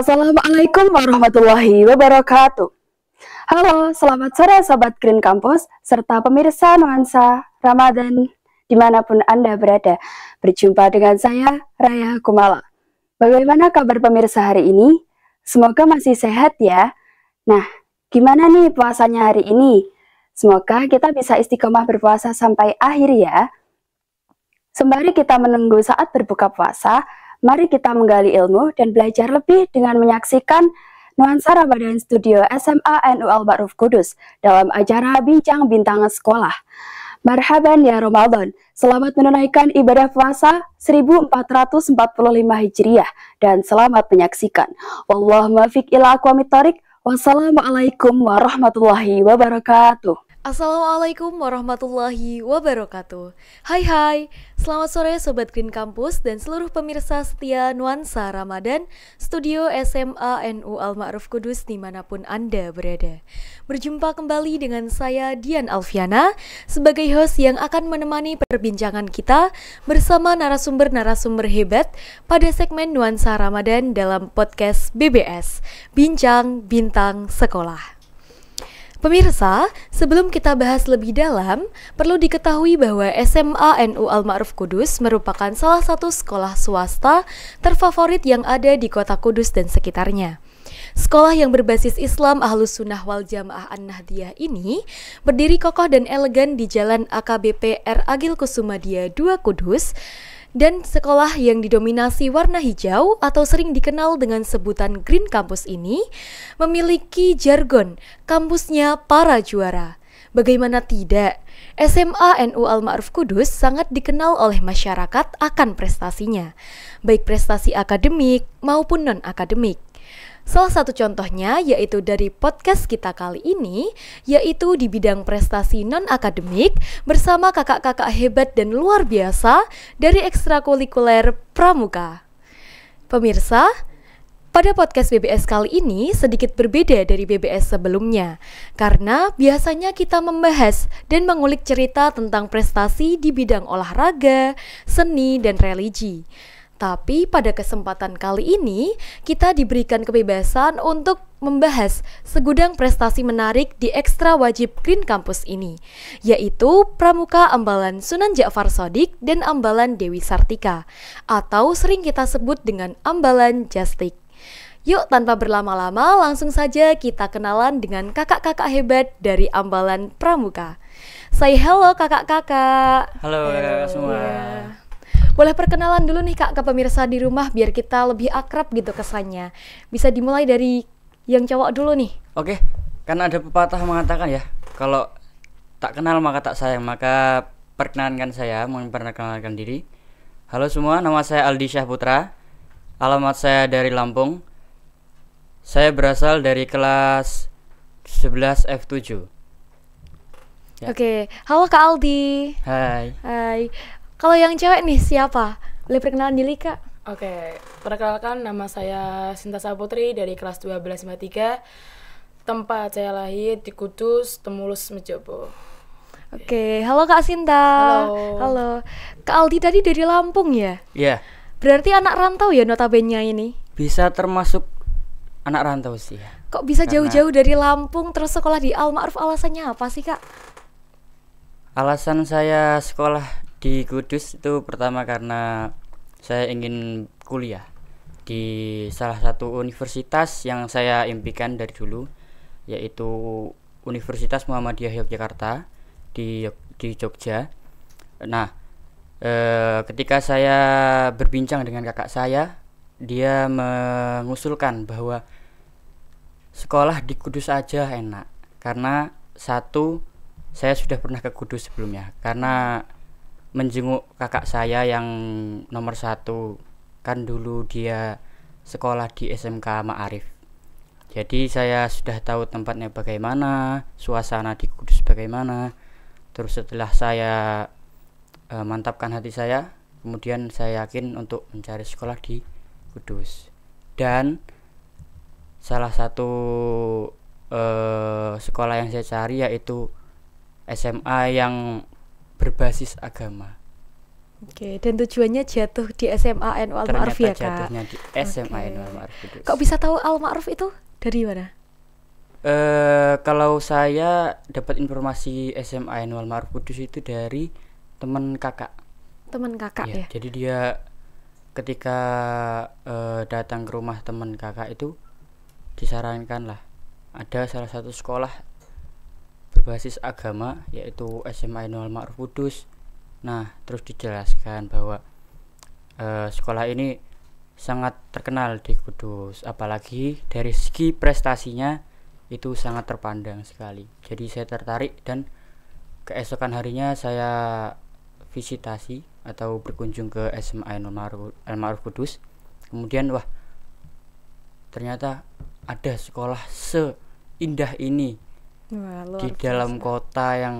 Assalamualaikum warahmatullahi wabarakatuh. Halo, selamat sore Sobat Green Campus serta pemirsa nuansa Ramadan dimanapun Anda berada. Berjumpa dengan saya, Raya Kumala. Bagaimana kabar pemirsa hari ini? Semoga masih sehat ya. Nah, gimana nih puasanya hari ini? Semoga kita bisa istiqomah berpuasa sampai akhir ya. Sembari kita menunggu saat berbuka puasa, Mari kita menggali ilmu dan belajar lebih dengan menyaksikan nuansa Ramadan Studio SMA NU al Ba'ruf Kudus dalam acara Bincang Bintang Sekolah. Marhaban ya Ramadan, selamat menunaikan ibadah puasa 1445 Hijriah dan selamat menyaksikan. Wallahumma muwaffiq ila aqwamit Wassalamualaikum warahmatullahi wabarakatuh. Assalamualaikum warahmatullahi wabarakatuh Hai hai, selamat sore Sobat Green Campus dan seluruh pemirsa setia Nuansa Ramadan Studio SMA NU Al-Ma'ruf Kudus dimanapun Anda berada Berjumpa kembali dengan saya Dian Alfiana Sebagai host yang akan menemani perbincangan kita Bersama narasumber-narasumber hebat Pada segmen Nuansa Ramadan dalam podcast BBS Bincang Bintang Sekolah Pemirsa, sebelum kita bahas lebih dalam, perlu diketahui bahwa SMA NU Al-Ma'ruf Kudus merupakan salah satu sekolah swasta terfavorit yang ada di kota Kudus dan sekitarnya. Sekolah yang berbasis Islam Ahlus Sunnah wal Jamaah An-Nahdiyah ini berdiri kokoh dan elegan di Jalan AKBP R. Agil Kusumadia 2 Kudus dan sekolah yang didominasi warna hijau atau sering dikenal dengan sebutan Green Campus ini memiliki jargon kampusnya para juara. Bagaimana tidak, SMA NU Al-Ma'ruf Kudus sangat dikenal oleh masyarakat akan prestasinya, baik prestasi akademik maupun non-akademik. Salah satu contohnya yaitu dari podcast kita kali ini, yaitu di bidang prestasi non-akademik bersama kakak-kakak hebat dan luar biasa dari ekstrakurikuler Pramuka. Pemirsa, pada podcast BBS kali ini sedikit berbeda dari BBS sebelumnya, karena biasanya kita membahas dan mengulik cerita tentang prestasi di bidang olahraga, seni, dan religi. Tapi pada kesempatan kali ini, kita diberikan kebebasan untuk membahas segudang prestasi menarik di ekstra wajib Green Campus ini, yaitu Pramuka Ambalan Sunan Ja'far Sodik dan Ambalan Dewi Sartika, atau sering kita sebut dengan Ambalan Jastik. Yuk tanpa berlama-lama langsung saja kita kenalan dengan kakak-kakak hebat dari Ambalan Pramuka. Say hello kakak-kakak. Halo, halo semua. Boleh perkenalan dulu nih Kak ke pemirsa di rumah biar kita lebih akrab gitu kesannya. Bisa dimulai dari yang cowok dulu nih. Oke, karena ada pepatah mengatakan ya, kalau tak kenal maka tak sayang, maka perkenalkan saya memperkenalkan diri. Halo semua, nama saya Aldi Syah Putra. Alamat saya dari Lampung. Saya berasal dari kelas 11 F7. Ya. Oke, halo Kak Aldi. Hai. Hai. Kalau yang cewek nih siapa? Boleh perkenalan diri Kak? Oke, okay. perkenalkan nama saya Sinta Saputri dari kelas belas Tempat saya lahir di Kudus, Temulus, Mejobo. Oke, okay. halo Kak Sinta. Halo. Halo. Kak Aldi tadi dari Lampung ya? Iya. Yeah. Berarti anak rantau ya notabene ini? Bisa termasuk anak rantau sih ya. Kok bisa jauh-jauh dari Lampung terus sekolah di Al Ma'ruf alasannya apa sih, Kak? Alasan saya sekolah di Kudus itu pertama karena saya ingin kuliah di salah satu universitas yang saya impikan dari dulu yaitu Universitas Muhammadiyah Yogyakarta di di Jogja. Nah, e, ketika saya berbincang dengan kakak saya, dia mengusulkan bahwa sekolah di Kudus aja enak karena satu saya sudah pernah ke Kudus sebelumnya karena menjenguk kakak saya yang nomor satu kan dulu dia sekolah di SMK Ma'arif jadi saya sudah tahu tempatnya bagaimana suasana di Kudus bagaimana terus setelah saya e, mantapkan hati saya kemudian saya yakin untuk mencari sekolah di Kudus dan salah satu e, sekolah yang saya cari yaitu SMA yang berbasis agama. Oke, dan tujuannya jatuh di SMA NU Al Ma'ruf ya, Kak? jatuhnya di SMA NU Al Ma'ruf. Kok bisa tahu Al Ma'ruf itu dari mana? Uh, kalau saya dapat informasi SMA Al Ma'ruf Kudus itu dari teman kakak. Teman kakak ya, ya. Jadi dia ketika uh, datang ke rumah teman kakak itu disarankan lah ada salah satu sekolah berbasis agama yaitu SMA Ainul Ma'ruf Kudus. Nah, terus dijelaskan bahwa e, sekolah ini sangat terkenal di Kudus, apalagi dari segi prestasinya itu sangat terpandang sekali. Jadi saya tertarik dan keesokan harinya saya visitasi atau berkunjung ke SMA Ainul eh, Ma'ruf Kudus. Kemudian wah ternyata ada sekolah seindah ini Wah, di dalam biasa. kota yang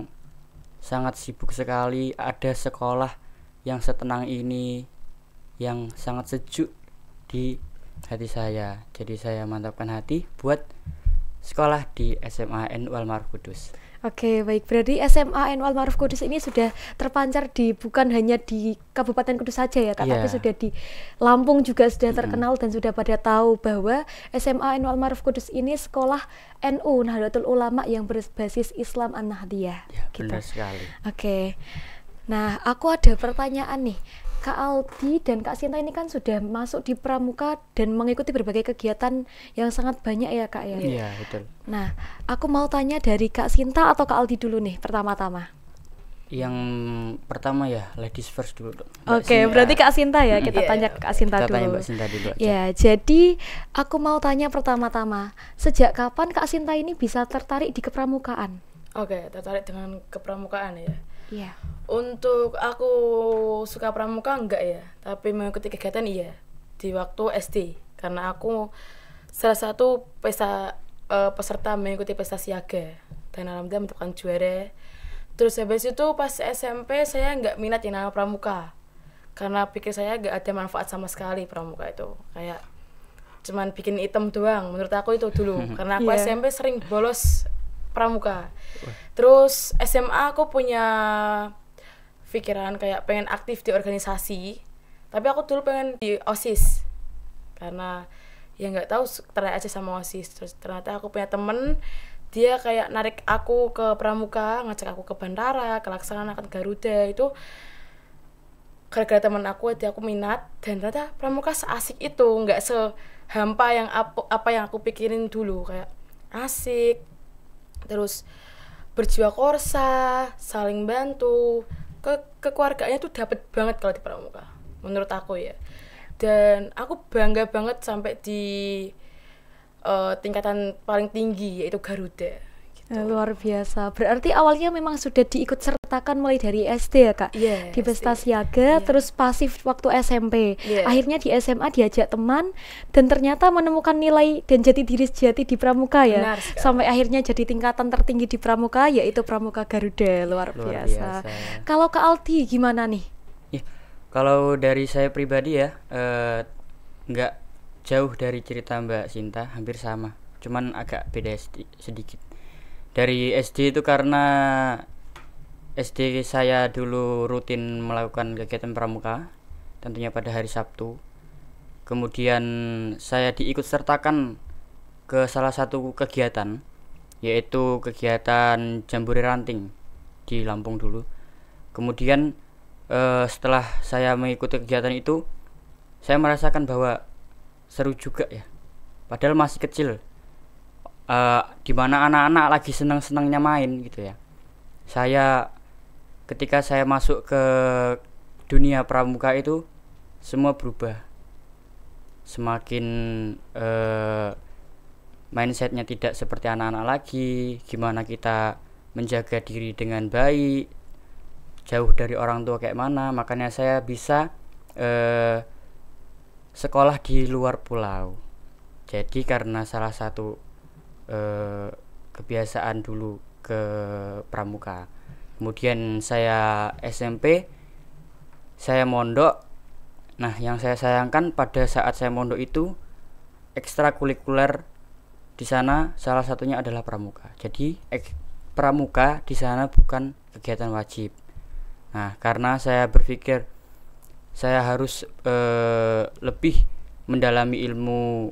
sangat sibuk sekali ada sekolah yang setenang ini yang sangat sejuk di hati saya jadi saya mantapkan hati buat sekolah di SMA n walmar Kudus Oke, baik. Berarti SMA Enwal Maruf Kudus ini sudah terpancar di bukan hanya di Kabupaten Kudus saja ya, Kak, yeah. tapi sudah di Lampung juga sudah terkenal mm. dan sudah pada tahu bahwa SMA Enwal Maruf Kudus ini sekolah NU Nahdlatul Ulama yang berbasis Islam An-Nahdiyah. Ya, gitu. benar sekali. Oke. Nah, aku ada pertanyaan nih. Kak Aldi dan Kak Sinta ini kan sudah masuk di pramuka dan mengikuti berbagai kegiatan yang sangat banyak ya Kak ya. Iya, iya betul. Nah, aku mau tanya dari Kak Sinta atau Kak Aldi dulu nih pertama-tama. Yang pertama ya ladies first dulu. Oke, okay, berarti Kak Sinta ya. Kita yeah. tanya iya. ke Kak Sinta kita dulu. Tanya Mbak Sinta dulu aja. Ya, jadi aku mau tanya pertama-tama, sejak kapan Kak Sinta ini bisa tertarik di kepramukaan? Oke, okay, tertarik dengan kepramukaan ya. Iya. Untuk aku suka pramuka enggak ya, tapi mengikuti kegiatan iya di waktu SD karena aku salah satu pesa uh, peserta mengikuti pesta siaga dan alhamdulillah mendapatkan juara. Terus habis itu pas SMP saya enggak minat yang nama pramuka karena pikir saya enggak ada manfaat sama sekali pramuka itu kayak cuman bikin item doang menurut aku itu dulu karena aku yeah. SMP sering bolos pramuka. Terus SMA aku punya pikiran kayak pengen aktif di organisasi, tapi aku dulu pengen di OSIS. Karena ya nggak tahu ternyata aja sama OSIS. Terus ternyata aku punya temen dia kayak narik aku ke pramuka, ngajak aku ke bandara, ke laksana, ke Garuda itu gara-gara teman aku dia aku minat dan ternyata pramuka seasik itu nggak sehampa yang apa, apa yang aku pikirin dulu kayak asik terus berjiwa korsa saling bantu ke kekeluargaannya tuh dapat banget kalau di Pramuka menurut aku ya dan aku bangga banget sampai di uh, tingkatan paling tinggi yaitu Garuda Gitu. Luar biasa. Berarti awalnya memang sudah diikut sertakan mulai dari SD ya kak. Yeah, di pesta siaga, yeah. terus pasif waktu SMP. Yeah. Akhirnya di SMA diajak teman dan ternyata menemukan nilai dan jati diri sejati di Pramuka ya. Benar, Sampai akhirnya jadi tingkatan tertinggi di Pramuka yaitu Pramuka Garuda. Luar, Luar biasa. biasa. Kalau ke Alti gimana nih? Ya, kalau dari saya pribadi ya eh, nggak eh, jauh dari cerita Mbak Sinta, hampir sama. Cuman agak beda sedikit dari SD itu karena SD saya dulu rutin melakukan kegiatan pramuka tentunya pada hari Sabtu kemudian saya diikut sertakan ke salah satu kegiatan yaitu kegiatan jambore ranting di Lampung dulu kemudian eh, setelah saya mengikuti kegiatan itu saya merasakan bahwa seru juga ya padahal masih kecil uh, eh, dimana anak-anak lagi seneng-senengnya main gitu ya saya ketika saya masuk ke dunia pramuka itu semua berubah semakin uh, mindsetnya tidak seperti anak-anak lagi gimana kita menjaga diri dengan baik jauh dari orang tua kayak mana makanya saya bisa uh, sekolah di luar pulau jadi karena salah satu Eh, kebiasaan dulu ke pramuka kemudian saya SMP saya mondok nah yang saya sayangkan pada saat saya mondok itu ekstrakurikuler di sana salah satunya adalah pramuka jadi ek, pramuka di sana bukan kegiatan wajib nah karena saya berpikir saya harus e, lebih mendalami ilmu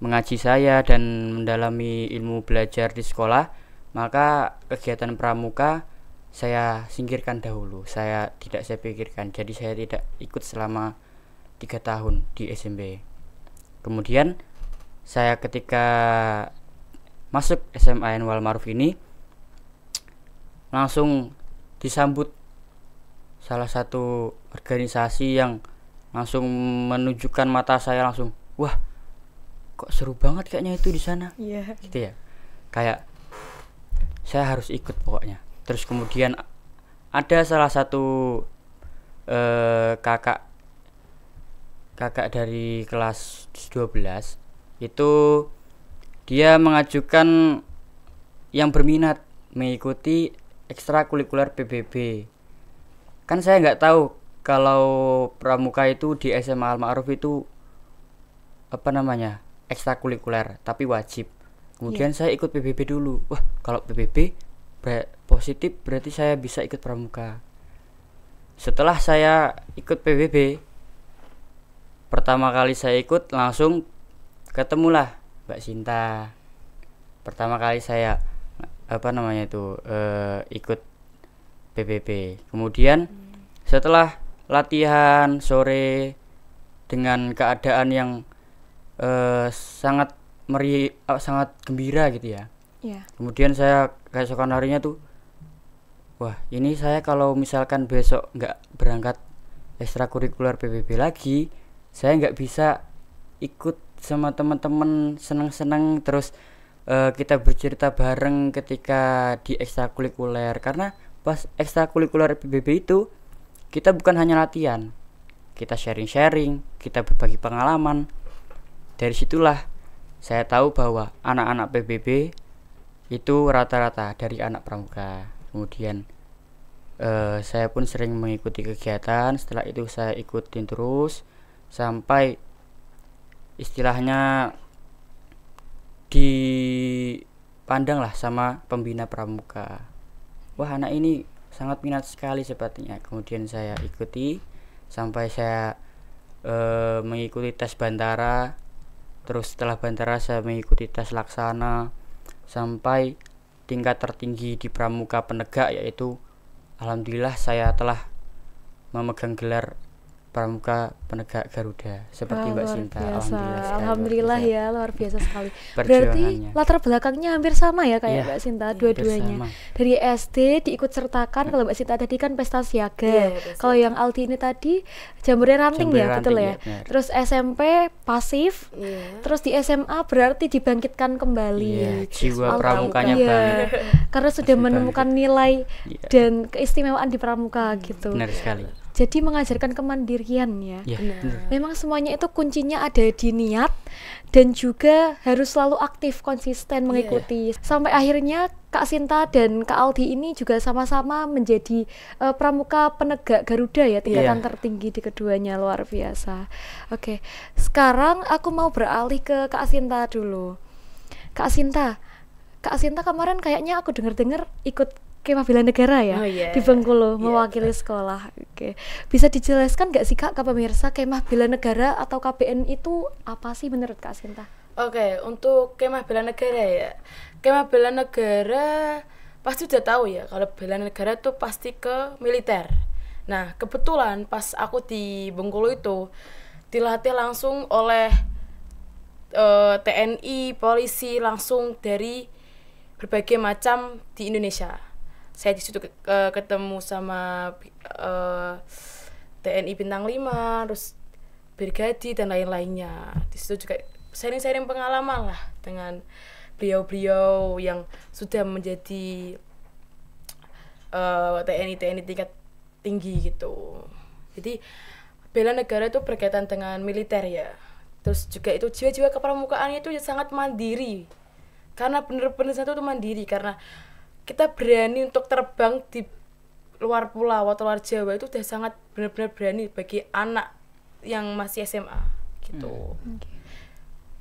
mengaji saya dan mendalami ilmu belajar di sekolah, maka kegiatan pramuka saya singkirkan dahulu. Saya tidak saya pikirkan. Jadi saya tidak ikut selama tiga tahun di SMP. Kemudian saya ketika masuk SMA SMAN Maruf ini langsung disambut salah satu organisasi yang langsung menunjukkan mata saya langsung wah kok seru banget kayaknya itu di sana yeah. gitu ya kayak saya harus ikut pokoknya terus kemudian ada salah satu eh, kakak kakak dari kelas 12 itu dia mengajukan yang berminat mengikuti ekstrakurikuler PBB kan saya nggak tahu kalau pramuka itu di SMA Al Ma'ruf itu apa namanya ekstrakurikuler tapi wajib kemudian yeah. saya ikut PBB dulu wah kalau PBB ber positif berarti saya bisa ikut pramuka setelah saya ikut PBB pertama kali saya ikut langsung ketemulah Mbak Sinta pertama kali saya apa namanya itu uh, ikut PBB kemudian hmm. setelah latihan sore dengan keadaan yang uh, sangat meri uh, sangat gembira gitu ya. Yeah. Kemudian saya keesokan harinya tuh, wah ini saya kalau misalkan besok nggak berangkat ekstrakurikuler PBB lagi, saya nggak bisa ikut sama teman-teman seneng-seneng terus uh, kita bercerita bareng ketika di ekstrakurikuler karena pas ekstrakurikuler PBB itu kita bukan hanya latihan kita sharing-sharing kita berbagi pengalaman dari situlah saya tahu bahwa anak-anak PBB itu rata-rata dari anak pramuka. Kemudian eh, saya pun sering mengikuti kegiatan. Setelah itu saya ikutin terus sampai istilahnya dipandang lah sama pembina pramuka. Wah anak ini sangat minat sekali sepertinya. Kemudian saya ikuti sampai saya eh, mengikuti tes bantara terus setelah Bantara saya mengikuti tes laksana sampai tingkat tertinggi di pramuka penegak yaitu alhamdulillah saya telah memegang gelar pramuka penegak Garuda seperti oh, Mbak Sinta. Biasa. Alhamdulillah, Alhamdulillah ya luar biasa sekali. Berarti latar belakangnya hampir sama ya kayak ya, Mbak Sinta dua-duanya. Dari SD diikut sertakan kalau Mbak Sinta tadi kan pesta siaga. Ya, kalau yang Aldi ini tadi jamurnya ranting ya ranting, betul ya. ya terus SMP pasif. Ya. Terus di SMA berarti dibangkitkan kembali. Ya, jiwa pramukanya ya. Karena sudah Masih menemukan bangkit. nilai ya. dan keistimewaan di pramuka hmm. gitu. Benar sekali jadi mengajarkan kemandirian ya. ya Memang semuanya itu kuncinya ada di niat dan juga harus selalu aktif konsisten iya. mengikuti ya. sampai akhirnya Kak Sinta dan Kak Aldi ini juga sama-sama menjadi uh, pramuka penegak Garuda ya tingkatan yeah. tertinggi di keduanya luar biasa. Oke, sekarang aku mau beralih ke Kak Sinta dulu. Kak Sinta, Kak Sinta kemarin kayaknya aku dengar-dengar ikut Kemah Bela Negara ya oh, yeah. di Bengkulu yeah. mewakili sekolah. Oke. Bisa dijelaskan nggak sih Kak ke pemirsa Kemah Bela Negara atau KBN itu apa sih menurut Kak Sinta? Oke, okay, untuk Kemah Bela Negara ya. Kemah Bela Negara pasti udah tahu ya kalau Bela Negara tuh pasti ke militer. Nah, kebetulan pas aku di Bengkulu itu dilatih langsung oleh uh, eh, TNI, polisi langsung dari berbagai macam di Indonesia saya di situ ke, ketemu sama uh, eh, TNI bintang 5 terus brigadi dan lain-lainnya di situ juga sharing-sharing pengalaman lah dengan beliau-beliau yang sudah menjadi uh, eh, TNI TNI tingkat tinggi gitu jadi bela negara itu berkaitan dengan militer ya terus juga itu jiwa-jiwa kepramukaannya itu sangat mandiri karena bener-bener satu itu mandiri karena kita berani untuk terbang di luar pulau atau luar Jawa itu udah sangat benar-benar berani bagi anak yang masih SMA gitu. Hmm.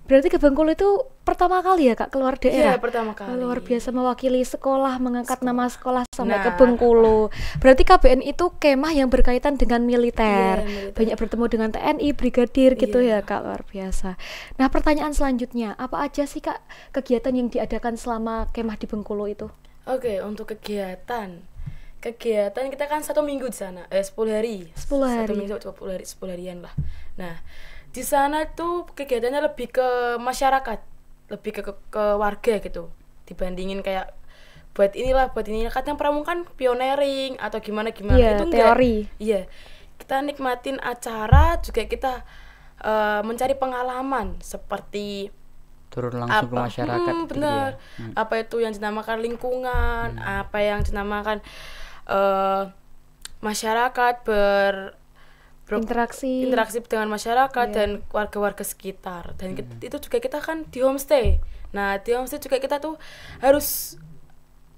Berarti ke Bengkulu itu pertama kali ya kak keluar daerah? Iya pertama kali. Luar biasa mewakili sekolah mengangkat sekolah. nama sekolah sampai nah, ke Bengkulu. Berarti KBN itu kemah yang berkaitan dengan militer. Iya, militer. Banyak bertemu dengan TNI, brigadir gitu iya. gitu ya kak luar biasa. Nah pertanyaan selanjutnya apa aja sih kak kegiatan yang diadakan selama kemah di Bengkulu itu? Oke, okay, untuk kegiatan kegiatan kita kan satu minggu di sana eh sepuluh hari sepuluh hari satu minggu sepuluh hari sepuluh harian lah nah di sana tuh kegiatannya lebih ke masyarakat lebih ke, ke ke warga gitu dibandingin kayak buat inilah buat ini kadang pramuka kan pioneering atau gimana gimana yeah, itu enggak teori iya kita nikmatin acara juga kita uh, mencari pengalaman seperti turun langsung apa, ke masyarakat hmm, gitu benar ya. hmm. apa itu yang dinamakan lingkungan hmm. apa yang dinamakan uh, masyarakat ber interaksi interaksi dengan masyarakat yeah. dan warga-warga sekitar dan mm -hmm. itu juga kita kan di homestay nah di homestay juga kita tuh harus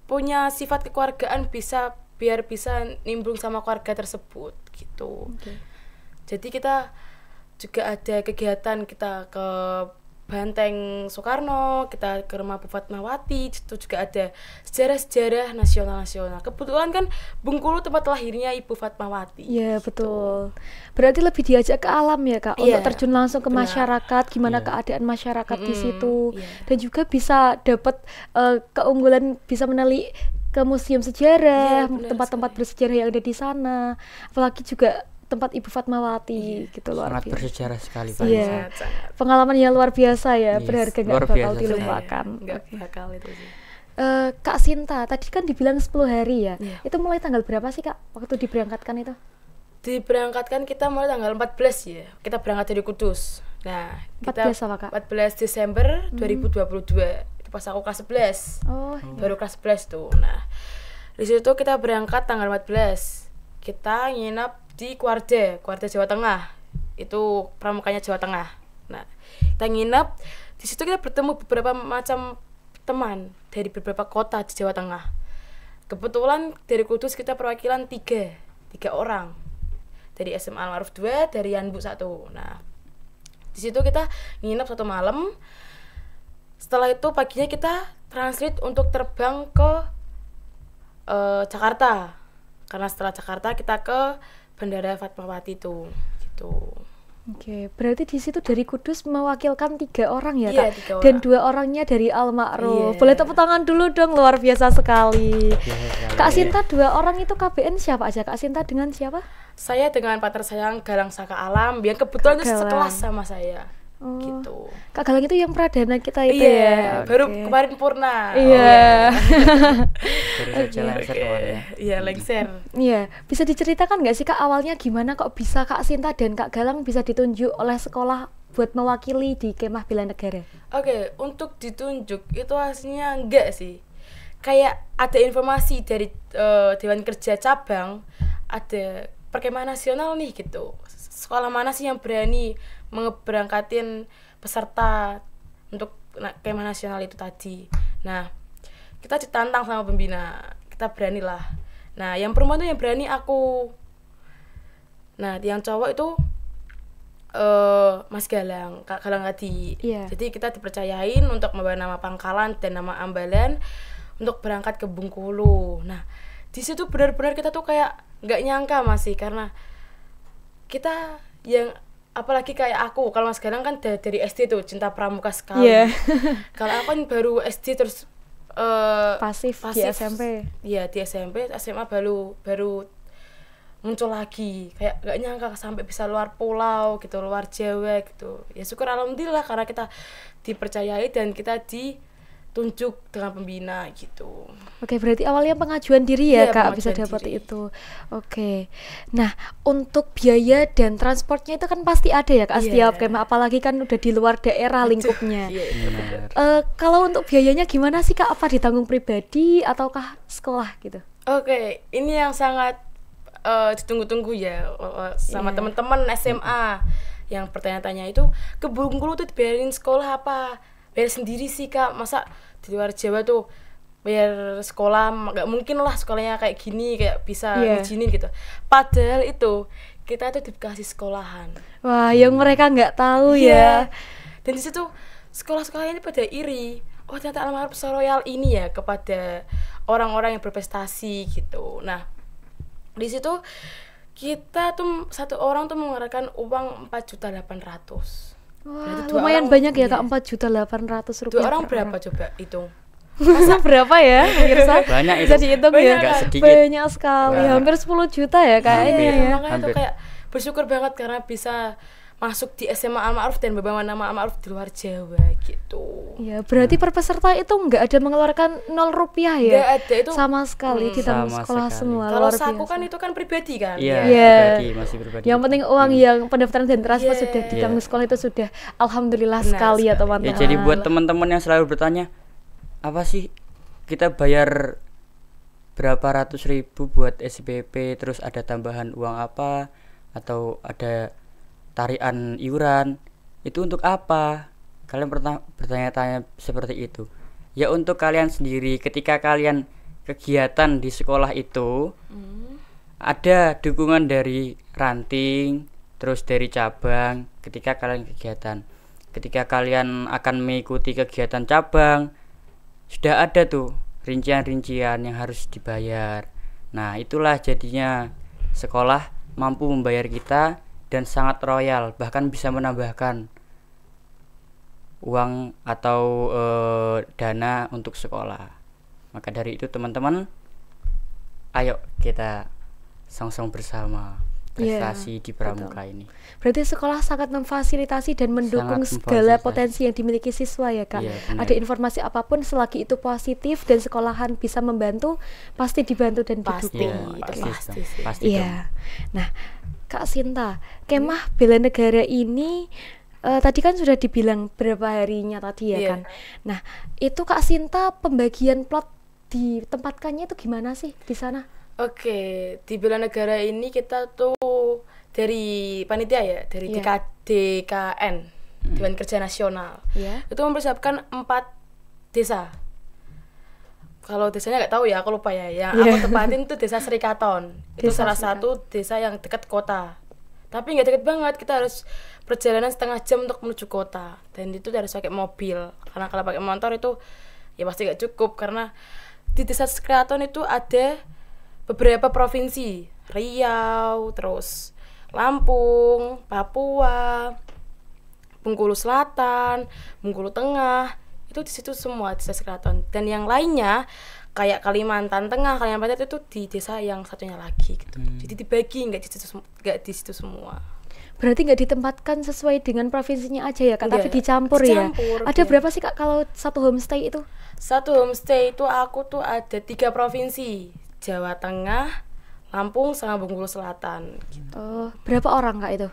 punya sifat kekeluargaan bisa biar bisa nimbrung sama keluarga tersebut gitu okay. jadi kita juga ada kegiatan kita ke Banteng Soekarno, kita ke rumah Bu Fatmawati, itu juga ada sejarah-sejarah nasional-nasional. Kebetulan kan Bungkulu tempat lahirnya Ibu Fatmawati. Iya, gitu. betul. Berarti lebih diajak ke alam ya, Kak, yeah, untuk iya, terjun langsung ke benar. masyarakat, gimana yeah. keadaan masyarakat mm -hmm, di situ. Yeah. Dan juga bisa dapat uh, keunggulan bisa menelik ke museum sejarah, iya, tempat-tempat ya, bersejarah yang ada di sana. Apalagi juga tempat Ibu Fatmawati yeah. gitu loh. sangat biasa. bersejarah sekali Pak yeah. Iya. yang luar biasa ya yes. berharga nggak bakal dilupakan nggak okay. bakal itu sih Uh, Kak Sinta, tadi kan dibilang 10 hari ya. Yeah. Itu mulai tanggal berapa sih Kak waktu diberangkatkan itu? Diberangkatkan kita mulai tanggal 14 ya. Kita berangkat dari Kudus. Nah, 14 kita, apa Kak? 14 Desember hmm. 2022. Itu pas aku kelas 11. Oh, iya. baru iya. kelas 11 tuh. Nah, di situ kita berangkat tanggal 14. Kita nginap di Kuarde, Kuarde Jawa Tengah. Itu pramukanya Jawa Tengah. Nah, kita nginep di situ kita bertemu beberapa macam teman dari beberapa kota di Jawa Tengah. Kebetulan dari Kudus kita perwakilan tiga, tiga orang. Dari SMA Al-Maruf 2, dari Yanbu satu. Nah, di situ kita nginep satu malam. Setelah itu paginya kita translate untuk terbang ke uh, Jakarta. Karena setelah Jakarta kita ke Bendera Fatmawati itu gitu. Oke, okay. berarti di situ dari Kudus mewakilkan tiga orang ya, yeah, Kak? orang. Dan dua orangnya dari Al Yeah. Boleh tepuk tangan dulu dong, luar biasa sekali. Yeah, iya, Kak Sinta, dua orang itu KBN siapa aja? Kak Sinta dengan siapa? Saya dengan partner saya Galang Saka Alam, yang kebetulan itu sekelas sama saya. Oh. gitu. Kak Galang itu yang pradana kita itu yeah, ya. baru okay. kemarin purna. Iya. Oh, iya. Baru saja lengser kemarin. Ya. Iya, lengser. Iya, bisa diceritakan nggak sih Kak awalnya gimana kok bisa Kak Sinta dan Kak Galang bisa ditunjuk oleh sekolah buat mewakili di kemah bela negara? Oke, okay, untuk ditunjuk itu aslinya enggak sih. Kayak ada informasi dari uh, Dewan Kerja cabang, ada perkemahan nasional nih gitu sekolah mana sih yang berani mengeberangkatin peserta untuk kemah nasional itu tadi nah kita ditantang sama pembina kita beranilah nah yang perempuan itu yang berani aku nah yang cowok itu uh, Mas Galang Kak Galang tadi yeah. jadi kita dipercayain untuk membawa nama Pangkalan dan nama Ambalan untuk berangkat ke Bengkulu nah di situ benar-benar kita tuh kayak nggak nyangka masih karena kita yang apalagi kayak aku kalau mas Galang kan dari SD tuh cinta pramuka sekali yeah. kalau aku kan baru SD terus uh, eh, pasif, pasif di SMP ya di SMP SMA baru baru muncul lagi kayak nggak nyangka sampai bisa luar pulau gitu luar Jawa gitu ya syukur alhamdulillah karena kita dipercayai dan kita di tunjuk dengan pembina gitu. Oke, berarti awalnya pengajuan diri ya, ya Kak bisa dapat diri. itu. Oke. Nah, untuk biaya dan transportnya itu kan pasti ada ya Kak yeah. setiap kemah apalagi kan udah di luar daerah lingkupnya. Iya, yeah, iya, eh, uh, kalau untuk biayanya gimana sih Kak? Apa ditanggung pribadi ataukah sekolah gitu? Oke, ini yang sangat uh, ditunggu-tunggu ya uh, sama yeah. teman-teman SMA yang pertanyaannya itu ke Bungkulu tuh dibayarin sekolah apa biar sendiri sih kak masa di luar Jawa tuh biar sekolah nggak mungkin lah sekolahnya kayak gini kayak bisa yeah. ngizinin gitu padahal itu kita tuh dikasih sekolahan wah yang mereka nggak tahu yeah. ya iya. dan di situ sekolah-sekolah ini pada iri oh ternyata almarhum royal ini ya kepada orang-orang yang berprestasi gitu nah di situ kita tuh satu orang tuh mengeluarkan uang empat juta delapan ratus Wah, lumayan orang, banyak ya kak empat juta delapan ratus rupiah. Dua orang berapa orang. coba hitung? Masa berapa ya Mirsa? Banyak itu. Bisa dihitung ya. banyak, ya? sedikit. Banyak sekali, nah. hampir sepuluh juta ya kayaknya. Hampir, ya. Makanya hampir. kayak bersyukur banget karena bisa masuk di SMA Al Ma'ruf dan beberapa nama Al Ma'ruf di luar Jawa gitu. Ya, berarti hmm. per peserta itu nggak ada mengeluarkan nol rupiah ya? Nggak ada itu sama sekali hmm, di tamu sekolah sekali. semua. Kalau saku kan itu kan pribadi kan? Iya, yeah, yeah. masih pribadi. Yang penting uang hmm. yang pendaftaran dan transfer yeah. sudah di yeah. sekolah itu sudah alhamdulillah nah, sekali, sekali ya teman-teman. Ya, jadi buat teman-teman yang selalu bertanya apa sih kita bayar berapa ratus ribu buat SPP terus ada tambahan uang apa atau ada tarian iuran itu untuk apa kalian pernah bertanya-tanya seperti itu ya untuk kalian sendiri ketika kalian kegiatan di sekolah itu mm. ada dukungan dari ranting terus dari cabang ketika kalian kegiatan ketika kalian akan mengikuti kegiatan cabang sudah ada tuh rincian-rincian yang harus dibayar nah itulah jadinya sekolah mampu membayar kita dan sangat royal, bahkan bisa menambahkan uang atau e, dana untuk sekolah. Maka dari itu teman-teman, ayo kita song-song bersama iya, prestasi yeah, di pramuka betul. ini. Berarti sekolah sangat memfasilitasi dan mendukung segala potensi yang dimiliki siswa ya kak. Yeah, iya, Ada informasi apapun selagi itu positif dan sekolahan bisa membantu, pasti dibantu dan didukung. Iya, pasti, yeah, gitu. pasti, pasti. pasti, pasti yeah. Nah, Kak Sinta, kemah hmm? bela negara ini uh, tadi kan sudah dibilang berapa harinya tadi ya yeah. kan. Nah, itu Kak Sinta pembagian plot ditempatkannya itu gimana sih di sana? Oke, okay. di bela negara ini kita tuh dari panitia ya, dari yeah. DKDKN, hmm. Dewan Kerja Nasional. Yeah. Itu mempersiapkan empat desa kalau desanya nggak tahu ya aku lupa ya yang yeah. aku iya. tempatin itu desa Serikaton desa itu salah Serikaton. satu desa yang dekat kota tapi nggak dekat banget kita harus perjalanan setengah jam untuk menuju kota dan itu harus pakai mobil karena kalau pakai motor itu ya pasti nggak cukup karena di desa Serikaton itu ada beberapa provinsi Riau terus Lampung Papua Bengkulu Selatan Bengkulu Tengah itu di situ semua desa keraton dan yang lainnya kayak Kalimantan Tengah Kalimantan Barat itu di desa yang satunya lagi gitu hmm. jadi dibagi nggak di situ nggak di situ semua berarti nggak ditempatkan sesuai dengan provinsinya aja ya kak tapi dicampur, dicampur ya ada ya. berapa sih kak kalau satu homestay itu satu homestay itu aku tuh ada tiga provinsi Jawa Tengah Lampung sama Bengkulu Selatan gitu. oh berapa orang kak itu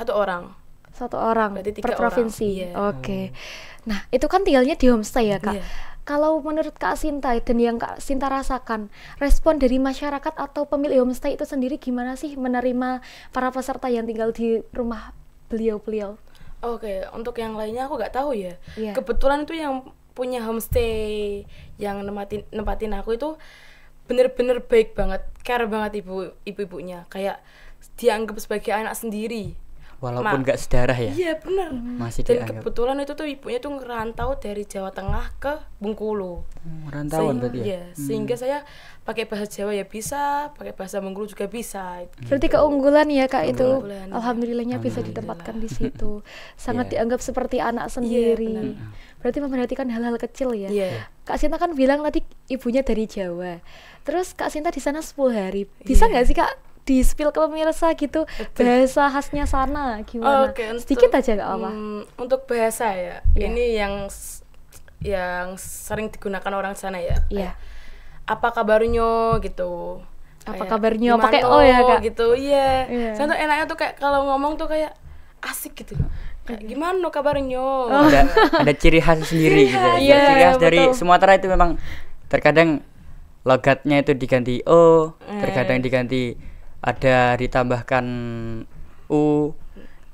satu orang satu orang Berarti tiga per provinsi. Iya. Oke. Okay. Hmm. Nah, itu kan tinggalnya di homestay ya, Kak. Yeah. Kalau menurut Kak Sinta dan yang Kak Sinta rasakan, respon dari masyarakat atau pemilik homestay itu sendiri gimana sih menerima para peserta yang tinggal di rumah beliau-beliau? Oke, untuk yang lainnya aku nggak tahu ya. Yeah. Kebetulan itu yang punya homestay yang nempatin nempatin aku itu bener-bener baik banget, care banget ibu ibu-ibunya. Kayak dianggap sebagai anak sendiri walaupun nggak sedarah ya iya benar masih dan dianggap. kebetulan itu tuh ibunya tuh ngerantau dari Jawa Tengah ke Bengkulu hmm, berarti ya, iya, hmm. sehingga saya pakai bahasa Jawa ya bisa pakai bahasa Bengkulu juga bisa gitu. berarti keunggulan ya kak keunggulan. itu alhamdulillahnya bisa ditempatkan di situ sangat yeah. dianggap seperti anak iya, sendiri yeah, berarti memperhatikan hal-hal kecil ya yeah. kak Sinta kan bilang tadi ibunya dari Jawa terus kak Sinta di sana 10 hari iya. bisa nggak yeah. sih kak di spill ke pemirsa gitu Betul. bahasa khasnya sana gimana? Oke, okay, Sedikit aja gak apa? Um, mm, untuk bahasa ya, yeah. ini yang yang sering digunakan orang sana ya. Iya. Yeah. Apa kabarnya gitu. Apa kayak, kabarnya pakai oh ya kak? Gitu, iya. Yeah. Saya tuh enaknya tuh kayak kalau ngomong tuh kayak asik gitu. Kayak iya. gimana kabarnya? Oh. Ada, ada ciri khas sendiri gitu. ya. ciri khas iya, dari betul. Sumatera itu memang terkadang logatnya itu diganti o, iya. terkadang diganti ada ditambahkan u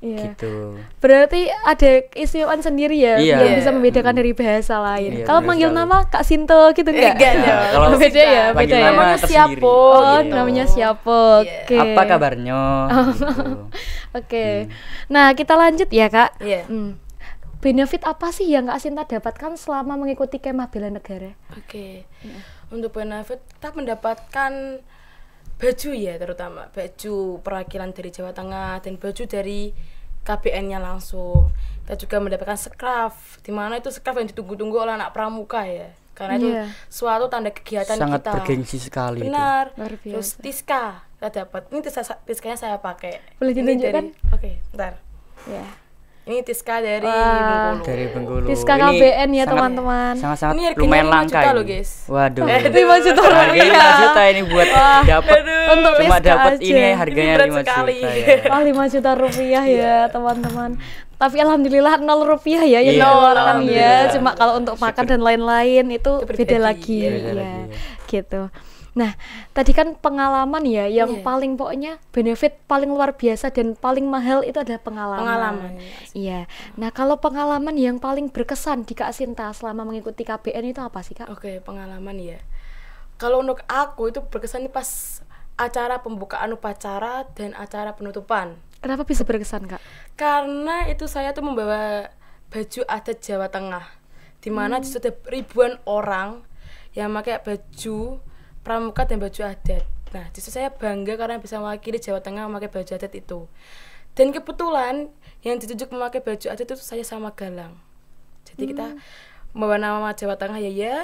iya. gitu. Berarti ada istilah sendiri ya iya. yang bisa membedakan hmm. dari bahasa lain. Iya, kalau manggil sekali. nama Kak Sinto gitu eh, enggak? Enggak ya. Kalau beda ya, beda ya. Oh, iya. Namanya siapa? Oh, gitu. namanya siapa? Yeah. Okay. Apa kabarnya? Oh. Gitu. Oke. Okay. Hmm. Nah, kita lanjut ya, Kak. Yeah. Hmm. Benefit apa sih yang Kak Sinta dapatkan selama mengikuti kemah bela negara? Oke. Okay. Hmm. Untuk benefit kita mendapatkan baju ya terutama baju perwakilan dari Jawa Tengah dan baju dari KBN-nya langsung. Kita juga mendapatkan scarf, di mana itu scarf yang ditunggu-tunggu oleh anak pramuka ya. Karena yeah. itu iya. suatu tanda kegiatan Sangat kita. Sangat bergengsi sekali Benar. Itu. Terus Tiska kita dapat. Ini tiska, tiskanya saya pakai. Boleh ditunjukkan? Oke, okay, bentar. Ya. Yeah. Ini Tiska dari Wah, Bengkulu. Dari Bengkulu. Tiska ini KBN ya teman-teman. Sangat-sangat ini lumayan langka ini. Loh, guys. Waduh. Eh, 5 juta harganya. 5 juta ini buat dapat untuk cuma dapat ini harganya ini 5 sekali. juta. Ya. Oh, 5 juta rupiah ya, iya. teman-teman. Tapi alhamdulillah nol rupiah ya yang dikeluarkan ya. Iya, ya. Cuma kalau untuk makan dan lain-lain itu beda lagi ya. Gitu. Nah, tadi kan pengalaman ya yang yeah. paling pokoknya benefit paling luar biasa dan paling mahal itu adalah pengalaman. Pengalaman. Iya. iya. Nah, kalau pengalaman yang paling berkesan di Kak Sinta selama mengikuti KBN itu apa sih, Kak? Oke, okay, pengalaman ya. Kalau untuk aku itu berkesan pas acara pembukaan upacara dan acara penutupan. Kenapa bisa berkesan, Kak? Karena itu saya tuh membawa baju adat Jawa Tengah. Di mana hmm. ada ribuan orang yang pakai baju pramuka dan baju adat. Nah, justru saya bangga karena bisa mewakili Jawa Tengah memakai baju adat itu. Dan kebetulan yang ditunjuk memakai baju adat itu saya sama Galang. Jadi hmm. kita membawa nama Jawa Tengah ya ya,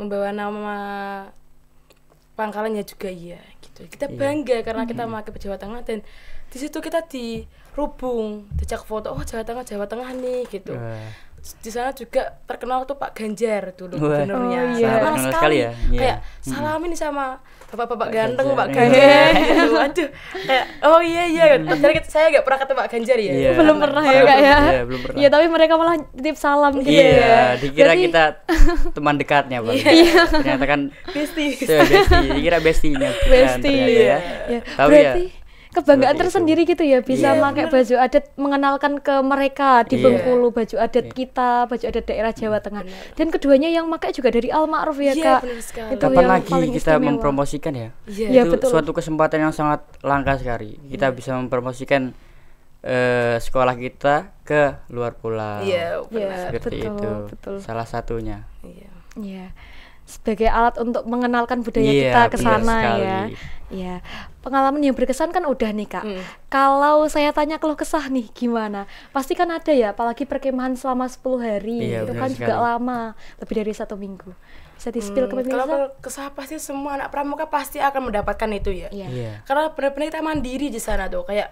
membawa nama pangkalannya juga ya. gitu. Kita iya. bangga iya. karena kita hmm. memakai baju Jawa Tengah dan di situ kita dirubung, dicak foto, oh Jawa Tengah Jawa Tengah nih gitu. Uh di sana juga terkenal tuh Pak Ganjar dulu gubernurnya. Oh, iya. Sangat sekali. sekali ya. Yeah. Kayak iya. hmm. salamin sama bapak-bapak ganteng Ganjar. Pak iya. Ganjar gitu. Aduh. Kayak oh iya iya. Hmm. Tadi saya agak pernah ketemu Pak Ganjar ya. Yeah. Belum pernah ya Kak ya. Iya, belum pernah. Iya, tapi mereka malah titip salam gitu yeah, ya. Iya, dikira Berarti... kita teman dekatnya, Bang. Iya. iya. Ternyata kan bestie. Bestie, dikira bestinya. Bestie. Ya. Berarti ya? kebanggaan Lebih tersendiri itu. gitu ya bisa yeah, pakai baju adat mengenalkan ke mereka di yeah. Bengkulu baju adat yeah. kita baju adat daerah Jawa hmm, Tengah bener. dan keduanya yang pakai juga dari Almaruf ya yeah, kak itu kapan yang lagi paling kita istimewa. mempromosikan ya yeah. Iya, itu betul. suatu kesempatan yang sangat langka sekali kita yeah. Hmm. bisa mempromosikan uh, sekolah kita ke luar pulau yeah, iya, iya, yeah, seperti betul, itu betul. salah satunya yeah. Yeah sebagai alat untuk mengenalkan budaya yeah, kita ke sana ya. Ya, pengalaman yang berkesan kan udah nih kak. Hmm. Kalau saya tanya keluh kesah nih gimana? Pasti kan ada ya, apalagi perkemahan selama 10 hari iya, itu kan sekali. juga lama, lebih dari satu minggu. Bisa di spill hmm, ke Kalau kesah pasti semua anak pramuka pasti akan mendapatkan itu ya. Iya. Yeah. Karena benar-benar kita mandiri di sana tuh, kayak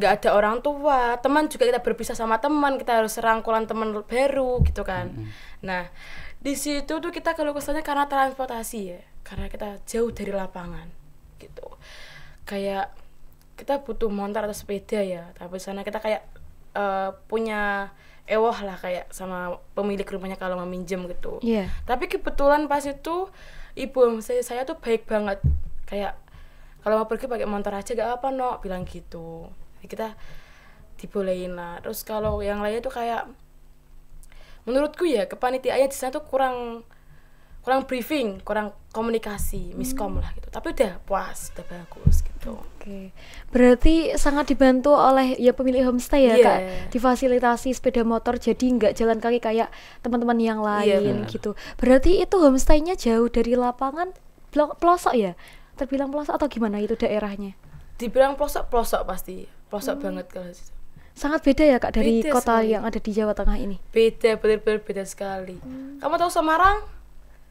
nggak ada orang tua, teman juga kita berpisah sama teman, kita harus serangkulan teman baru gitu kan. -hmm. hmm. Nah, di situ tuh kita kalau kesahnya karena transportasi ya, karena kita jauh dari lapangan gitu kayak kita butuh motor atau sepeda ya tapi sana kita kayak uh, punya ewah lah kayak sama pemilik rumahnya kalau mau minjem gitu yeah. tapi kebetulan pas itu ibu saya, saya tuh baik banget kayak kalau mau pergi pakai motor aja gak apa no bilang gitu Jadi kita dibolehin lah terus kalau yang lainnya tuh kayak menurutku ya kepanitiaannya di sana tuh kurang kurang briefing kurang komunikasi miskom hmm. lah gitu tapi udah puas udah bagus gitu oke okay. berarti sangat dibantu oleh ya pemilik homestay ya yeah. kak iya. difasilitasi sepeda motor jadi nggak jalan kaki kayak teman-teman yang iya, lain yeah, gitu berarti itu homestaynya jauh dari lapangan pelosok ya terbilang pelosok atau gimana itu daerahnya dibilang pelosok pelosok pasti pelosok hmm. banget kalau sangat beda ya kak dari beda kota sekali. yang ada di Jawa Tengah ini beda benar-benar beda sekali hmm. kamu tahu Semarang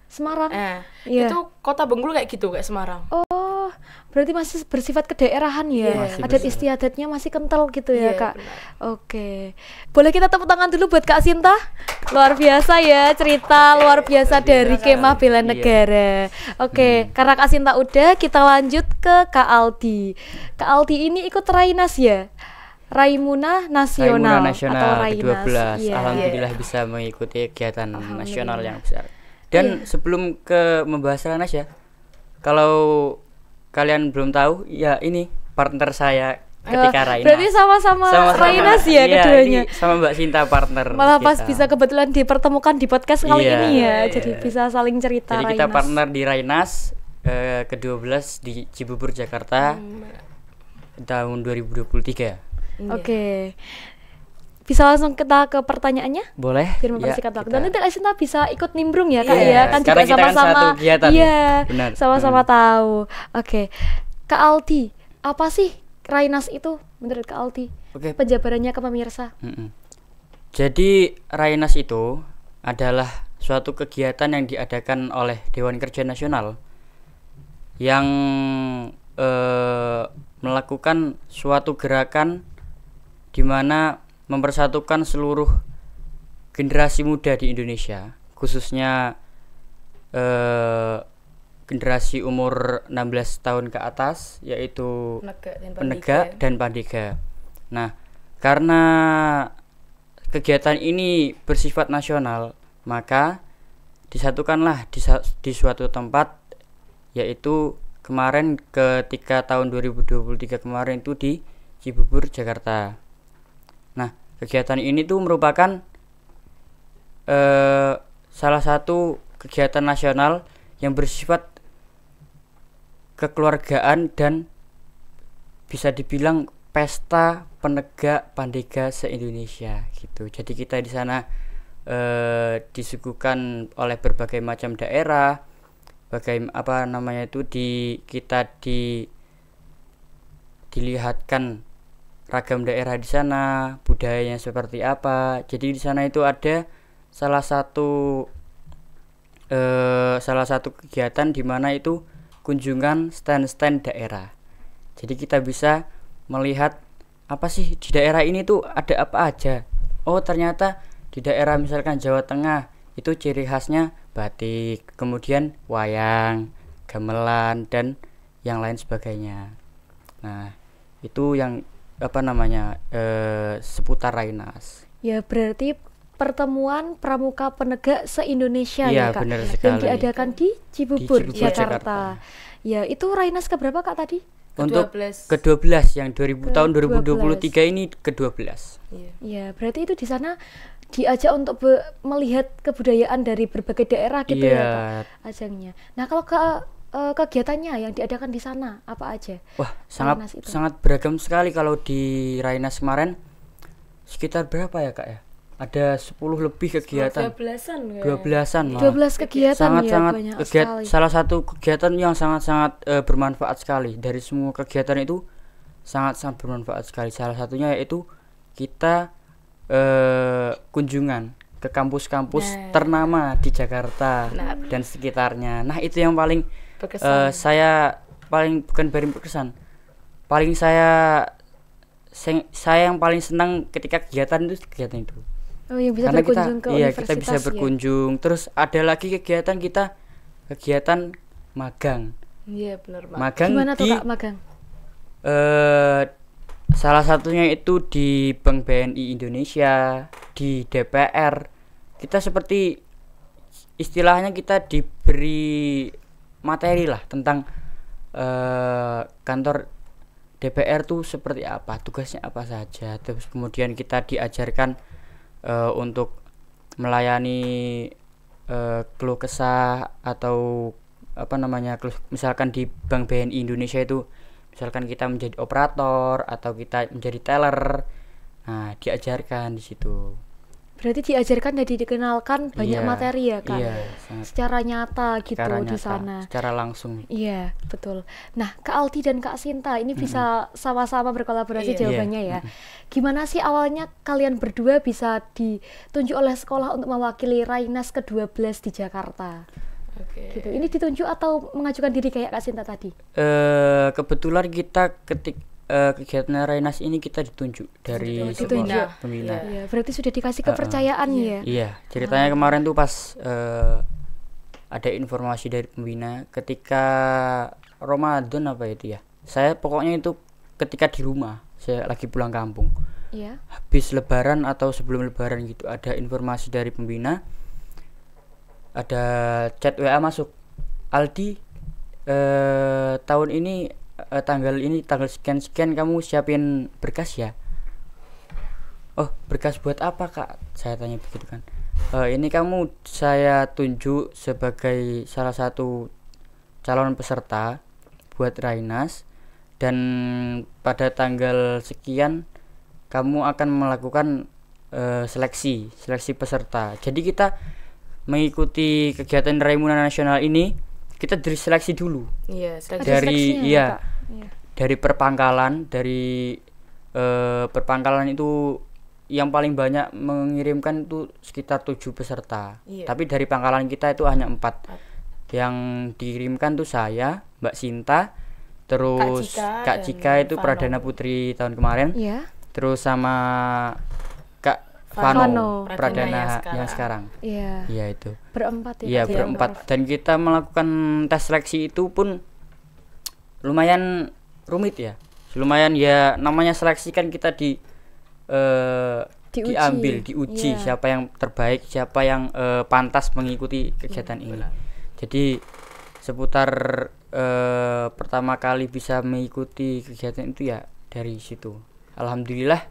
Semarang. Eh, yeah. Itu kota Bengkulu kayak gitu kayak Semarang. Oh, berarti masih bersifat kedaerahan ya. Yeah. Adat istiadatnya masih kental gitu yeah, ya, iya, Kak. Benar. Oke. Boleh kita tepuk tangan dulu buat Kak Sinta? Luar biasa ya, cerita okay. luar biasa iya, dari Kemah Bela iya. Negara. Yeah. Oke, hmm. karena Kak Sinta udah, kita lanjut ke Kak Aldi. Kak Aldi ini ikut Rainas ya? Raimuna Nasional, Raimuna Nasional atau Rainas. 12. Yeah. Alhamdulillah yeah. bisa mengikuti kegiatan nasional yang besar. Dan iya. sebelum ke membahas Ranas ya, kalau kalian belum tahu, ya ini partner saya ketika eh, Raina. Berarti sama-sama, Rainas ya iya, keduanya. Sama Mbak Sinta partner. Malah kita. pas bisa kebetulan dipertemukan di podcast kali iya, ini ya. Iya. Jadi bisa saling cerita Jadi Rainas. kita partner di Rainas eh, ke-12 di Cibubur Jakarta hmm. tahun 2023. Oke. Okay bisa langsung kita ke pertanyaannya? Boleh. Biar mempersingkat ya, waktu. Dan nanti Asinta bisa ikut nimbrung ya, Kak yeah. ya. Iya. Kan Sekarang juga kan sama-sama. Kan iya, iya, yeah, Sama-sama hmm. tahu. Oke. Okay. Kak Alti, apa sih Rainas itu menurut Kak Alti? Oke. Okay. Penjabarannya ke pemirsa. Mm -mm. Jadi Rainas itu adalah suatu kegiatan yang diadakan oleh Dewan Kerja Nasional yang eh, melakukan suatu gerakan di mana mempersatukan seluruh generasi muda di Indonesia, khususnya eh, generasi umur 16 tahun ke atas, yaitu penegak dan pandega. Nah, karena kegiatan ini bersifat nasional, maka disatukanlah di, di suatu tempat, yaitu kemarin ketika tahun 2023 kemarin itu di Cibubur, Jakarta. Nah, kegiatan ini tuh merupakan eh, salah satu kegiatan nasional yang bersifat kekeluargaan dan bisa dibilang pesta penegak pandega se-Indonesia gitu. Jadi kita di sana eh, disuguhkan oleh berbagai macam daerah, bagai apa namanya itu di kita di dilihatkan ragam daerah di sana, budayanya seperti apa. Jadi di sana itu ada salah satu eh, salah satu kegiatan di mana itu kunjungan stand-stand daerah. Jadi kita bisa melihat apa sih di daerah ini tuh ada apa aja. Oh, ternyata di daerah misalkan Jawa Tengah itu ciri khasnya batik, kemudian wayang, gamelan dan yang lain sebagainya. Nah, itu yang apa namanya eh, seputar Rainas. Ya berarti pertemuan pramuka penegak se-Indonesia ya, ya Kak sekali. yang diadakan di Cibubur, di Cibubur Jakarta. Jakarta. Ya, itu Rainas keberapa Kak tadi? Untuk ke-12 yang 2000 ke tahun 2023 ini ke-12. Iya. Ya, berarti itu di sana diajak untuk melihat kebudayaan dari berbagai daerah gitu ya, ya Kak ajangnya. Nah, kalau ke uh, kegiatannya yang diadakan di sana apa aja? Wah, sangat sangat beragam sekali kalau di Rainas kemarin sekitar berapa ya, Kak ya? Ada 10 lebih kegiatan. Dua an Ya? 12-an Dua belas kegiatan sangat, ya, sangat kegiat, Salah satu kegiatan yang sangat-sangat uh, bermanfaat sekali. Dari semua kegiatan itu sangat-sangat bermanfaat sekali. Salah satunya yaitu kita uh, kunjungan ke kampus-kampus nah. ternama di Jakarta nah. dan sekitarnya. Nah, itu yang paling Uh, saya paling bukan beri berkesan. Paling saya saya yang paling senang ketika kegiatan itu kegiatan itu. Oh yang bisa Karena kita, ke iya, kita bisa iya. berkunjung. Terus ada lagi kegiatan kita kegiatan magang. Iya benar Magang Gimana di, tuh magang? uh, salah satunya itu di Bank BNI Indonesia, di DPR. Kita seperti istilahnya kita diberi materi lah tentang uh, kantor DPR tuh seperti apa, tugasnya apa saja. Terus kemudian kita diajarkan uh, untuk melayani uh, keluh kesah atau apa namanya, misalkan di Bank BNI Indonesia itu misalkan kita menjadi operator atau kita menjadi teller. Nah, diajarkan di situ. Berarti diajarkan dan dikenalkan banyak yeah, materi ya kan iya, yeah, secara nyata gitu secara di sana. Secara langsung. Iya betul. Nah kak Aldi dan kak Sinta ini mm-hmm. bisa sama-sama berkolaborasi yeah, jawabannya yeah. ya. Iya. Gimana sih awalnya kalian berdua bisa ditunjuk oleh sekolah untuk mewakili Rainas ke-12 di Jakarta? Okay. Gitu. Ini ditunjuk atau mengajukan diri kayak kak Sinta tadi? Eh kebetulan kita ketik uh, kegiatan Rainas ini kita ditunjuk dari sebuah pembina. Ya, berarti sudah dikasih kepercayaan uh, ya. Iya, ceritanya uh. kemarin tuh pas uh, ada informasi dari pembina ketika Ramadan apa itu ya. Saya pokoknya itu ketika di rumah, saya lagi pulang kampung. Iya. Habis lebaran atau sebelum lebaran gitu ada informasi dari pembina ada chat WA masuk Aldi eh, tahun ini uh, tanggal ini tanggal sekian sekian kamu siapin berkas ya oh berkas buat apa kak saya tanya begitu kan uh, ini kamu saya tunjuk sebagai salah satu calon peserta buat Rainas dan pada tanggal sekian kamu akan melakukan uh, seleksi seleksi peserta jadi kita mengikuti kegiatan Raimuna Nasional ini kita dari seleksi dulu iya, seleksi. dari iya ya. dari perpangkalan dari uh, perpangkalan itu yang paling banyak mengirimkan itu sekitar tujuh peserta iya. tapi dari pangkalan kita itu hanya empat yang dikirimkan tuh saya Mbak Sinta terus Kak Cika, Kak Cika itu Vano. Pradana Putri tahun kemarin iya. terus sama Pano Vano. Pradana, yang sekarang. Iya. Iya itu. Berempat ya. Iya, ya, berempat. Dan kita melakukan tes seleksi itu pun lumayan rumit ya. Lumayan ya namanya seleksi kan kita di uh, diuji. diambil, diuji yeah. siapa yang terbaik, siapa yang uh, pantas mengikuti kegiatan yeah. ini. Jadi seputar uh, pertama kali bisa mengikuti kegiatan itu ya dari situ. Alhamdulillah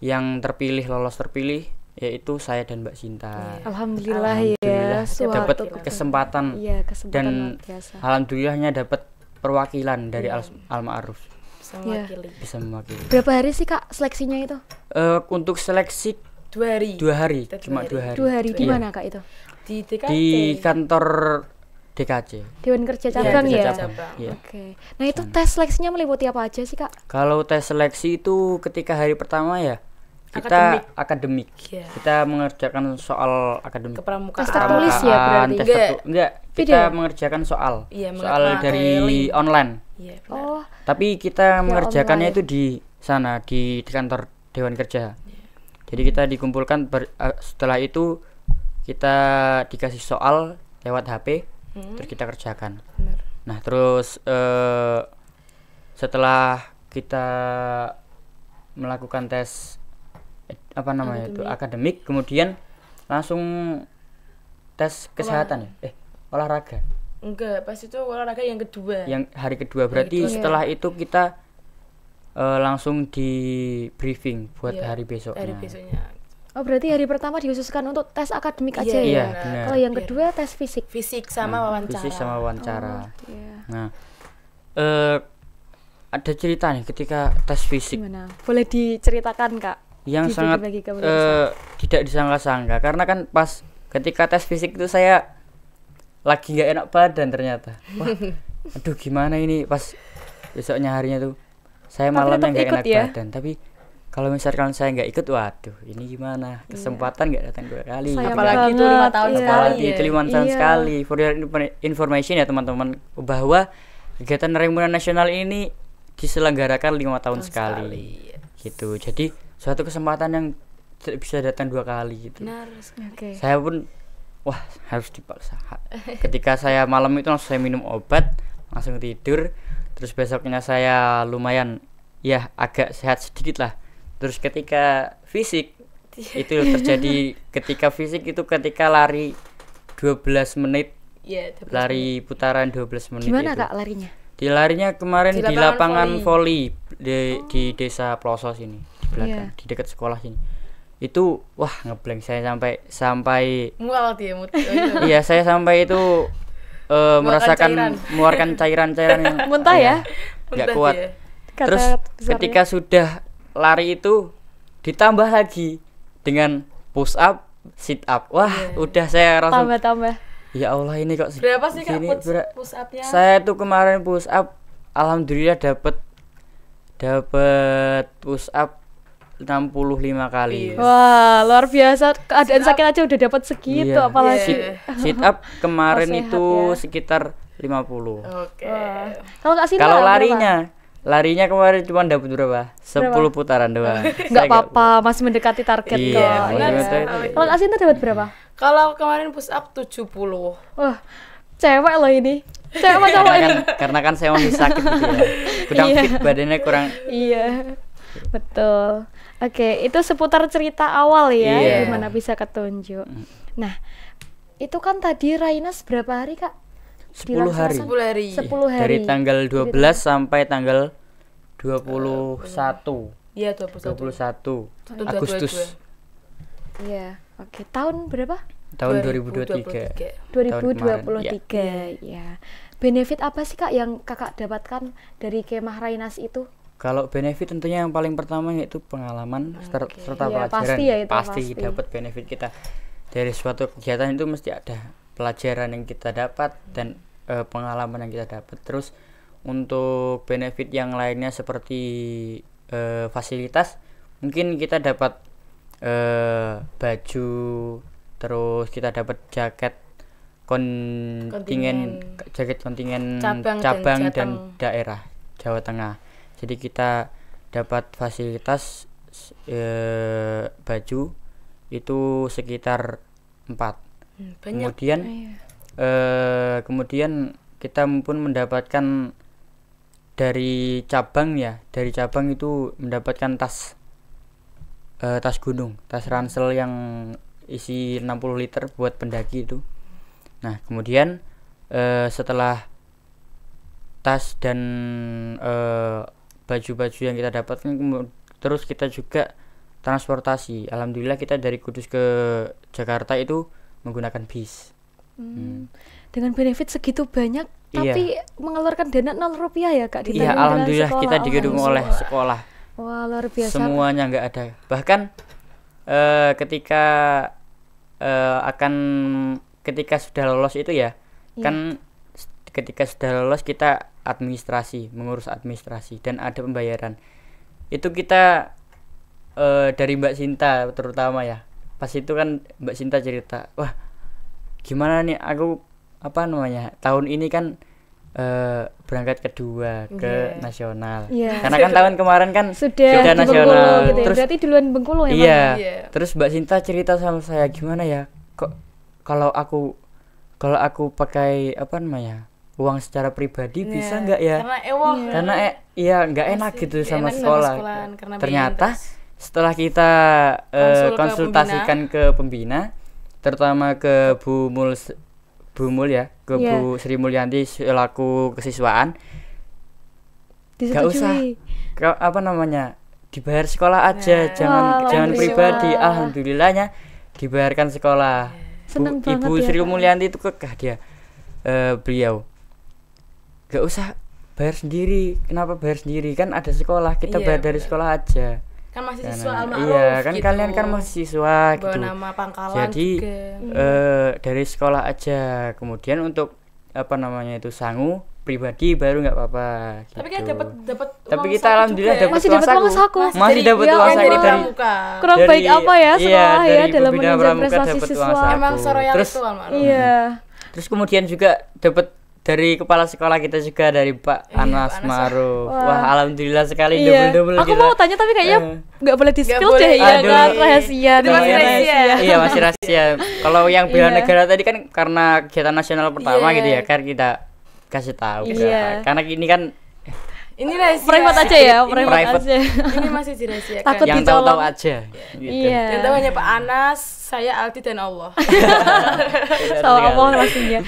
yang terpilih lolos terpilih yaitu saya dan Mbak Sinta. Iya. Alhamdulillah, alhamdulillah ya, iya. dapat kesempatan, ya, kesempatan dan alhamdulillahnya dapat perwakilan dari ya. almaruf. Al iya. bisa mewakili. Berapa hari sih kak seleksinya itu? Uh, untuk seleksi dua hari. Dua hari, dua cuma dua hari. Dua hari, di mana kak itu? Di DKC. Di kantor DKC. Dewan Kerja Cabang ya. ya? ya. Oke. Okay. Nah itu tes seleksinya meliputi apa aja sih kak? Kalau tes seleksi itu ketika hari pertama ya kita akademik, akademik. Yeah. kita mengerjakan soal akademik kepramukaan tes tertulis ya berarti enggak tertu- enggak. kita Video. mengerjakan soal iya, soal dari link. online iya, oh tapi kita ya, mengerjakannya online. itu di sana di, kantor dewan kerja yeah. jadi kita dikumpulkan ber, uh, setelah itu kita dikasih soal lewat HP hmm. terus kita kerjakan benar. nah terus uh, setelah kita melakukan tes apa namanya akademik. itu akademik kemudian langsung tes kesehatan Olah. ya eh olahraga enggak pas itu olahraga yang kedua yang hari kedua berarti kedua. setelah itu kita uh, langsung di briefing buat ya, hari besok hari besoknya Oh berarti hari pertama dikhususkan untuk tes akademik ya, aja ya, ya. Benar. Kalau yang iya. kedua tes fisik. Fisik sama nah, wawancara. Fisik sama wawancara. Oh, ya. Nah, uh, ada cerita nih ketika tes fisik. Gimana? Boleh diceritakan kak? yang sangat uh, tidak disangka-sangka karena kan pas ketika tes fisik itu saya lagi nggak enak badan ternyata wah aduh gimana ini pas besoknya harinya tuh saya malamnya nggak enak ya? badan tapi kalau misalkan saya nggak ikut waduh ini gimana iya. kesempatan nggak yeah. datang dua kali Sayang apalagi banget. itu lima tahun yeah. sekali apalagi itu lima tahun yeah. Iya, iya. sekali for your information ya teman-teman bahwa kegiatan Raimuna Nasional ini diselenggarakan lima tahun, tahun sekali. sekali gitu jadi suatu kesempatan yang tidak bisa datang dua kali gitu. Benar. Okay. Saya pun wah harus dipaksa. Ketika saya malam itu langsung saya minum obat, langsung tidur. Terus besoknya saya lumayan ya agak sehat sedikit lah. Terus ketika fisik iya. itu terjadi ketika fisik itu ketika lari 12 menit. Ya, lari menit. putaran 12 menit Gimana itu. Kak larinya? Di larinya kemarin di lapangan, di lapangan voli, di, oh. di desa Plosos ini belakang yeah. di dekat sekolah sini itu wah ngeblank saya sampai sampai mual dia oh, iya. iya saya sampai itu uh, merasakan mengeluarkan cairan-cairan yang muntah ya iya, nggak ya, kuat ya. terus besarnya. ketika sudah lari itu ditambah lagi dengan push up sit up wah yeah. udah saya rasa tambah-tambah ya Allah ini kok berapa sih kak push upnya saya tuh kemarin push up alhamdulillah dapat dapat push up 65 kali. Yes. Iya. Wah, luar biasa. Keadaan sakit aja udah dapat segitu yeah. apalagi. Yeah. Sit, up kemarin oh, itu ya. sekitar 50. Oke. Okay. Kalau Kalau larinya Larinya kemarin cuma dapat berapa? 10 berapa? putaran doang. Enggak apa-apa, masih mendekati target iya, yeah, kok. Kalau Kak Sinta dapat berapa? Kalau kemarin push up 70. Wah, cewek loh ini cewek cowok kan ini kan, karena kan saya masih sakit gitu ya kurang iya. fit badannya kurang iya betul Oke, okay, itu seputar cerita awal ya, yeah. gimana bisa ketunjuk. Nah, itu kan tadi Raina seberapa hari kak? 10 hari. 10 hari. 10 hari. Dari tanggal 12 Dari sampai tanggal 21. Iya, 21. 21 21. Agustus. Iya, oke. Okay. Tahun berapa? Tahun 2023. 2023, 2023 ya. ya. Benefit apa sih Kak yang Kakak dapatkan dari kemah Rainas itu? Kalau benefit tentunya yang paling pertama yaitu pengalaman okay. serta ya, pelajaran. Pasti, ya itu, pasti, pasti dapat benefit kita dari suatu kegiatan itu mesti ada pelajaran yang kita dapat dan uh, pengalaman yang kita dapat. Terus untuk benefit yang lainnya seperti uh, fasilitas, mungkin kita dapat uh, baju, terus kita dapat jaket kontingen, kontingen jaket kontingen cabang, cabang dan, cabang dan daerah Jawa Tengah jadi kita dapat fasilitas eh, baju itu sekitar empat. Hmm, banyak, kemudian iya. eh, kemudian kita pun mendapatkan dari cabang ya dari cabang itu mendapatkan tas eh, tas gunung tas ransel yang isi 60 liter buat pendaki itu nah kemudian eh, setelah tas dan eh, baju-baju yang kita dapatkan terus kita juga transportasi alhamdulillah kita dari Kudus ke Jakarta itu menggunakan bis hmm. Hmm. dengan benefit segitu banyak iya. tapi iya. mengeluarkan dana nol rupiah ya kak di iya alhamdulillah sekolah, kita oh, oleh sekolah wah luar biasa semuanya nggak ada bahkan uh, ketika uh, akan ketika sudah lolos itu ya iya. kan ketika sudah lolos kita administrasi, mengurus administrasi dan ada pembayaran. Itu kita e, dari Mbak Sinta terutama ya. Pas itu kan Mbak Sinta cerita, "Wah, gimana nih aku apa namanya? Tahun ini kan e, berangkat kedua yeah. ke iya. nasional." Yeah. Karena kan tahun kemarin kan sudah, sudah nasional. Bengkulu, gitu ya, Terus berarti duluan Bengkulu ya. Iya. Yeah. Terus Mbak Sinta cerita sama saya, "Gimana ya? Kok kalau aku kalau aku pakai apa namanya? uang secara pribadi yeah. bisa iya. nggak ya karena ewok eh, yeah. Iya. Eh, karena e iya nggak enak gitu sama enak sekolah ternyata setelah kita Konsul uh, konsultasikan ke pembina. terutama ke Bu Mul Bu Mul ya ke yeah. Bu Sri Mulyanti selaku kesiswaan nggak usah ke, apa namanya dibayar sekolah iya. aja yeah. jangan oh, jangan pribadi alhamdulillahnya dibayarkan sekolah yeah. Bu, Ibu ya, Sri Mulyanti itu kekah dia uh, beliau gak usah bayar sendiri kenapa bayar sendiri kan ada sekolah kita iya, bayar dari sekolah aja kan masih nah, siswa alma nah, iya kan gitu. kalian kan masih siswa Bawa gitu. nama pangkalan jadi juga. Uh, dari sekolah aja kemudian untuk apa namanya itu sangu pribadi baru nggak apa-apa gitu. tapi kan dapat dapat tapi kita alhamdulillah ya. dapat masih dapat uang saku masih dapat uang kan saku dari, dari kurang baik apa ya iya, sekolah ya dalam menunjang prestasi siswa emang terus, iya terus kemudian juga dapat dari kepala sekolah kita juga dari Pak iya, Anas Maruf. Wah. Wah, alhamdulillah sekali iya. double double. Aku kita. mau tanya tapi kayaknya eh. nggak uh. boleh di spill deh ya kan rahasia. Itu masih rahasia. Iya. iya masih rahasia. Kalau yang bela iya. negara tadi kan karena kegiatan nasional pertama yeah. gitu ya kan kita kasih tahu. Iya. Karena ini kan ini rahasia private aja ya private, private. aja ini masih dirahasiakan takut yang tahu-tahu aja gitu. iya yang tahu hanya Pak Anas saya Aldi dan Allah sama Allah maksudnya.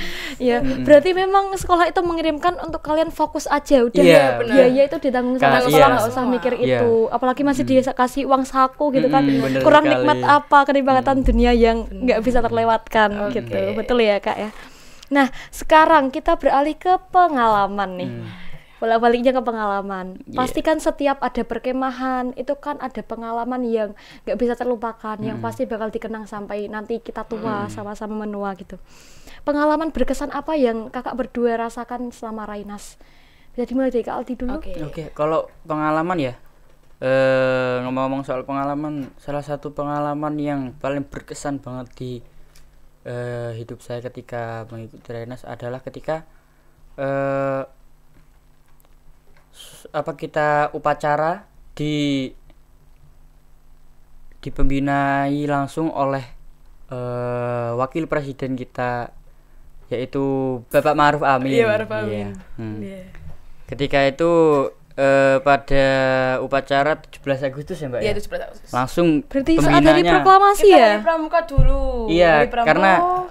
ya berarti memang sekolah itu mengirimkan untuk kalian fokus aja udah yeah, ya iya, biaya itu ditanggung sama sekolah iya. nggak usah mikir iya. itu apalagi masih dikasih uang saku gitu kan kurang nikmat apa kenikmatan dunia yang nggak bisa terlewatkan gitu betul ya kak ya Nah, sekarang kita beralih ke pengalaman nih. Hmm bolak baliknya ke pengalaman yeah. pastikan setiap ada perkemahan itu kan ada pengalaman yang nggak bisa terlupakan hmm. yang pasti bakal dikenang sampai nanti kita tua hmm. sama-sama hmm. menua gitu pengalaman berkesan apa yang kakak berdua rasakan selama Rainas bisa dimulai dari kak Aldi dulu oke okay. okay. kalau pengalaman ya eh ngomong-ngomong soal pengalaman salah satu pengalaman yang paling berkesan banget di uh, hidup saya ketika mengikuti Rainas adalah ketika uh, apa kita upacara di dipembinai langsung oleh uh, wakil presiden kita yaitu Bapak Ma'ruf Amin. Iya, Ma'ruf Amin. Iya. Hmm. Yeah. Ketika itu uh, pada upacara 17 Agustus ya, Mbak Iya, yeah, 17 Agustus. Langsung Berarti pembinanya. saat dari proklamasi kita ya? Kita pramuka dulu. Iya, pramuka. karena oh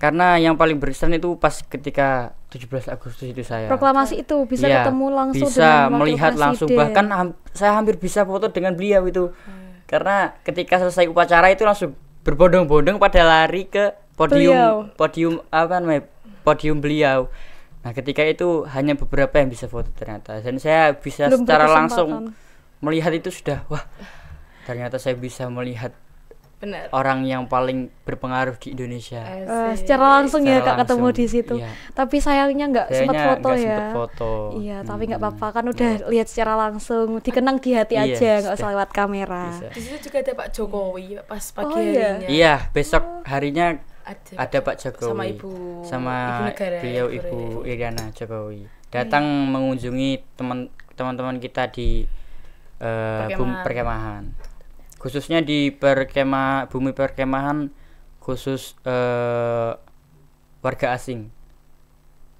karena yang paling berkesan itu pas ketika 17 Agustus itu saya proklamasi itu bisa ya, ketemu langsung bisa melihat presiden. langsung bahkan ha saya hampir bisa foto dengan beliau itu hmm. karena ketika selesai upacara itu langsung berbondong-bondong pada lari ke podium beliau. podium apa namanya podium beliau nah ketika itu hanya beberapa yang bisa foto ternyata dan saya bisa Belum secara langsung melihat itu sudah wah ternyata saya bisa melihat Bener. orang yang paling berpengaruh di Indonesia. Uh, secara langsung secara ya kak ketemu di situ. Iya. Tapi sayangnya nggak sempat foto gak ya. foto. Iya, tapi nggak hmm. apa-apa kan iya. udah yeah. lihat secara langsung, dikenang di hati iya, aja, nggak usah lewat kamera. Di situ juga ada Pak Jokowi pas oh, pagi oh, harinya. Iya, besok harinya ada, ada Pak Jokowi sama ibu sama ibu negara, beliau ibu, ibu Iriana Jokowi datang iya. mengunjungi teman teman kita di uh, perkemahan khususnya di perkemah bumi perkemahan khusus uh, warga asing.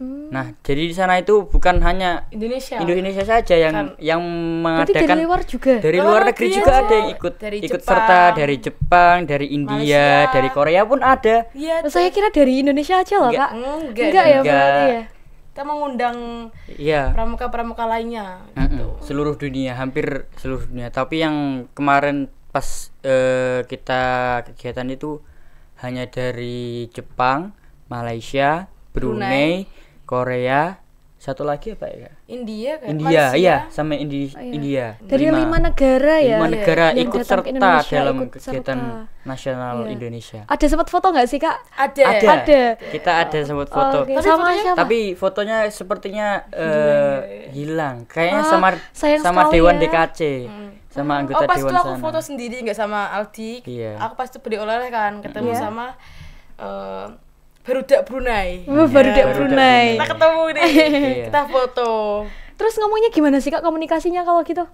Hmm. Nah, jadi di sana itu bukan hanya Indonesia, Indonesia saja yang kan. yang mengadakan dari luar juga, dari oh, luar iya negeri juga ada yang ikut dari ikut Jepang, serta dari Jepang, dari India, Malaysia. dari Korea pun ada. Iya, nah, saya kira dari Indonesia aja loh enggak, kak. Enggak, enggak, enggak ya berarti ya. Kita mengundang iya. pramuka-pramuka lainnya. Gitu. Mm Seluruh dunia, hampir seluruh dunia. Tapi yang kemarin pas eh, kita kegiatan itu hanya dari Jepang, Malaysia, Brunei, Brunei. Korea, satu lagi apa ya? India kan? India, Malaysia. iya, sama Indi oh, iya. India. Dari lima, lima negara ya. Lima iya, negara iya. ikut serta dalam ikut kegiatan nasional iya. Indonesia. Ada sempat foto nggak sih kak? Ada. Ada. ada. Kita ada sempat oh, foto. Oh, okay. Tapi sama fotonya, Tapi fotonya sepertinya uh, hilang. Kayaknya oh, sama sama Dewan ya. DKC. Hmm sama hmm. anggota oh, pas dewan itu aku sana. foto sendiri nggak sama Aldi iya. aku pas itu beli oleh kan ketemu iya. sama uh, Barudak Brunei oh, Barudak iya, Brunei kita ketemu nih iya. kita foto terus ngomongnya gimana sih kak komunikasinya kalau gitu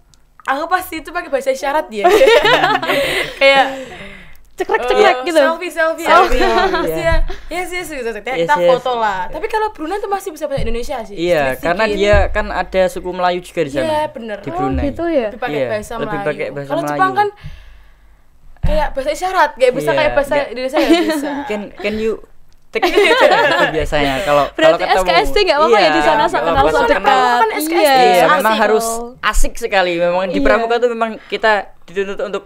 aku pasti itu pakai bahasa isyarat ya kayak cekrek oh, cekrek iya. gitu selfie selfie selfie ya yes yes kita gitu. foto lah tapi kalau Brunei tuh masih bisa bahasa Indonesia sih iya karena dia kan ada suku Melayu juga di sana yeah, bener di Brunei oh, gitu ya lebih pakai iya, bahasa Melayu kalau Jepang kan kayak bahasa isyarat kayak bisa iya, kayak bahasa Indonesia ya bisa can can you praktek gitu, gitu biasanya kalau berarti kalau ketemu, SKSD nggak apa-apa ya di sana sama kalau sama dekat kan SKS iya, memang harus asik sekali memang di pramuka tuh memang kita dituntut untuk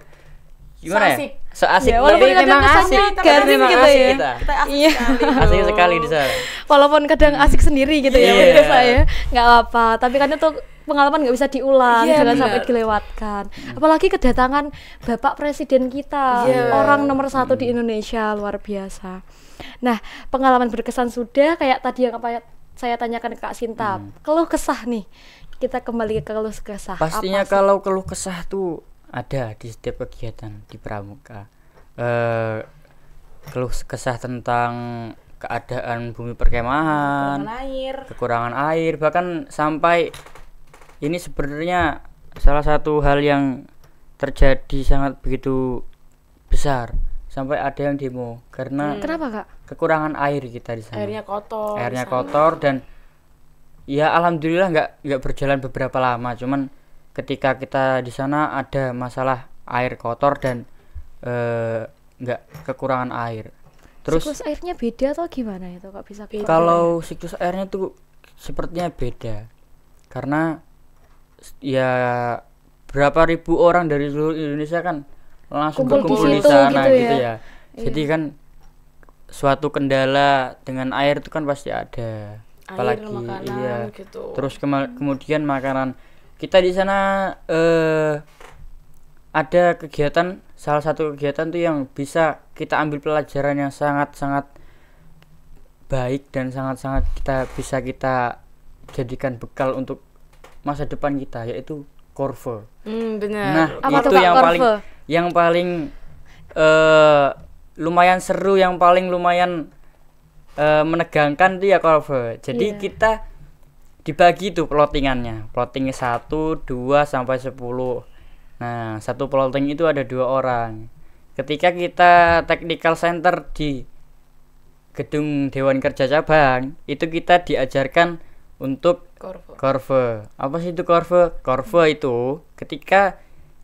gimana so asik. ya? So asik. Ya, walaupun tapi iya, memang asik, asik kan memang gitu asik ya. kita. kita asik iya. sekali. asik sekali di sana. Walaupun kadang asik sendiri gitu yeah. ya yeah. Iya. saya. nggak apa, tapi kan itu pengalaman nggak bisa diulang, yeah, jangan bener. sampai dilewatkan. Apalagi kedatangan Bapak Presiden kita, yeah. orang nomor satu di hmm. Indonesia, luar biasa. Nah, pengalaman berkesan sudah kayak tadi yang apa ya, saya tanyakan ke Kak Sinta. Hmm. Keluh kesah nih. Kita kembali ke keluh kesah. Pastinya kalau keluh kesah tuh ada di setiap kegiatan di pramuka eh, keluh kesah tentang keadaan bumi perkemahan kekurangan air, kekurangan air bahkan sampai ini sebenarnya salah satu hal yang terjadi sangat begitu besar sampai ada yang demo karena hmm. kenapa kak kekurangan air kita di sana airnya kotor airnya kotor dan ya alhamdulillah nggak nggak berjalan beberapa lama cuman ketika kita di sana ada masalah air kotor dan eh, nggak uh, kekurangan air. Terus siklus airnya beda atau gimana itu kok bisa? Beda. Kalau siklus airnya tuh sepertinya beda karena ya berapa ribu orang dari seluruh Indonesia kan langsung kumpul berkumpul di, situ, di sana gitu, gitu ya. ya. Iya. Jadi kan suatu kendala dengan air itu kan pasti ada. Apalagi air, makanan, iya. Gitu. Terus kemudian makanan kita di sana eh, ada kegiatan salah satu kegiatan tuh yang bisa kita ambil pelajaran yang sangat-sangat baik dan sangat-sangat kita bisa kita jadikan bekal untuk masa depan kita yaitu Corvo. Mm, benar. Nah, Apa itu yang Corvo? paling yang paling uh, lumayan seru, yang paling lumayan uh, menegangkan itu ya Corvo. Jadi yeah. kita dibagi tuh plottingannya plotting 1 2 sampai 10 nah satu plotting itu ada dua orang ketika kita technical center di gedung Dewan Kerja cabang itu kita diajarkan untuk korve. korve. Apa sih itu korve? Korve hmm. itu ketika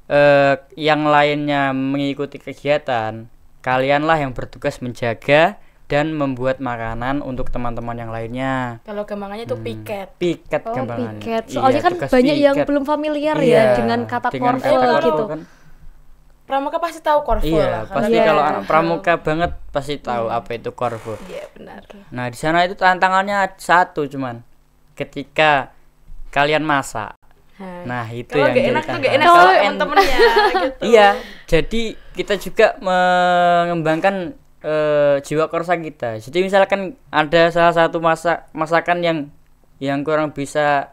eh, yang lainnya mengikuti kegiatan, kalianlah yang bertugas menjaga dan membuat makanan untuk teman-teman yang lainnya. Kalau gambangannya itu hmm. piket. Piket oh, gambangannya. Piket. Iya, Soalnya iya, kan banyak piket. yang belum familiar ya iya, ya dengan kata dengan korful kata gitu. Kan. Pramuka pasti tahu korful iya, lah. Pasti yeah. kalau anak pramuka banget pasti tahu hmm. apa itu korful. Iya, benar. Nah, di sana itu tantangannya satu cuman. Ketika kalian masak. Hmm. Nah, itu kalo yang gak enak tuh gak enak kalau temen-temennya gitu. Iya, jadi kita juga mengembangkan uh, jiwa korsa kita. Jadi misalkan ada salah satu masak masakan yang yang kurang bisa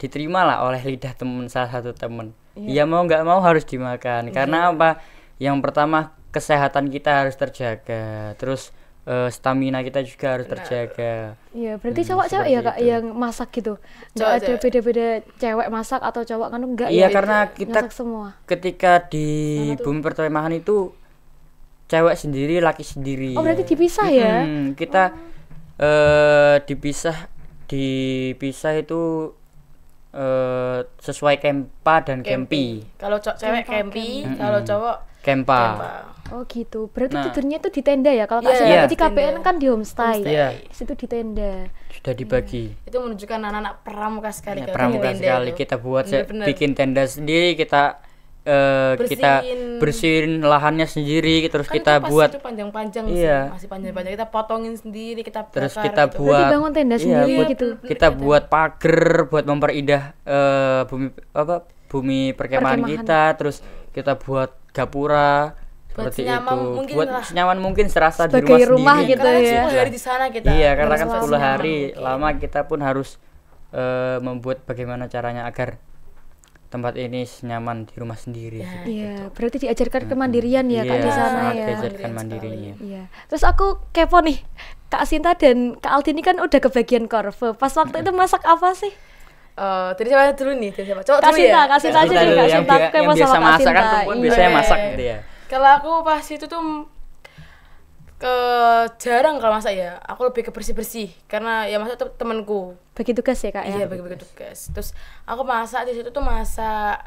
diterima lah oleh lidah temen salah satu temen. Iya. Ya mau nggak mau harus dimakan. yeah. Karena apa? Yang pertama kesehatan kita harus terjaga. Terus uh, stamina kita juga harus terjaga. Iya, berarti hmm, cowok-cowok hmm, ya kak itu. yang masak gitu. Enggak ada beda-beda cewek masak atau cowok kan enggak. Iya, ya, karena iya, kita semua. ketika di bum bumi pertemahan itu cewek sendiri laki sendiri oh berarti dipisah ya? hmm, kita oh. uh, dipisah dipisah itu uh, sesuai kempa dan kempi, kalau cowok cewek kempi, kalau cowok kempa. oh gitu berarti nah. tidurnya itu di tenda ya kalau yeah, yeah. KPN kan di homestay, homestay. Yeah. itu di tenda sudah dibagi yeah. Mm. itu menunjukkan anak-anak pramuka sekali ya, pramuka sekali kita buat bener, bener. bikin tenda sendiri kita uh, bersihin. kita bersihin lahannya sendiri gitu. terus kan kita itu buat itu panjang-panjang iya. Sih, masih panjang-panjang kita potongin sendiri kita bakar, terus gitu. kita gitu. buat bangun tenda iya, sendiri buat, gitu kita gitu. buat pagar buat memperindah uh, bumi apa bumi perkemahan, perkemahan kita terus kita buat gapura buat seperti itu mungkin buat lah. senyaman mungkin serasa Sebagai di rumah, rumah sendiri gitu karena ya. 10 hari di sana kita iya karena kan 10 hari lama kita pun harus uh, membuat bagaimana caranya agar tempat ini nyaman di rumah sendiri. Ya, iya, gitu. berarti diajarkan hmm. kemandirian ya yeah, kak iya, di sana ya. Diajarkan iya, mandirinya. Iya. Terus aku kepo nih, kak Sinta dan kak Aldi ini kan udah kebagian korve. Pas waktu hmm. itu masak apa sih? Uh, tadi siapa dulu nih? Tadi siapa? Coba dulu ya? Kak Sinta iya, aja deh, Kak Sinta. Kayak kepo sama Kak kan Sinta. Kan biasanya masak gitu ya. Kalau aku pas itu tuh ke jarang kalau masak ya aku lebih ke bersih bersih karena ya masak temanku bagi tugas ya kak ya iya bagi bagi tugas terus aku masak di situ tuh masak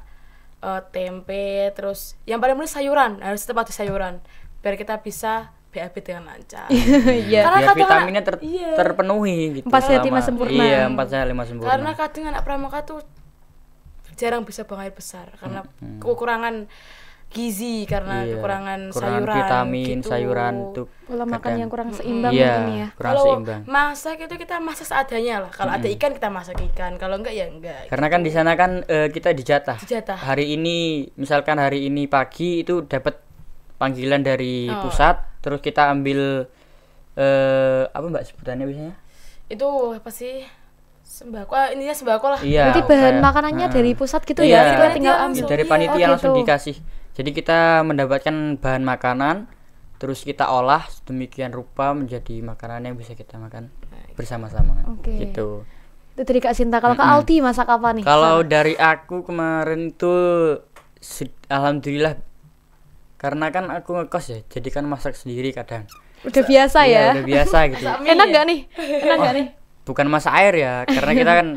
uh, tempe terus yang paling penting sayuran harus tetap ada sayuran biar kita bisa BAB dengan lancar iya karena ya, vitaminnya ter iya. terpenuhi gitu empat sehat lima sempurna iya empat sehat lima sempurna karena kadang anak pramuka tuh jarang bisa buang besar karena hmm. kekurangan gizi karena iya, kekurangan kurang sayuran vitamin gitu. sayuran tuh pola makan kadang, yang kurang seimbang iya, mungkin ya kurang kalau seimbang. masak itu kita masak seadanya lah kalau mm -hmm. ada ikan kita masak ikan kalau enggak ya enggak karena gitu. kan di sana kan uh, kita dijatah dijatah hari ini misalkan hari ini pagi itu dapat panggilan dari oh. pusat terus kita ambil uh, apa mbak sebutannya biasanya itu apa sih sembako ah, ini sembako lah iya, berarti bahan makanannya uh, dari pusat gitu ya? iya, ya kita tinggal iya, ambil dari iya, panitia oh, gitu. langsung dikasih jadi kita mendapatkan bahan makanan terus kita olah demikian rupa menjadi makanan yang bisa kita makan bersama-sama. Oke. Okay. Gitu. Itu dari Kak Sinta. Kalau mm -hmm. Kak Alti masak apa nih? Kalau dari aku kemarin tuh alhamdulillah karena kan aku ngekos ya, jadi kan masak sendiri kadang. Udah biasa ya. ya udah biasa gitu. Enak gak nih? Enak oh, gak nih? Bukan masak air ya, karena kita kan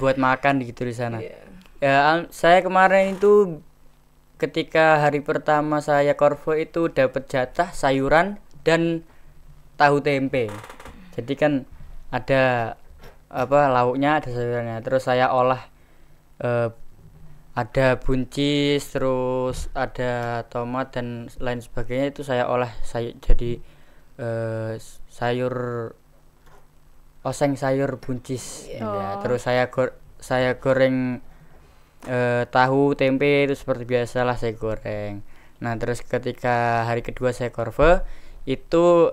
buat makan gitu di sana. Yeah. Ya, saya kemarin itu ketika hari pertama saya korvo itu dapat jatah sayuran dan tahu tempe jadi kan ada apa lauknya ada sayurannya terus saya olah eh, ada buncis terus ada tomat dan lain sebagainya itu saya olah saya jadi eh, sayur oseng sayur buncis oh. ya terus saya go saya goreng e, tahu tempe itu seperti biasa lah saya goreng nah terus ketika hari kedua saya korve itu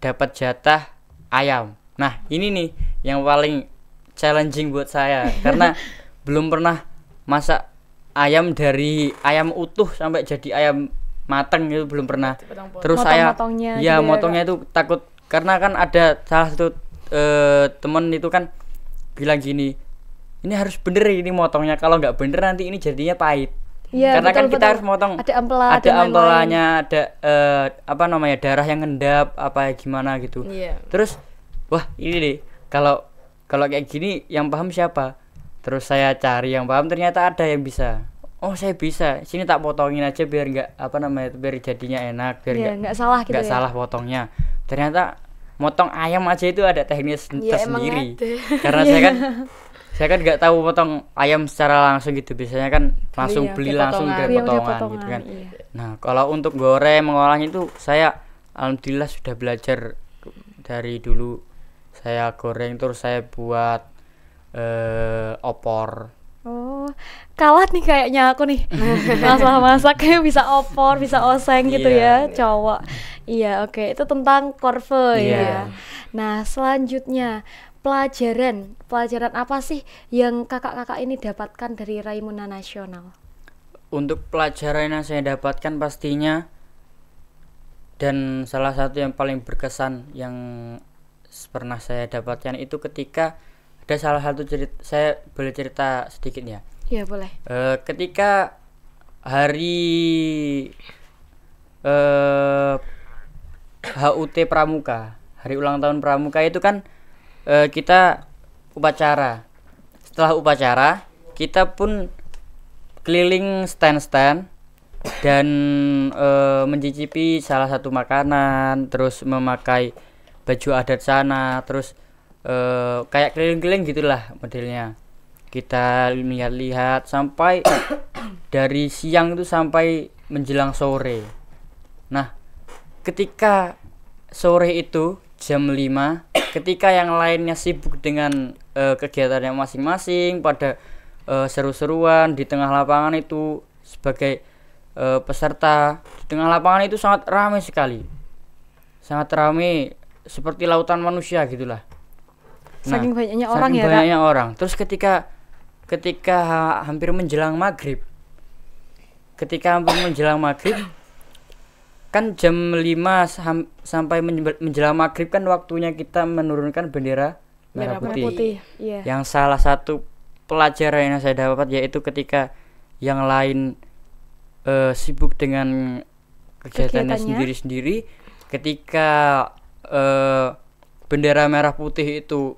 dapat jatah ayam nah ini nih yang paling challenging buat saya karena belum pernah masak ayam dari ayam utuh sampai jadi ayam mateng itu belum pernah terus Motong saya gitu ya iya, motongnya itu takut karena kan ada salah satu e, temen itu kan bilang gini ini harus bener ini motongnya kalau nggak bener nanti ini jadinya pahit ya, karena betul, kan kita betul. harus motong ada ampela ada ampelanya ada uh, apa namanya darah yang ngendap apa gimana gitu yeah. terus wah ini deh kalau kalau kayak gini yang paham siapa terus saya cari yang paham ternyata ada yang bisa oh saya bisa sini tak potongin aja biar nggak apa namanya biar jadinya enak biar iya, nggak yeah, salah salah gitu ya. salah potongnya ternyata motong ayam aja itu ada teknis ya, tersendiri iya, karena iya. saya kan saya kan nggak tahu potong ayam secara langsung gitu biasanya kan langsung beli, iya, beli langsung dari potongan, iya, potongan gitu kan iya. nah kalau untuk goreng mengolahnya itu saya alhamdulillah sudah belajar dari dulu saya goreng terus saya buat uh, opor oh kalah nih kayaknya aku nih masalah masak kayak bisa opor bisa oseng gitu yeah. ya cowok iya oke okay. itu tentang korve yeah. ya iya. nah selanjutnya pelajaran pelajaran apa sih yang kakak-kakak ini dapatkan dari Raimuna Nasional? Untuk pelajaran yang saya dapatkan pastinya dan salah satu yang paling berkesan yang pernah saya dapatkan itu ketika ada salah satu cerita saya boleh cerita sedikit ya. Iya boleh. Uh, ketika hari uh, eh, HUT Pramuka hari ulang tahun Pramuka itu kan e, kita upacara setelah upacara kita pun keliling stand-stand dan e, mencicipi salah satu makanan terus memakai baju adat sana terus e, kayak keliling-keliling gitulah modelnya kita lihat-lihat sampai dari siang itu sampai menjelang sore. Nah, ketika sore itu jam 5 ketika yang lainnya sibuk dengan uh, kegiatannya masing-masing pada uh, seru-seruan di tengah lapangan itu sebagai uh, peserta di tengah lapangan itu sangat ramai sekali sangat ramai seperti lautan manusia gitulah nah, saking banyaknya orang saking ya banyaknya orang terus ketika ketika hampir menjelang maghrib ketika hampir menjelang maghrib kan jam 5 sampai menjelang maghrib kan waktunya kita menurunkan bendera merah, merah putih, putih. Yeah. yang salah satu pelajaran yang saya dapat yaitu ketika yang lain uh, sibuk dengan kegiatannya sendiri-sendiri ketika uh, bendera merah putih itu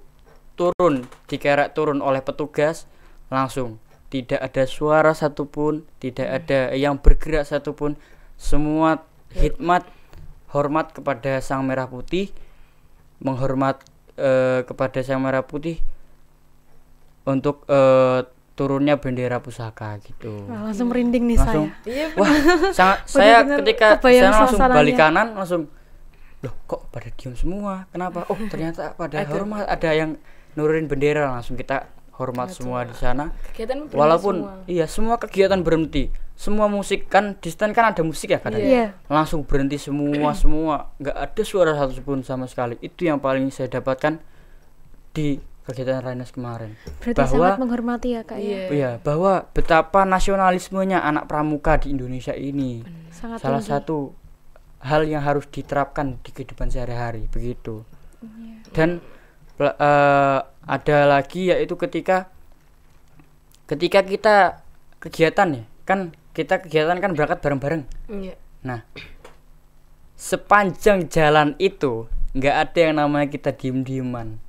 turun dikerek turun oleh petugas langsung tidak ada suara satupun tidak hmm. ada yang bergerak satupun semua hikmat hormat kepada sang merah putih menghormat eh, kepada sang merah putih untuk eh, turunnya bendera pusaka gitu. Nah, langsung merinding nih langsung, saya. Iya, wah, sangat, saya ketika saya langsung balik ya. kanan langsung loh kok pada diam semua? Kenapa? Oh, ternyata pada hormat ada yang nurunin bendera langsung kita hormat semua di sana. Walaupun semua. iya semua kegiatan berhenti. Semua musik kan distan kan ada musik ya kadang. Yeah. Langsung berhenti semua semua. nggak ada suara satu pun sama sekali. Itu yang paling saya dapatkan di kegiatan rainas kemarin. Berarti bahwa, sangat menghormati ya kak yeah. Iya. iya bahwa betapa nasionalismenya anak pramuka di Indonesia ini sangat salah tinggi. satu hal yang harus diterapkan di kehidupan sehari-hari begitu. Yeah. Dan uh, ada lagi yaitu ketika ketika kita kegiatan ya kan kita kegiatan kan berangkat bareng-bareng yeah. nah sepanjang jalan itu nggak ada yang namanya kita diem-dieman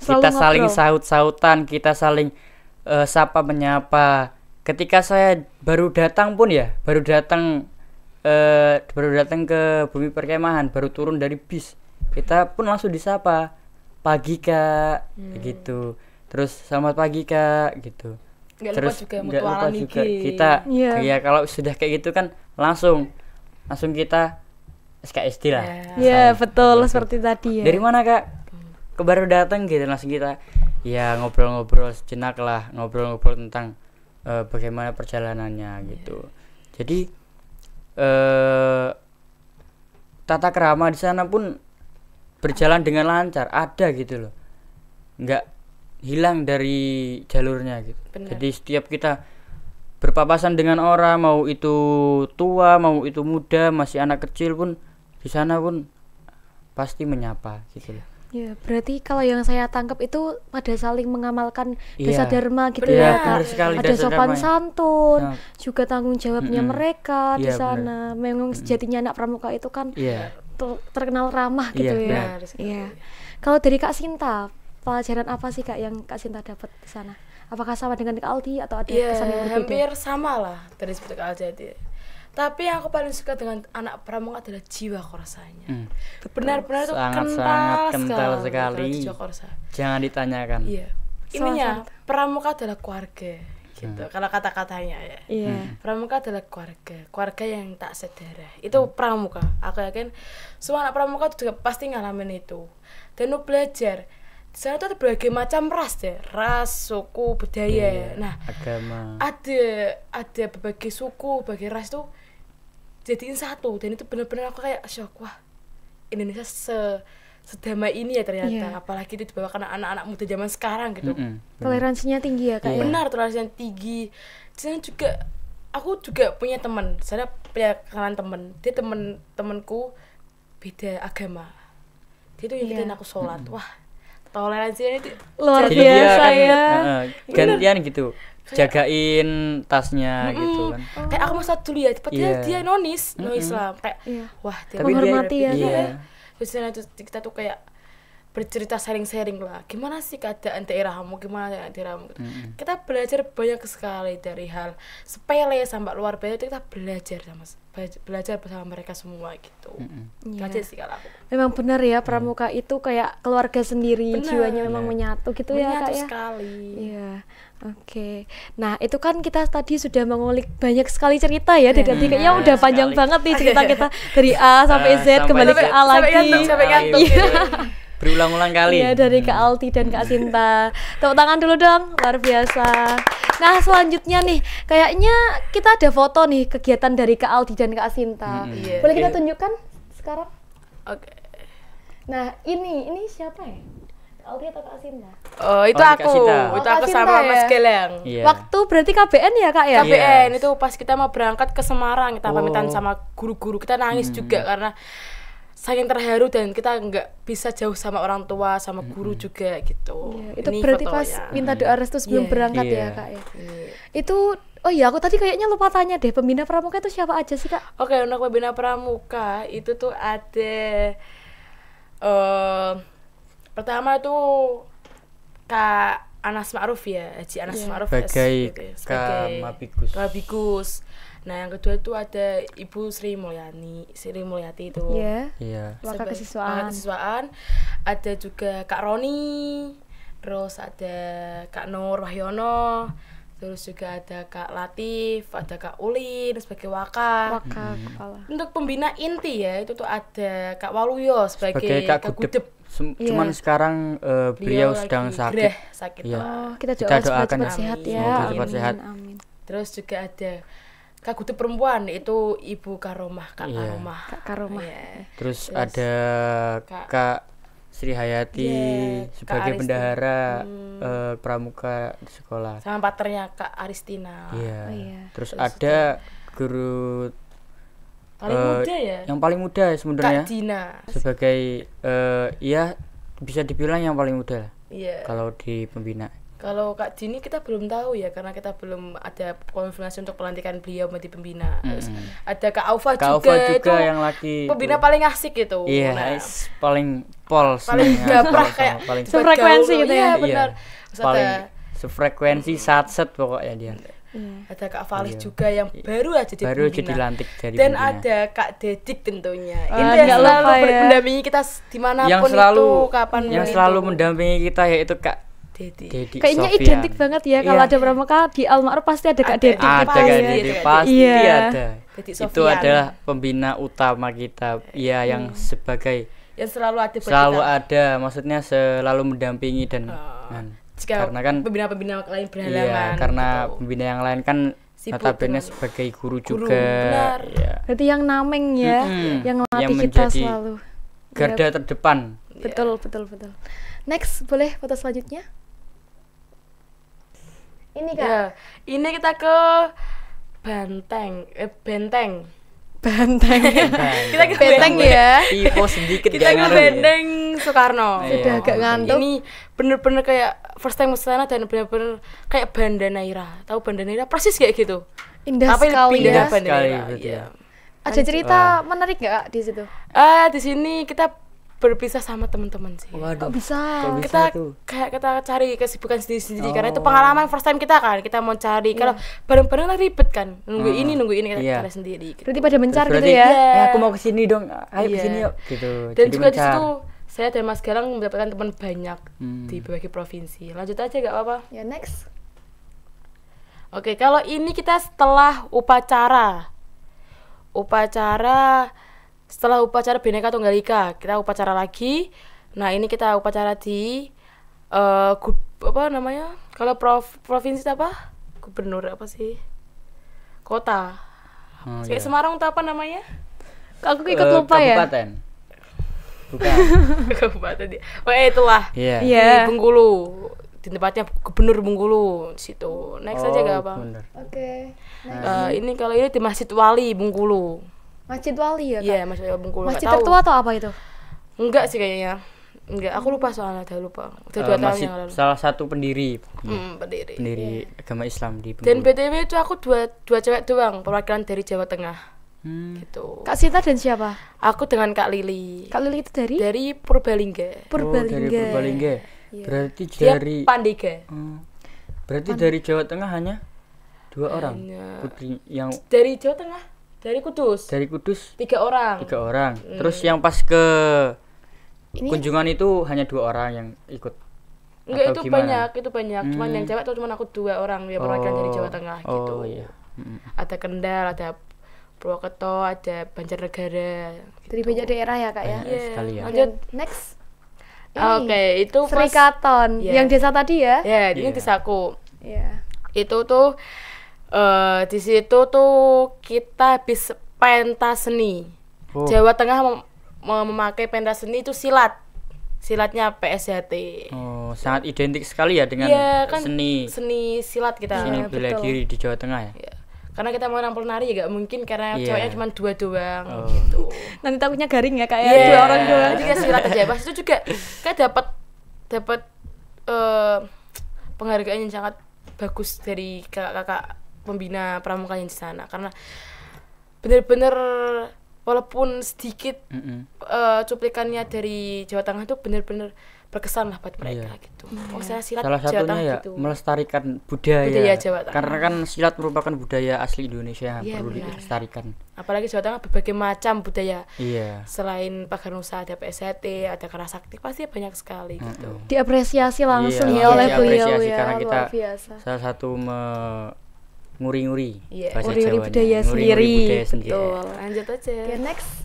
kita saling saut-sautan kita saling uh, sapa menyapa ketika saya baru datang pun ya baru datang uh, baru datang ke bumi perkemahan baru turun dari bis kita pun langsung disapa pagi kak hmm. gitu terus selamat pagi kak gitu gak terus lupa juga, gak lupa juga kita yeah. ya iya, kalau sudah kayak gitu kan langsung langsung kita SKSD lah ya yeah. yeah, betul gitu. seperti tadi ya dari mana kak baru datang gitu langsung kita ya ngobrol-ngobrol sejenak lah ngobrol-ngobrol tentang uh, bagaimana perjalanannya iya. gitu jadi uh, tata kerama di sana pun berjalan dengan lancar ada gitu loh nggak hilang dari jalurnya gitu Bener. jadi setiap kita berpapasan dengan orang mau itu tua mau itu muda masih anak kecil pun di sana pun pasti menyapa gitu loh Ya, berarti kalau yang saya tangkap itu pada saling mengamalkan iya. desa dharma gitu iya, ya, ya. sekali, ada sopan dharma. Ya. santun, nah. juga tanggung jawabnya mm -hmm. mereka ya, di sana. Bener. Memang sejatinya anak pramuka itu kan yeah terkenal ramah iya, gitu yeah, ya. Gitu iya. Ya. Kalau dari Kak Sinta, pelajaran apa sih Kak yang Kak Sinta dapat di sana? Apakah sama dengan Kak Aldi atau ada yeah, kesan yang berbeda? hampir sama lah dari seperti Kak Aldi. Tapi yang aku paling suka dengan anak pramuka adalah jiwa korsanya. Hmm. Benar-benar itu sangat, kental, sangat kental sekali. sekali. Jangan ditanyakan. Iya. Ininya, pramuka adalah keluarga gitu hmm. kalau kata-katanya ya yeah. Hmm. pramuka adalah keluarga keluarga yang tak sedara itu hmm. pramuka aku yakin semua anak pramuka juga pasti ngalamin itu dan lu belajar di sana tuh ada berbagai macam ras deh ras suku budaya yeah. Iya. nah agama ada ada berbagai suku berbagai ras tuh jadiin satu dan itu benar-benar aku kayak shock wah Indonesia se sedamai ini ya ternyata yeah. apalagi itu dibawakan anak-anak muda zaman sekarang gitu mm -hmm. toleransinya tinggi ya kak ya? benar toleransinya tinggi dan juga aku juga punya teman saya punya kenalan teman dia teman temanku beda agama dia tuh yeah. aku sholat mm -hmm. wah toleransinya itu luar Jadi biasa dia kan, ya kan, uh, gantian Bener. gitu jagain tasnya mm hmm gitu kan. Kayak aku masa dulu ya, cepat yeah. dia nonis, nonis lah Kayak yeah. wah, dia menghormati ya. Gitu. yeah. Ya? biasanya kita tuh kayak bercerita sharing-sharing lah gimana sih keadaan daerahmu gimana keadaan ya daerahmu mm -hmm. kita belajar banyak sekali dari hal sepele sampai luar biasa kita belajar sama belajar bersama mereka semua gitu mm -hmm. yeah. sih kalau aku memang benar ya pramuka itu kayak keluarga sendiri bener. jiwanya memang yeah. menyatu gitu ya, menyatu ya kak sekali ya Oke, nah itu kan kita tadi sudah mengulik banyak sekali cerita ya, dari tadi kayaknya iya, udah panjang banget nih cerita kita dari A nah, sampai Z sampai kembali sampai, ke A lagi. Sampai ngantuk, sampai ngantuk. Iya. Gitu. Berulang-ulang kali. Ya dari hmm. Kak Alti dan Kak Sinta. Tepuk tangan dulu dong, luar biasa. Nah selanjutnya nih, kayaknya kita ada foto nih kegiatan dari ke Alti dan Kak Sinta. Hmm. Iya. Boleh kita tunjukkan sekarang? Oke. Okay. Nah ini ini siapa ya? Kak Alti atau Kak Sinta? Eh, oh, itu aku. itu aku sama ya? Mas Geleng. Yeah. Waktu berarti KBN ya, Kak ya? KBN yes. Iya. itu pas kita mau berangkat ke Semarang, kita oh. pamitan sama guru-guru. Kita nangis hmm. juga karena saking terharu dan kita nggak bisa jauh sama orang tua sama hmm. guru hmm juga gitu yeah, itu Ini berarti fotonya. pas minta doa restu sebelum yeah. berangkat yeah. ya iya. kak ya yeah. itu oh iya aku tadi kayaknya lupa tanya deh pembina pramuka itu siapa aja sih kak oke okay, untuk pembina pramuka itu tuh ada uh, pertama itu Kak Anas Ma'ruf ya Haji Anas yeah. Ma'ruf sebagai, ya, sebagai Mabikus. Mabikus. Nah yang kedua itu ada Ibu Sri Mulyani Sri Mulyati itu Iya yeah. yeah. Sebagai, kesiswaan. kesiswaan Ada juga Kak Roni Terus ada Kak Nur Wahyono Terus juga ada Kak Latif, ada Kak Ulin sebagai waka. Waka hmm. kepala. Untuk pembina inti ya itu tuh ada Kak Waluyo sebagai, sebagai Kak, Kak Gudep Sem yeah. Cuman sekarang uh, beliau, beliau sedang sakit. Greh, sakit. Ya. Oh, kita, kita doakan cepat ya. sehat ya. Semoga cepat amin. sehat. Amin. Terus juga ada Kak Gudu perempuan itu Ibu Karomah, Kak yeah. Karomah. Kak Karomah. Yeah. Terus, Terus ada Kak, Kak Sri Hayati yeah, sebagai Kak bendahara hmm. uh, pramuka di sekolah. Sama paternya Kak Aristina. Yeah. Oh, yeah. Terus, Terus ada juga. guru paling uh, muda ya yang paling muda ya sebenarnya Kak Dina sebagai uh, ya bisa dibilang yang paling muda lah yeah. kalau di pembina kalau Kak Dini kita belum tahu ya karena kita belum ada konfirmasi untuk pelantikan beliau menjadi pembina. Mm hmm. ada Kak Aufa juga, Aufa juga itu yang lagi pembina itu. paling asik gitu. Iya, yeah, nice. paling pol paling gabrah kayak paling sefrekuensi gitu ya. Iya, benar. Yeah, iya. paling sefrekuensi satset pokoknya dia. Iya yeah. ada Kak Falis yeah. Iya. juga yang baru aja jadi baru jadi lantik dari dan pembina. ada Kak Dedik tentunya ah, ini yang selalu ya. mendampingi kita dimanapun yang selalu, itu kapan yang selalu itu. mendampingi kita yaitu Kak Dedik Kayaknya Sofian. identik banget ya kalau yeah. ada pramuka di Almar pasti ada Kak Dedik Ada gitu Kak ya. Dedik pasti yeah. ada. Itu adalah pembina utama kita ya yang sebagai yang selalu ada selalu kita. ada maksudnya selalu mendampingi dan oh jika karena kan pembina-pembina lain iya, berhalangan iya, karena gitu. pembina yang lain kan notabene sebagai guru, guru juga benar. Ya. berarti yang nameng ya mm -hmm. yang melatih yang kita selalu garda ya. terdepan betul yeah. betul betul next boleh foto selanjutnya ini kak yeah. ini kita ke Banteng eh Benteng benteng kita ke Benteng ya. Info sedikit kita ke ya. Benteng Soekarno. Iya, Sudah agak ngantuk. Ini bener-bener kayak first time ke sana dan benar-benar kayak Banda Naira. Tahu Banda Naira persis kayak gitu. Indah Tapi sekali indah ya. Banda Naira. Sekali, iya. ya. Ada cerita Wah. menarik nggak di situ? Eh uh, di sini kita berpisah sama teman-teman sih. Waduh. Kok bisa. Kok kita kayak kita cari kesibukan sendiri-sendiri oh. karena itu oh. pengalaman first time kita kan. Kita mau cari yeah. kalau bareng-bareng lah ribet kan. Nunggu oh. ini nunggu ini kita yeah. cari sendiri gitu. Berarti pada mencar gitu berarti, gitu ya. Yeah. Eh, aku mau ke sini dong. Ayo yeah. ke iya. sini yuk gitu. Dan Jadi juga di situ saya dan Mas Galang mendapatkan teman banyak hmm. di berbagai provinsi. Lanjut aja gak apa-apa? Ya yeah, next. Oke, kalau ini kita setelah upacara. Upacara setelah upacara Bhinneka Tunggal Ika, kita upacara lagi. Nah, ini kita upacara di uh, apa namanya? Kalau prov, provinsi apa? Gubernur apa sih? Kota. Oh, Kayak yeah. Semarang tuh apa namanya? Aku ikut uh, lupa ya. kabupaten. ya bukan kabupaten dia oh itulah yeah. yeah. di Bengkulu di tempatnya gubernur Bengkulu situ next oh, aja gak apa oke okay. uh, eh, ini kalau ini di Masjid Wali Bengkulu Masjid Wali ya kak? Iya yeah, Masjid Wali Bengkulu Masjid gak tertua tahu. atau apa itu enggak sih kayaknya enggak aku lupa soalnya udah lupa udah uh, tahun yang lalu salah satu pendiri hmm, pendiri pendiri yeah. agama Islam di Bengkulu. dan btw itu aku dua dua cewek doang perwakilan dari Jawa Tengah Hmm. Gitu. Kak Sita dan siapa? Aku dengan Kak Lili. Kak Lili itu dari? Dari Purbalingga. Purbalingga. Oh, dari Purbalingga. Yeah. Berarti Dia dari Pandega. Hmm. Berarti Pandega. dari Jawa Tengah hanya dua hanya... orang. Putri yang dari Jawa Tengah, dari Kudus. Dari Kudus tiga orang. Tiga orang. Hmm. Terus yang pas ke Ini... kunjungan itu hanya dua orang yang ikut Enggak itu gimana? banyak, itu banyak. Hmm. Cuman yang cewek itu cuma aku dua orang, ya perwakilan oh. dari Jawa oh. Tengah oh, gitu. Oh Iya. Hmm. Ada Kendal, ada Purwokerto, ada Banjarnegara. Gitu. Dari banyak daerah ya kak ya. Yeah. Iya. Sekali ya. Lanjut next. Ah, oke, okay, itu Serikaton yeah. yang desa tadi ya? Iya yeah, yeah. ini desaku. Iya. Yeah. Itu tuh uh, di situ tuh kita bis pentas seni. Oh. Jawa Tengah mem memakai pentas seni itu silat. Silatnya PSHT. Oh, sangat identik sekali ya dengan yeah, kan seni. Seni silat kita. Seni iya, bela diri di Jawa Tengah ya. Yeah karena kita mau nampol nari ya gak mungkin karena yeah. cowoknya cuma dua doang oh. gitu nanti takutnya garing ya kayak yeah. dua orang doang jadi kasih silat aja pas itu juga kayak dapat dapat uh, penghargaan yang sangat bagus dari kakak-kakak pembina pramuka yang di sana karena bener-bener walaupun sedikit mm -hmm. uh, cuplikannya dari Jawa Tengah tuh bener-bener berkesan lah buat mereka iya. gitu. Oh, saya silat Salah Jawa satunya ya gitu. melestarikan budaya. Ya. budaya Jawa Karena kan silat merupakan budaya asli Indonesia iya, perlu benar. dilestarikan. Apalagi Jawa Tengah berbagai macam budaya. Iya. Selain pagar nusa ada PST, ada Kerasakti pasti banyak sekali mm -hmm. gitu. Diapresiasi langsung iya, ya oleh beliau ya. Karena kita biasa. salah satu me iya. nguri-nguri yeah. budaya sendiri. Budaya sendiri. Betul. Lanjut aja. Okay, next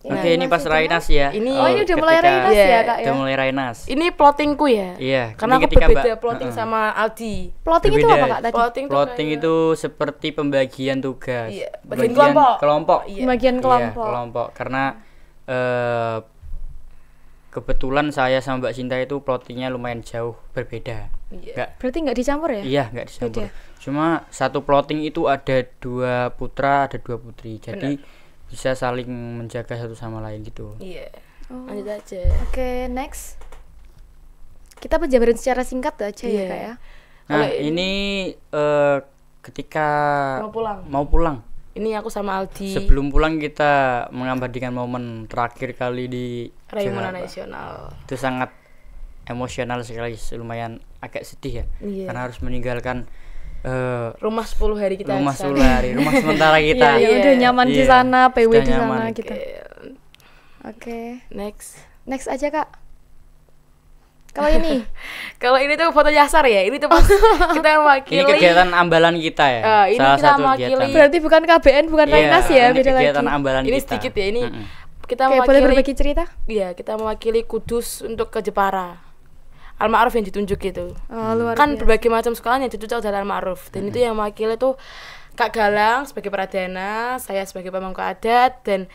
Oke, okay, nah, ini pas Rainas ya. Ini oh, ini udah mulai Rainas ya, Kak ya. Udah mulai Rainas. Ini plottingku ya. Iya, karena aku berbeda mbak, plotting uh, uh, sama Aldi. Plotting itu apa Kak tadi? Plotting, plotting itu, itu seperti pembagian tugas. Iya, bagian kelompok. Kelompok. Iya. Bagian kelompok. Iya, kelompok karena uh, kebetulan saya sama Mbak Sinta itu plottingnya lumayan jauh berbeda. Iya. Gak, Berarti nggak dicampur ya? Iya, nggak dicampur. Beda. Cuma satu plotting itu ada dua putra, ada dua putri. Jadi Bener bisa saling menjaga satu sama lain gitu. Iya. Yeah. Oh. aja. Oke, okay, next. Kita penjabaran secara singkat aja yeah. ya, iya. Kak ya. Nah, Oleh ini, ini uh, ketika mau pulang. Mau pulang. Ini aku sama Aldi. Sebelum pulang kita mengabadikan momen terakhir kali di Raimuna Nasional. Itu sangat emosional sekali, lumayan agak sedih ya. Yeah. Karena harus meninggalkan uh, rumah 10 hari kita rumah 10 hari rumah sementara iya, kita ya, ya, udah iya. nyaman yeah. di iya, sana PW di sana kita oke gitu. okay. next next aja kak kalau ini kalau ini tuh foto jasar ya ini tuh kita mewakili ini kegiatan ambalan kita ya uh, ini salah kita satu mewakili kegiatan. berarti bukan KBN bukan yeah, Rainas ya ini beda kegiatan lagi. ambalan ini kita. sedikit ya ini mm -hmm. kita Kayak mewakili boleh berbagi cerita iya kita mewakili Kudus untuk ke Jepara Al-Ma'ruf yang ditunjuk gitu. Oh, kan berbagai macam sekolah yang ditunjuk dalam Al-Ma'ruf. Dan hmm. itu mm-hmm. yang mewakili tuh Kak Galang sebagai pradana, saya sebagai pemangku adat dan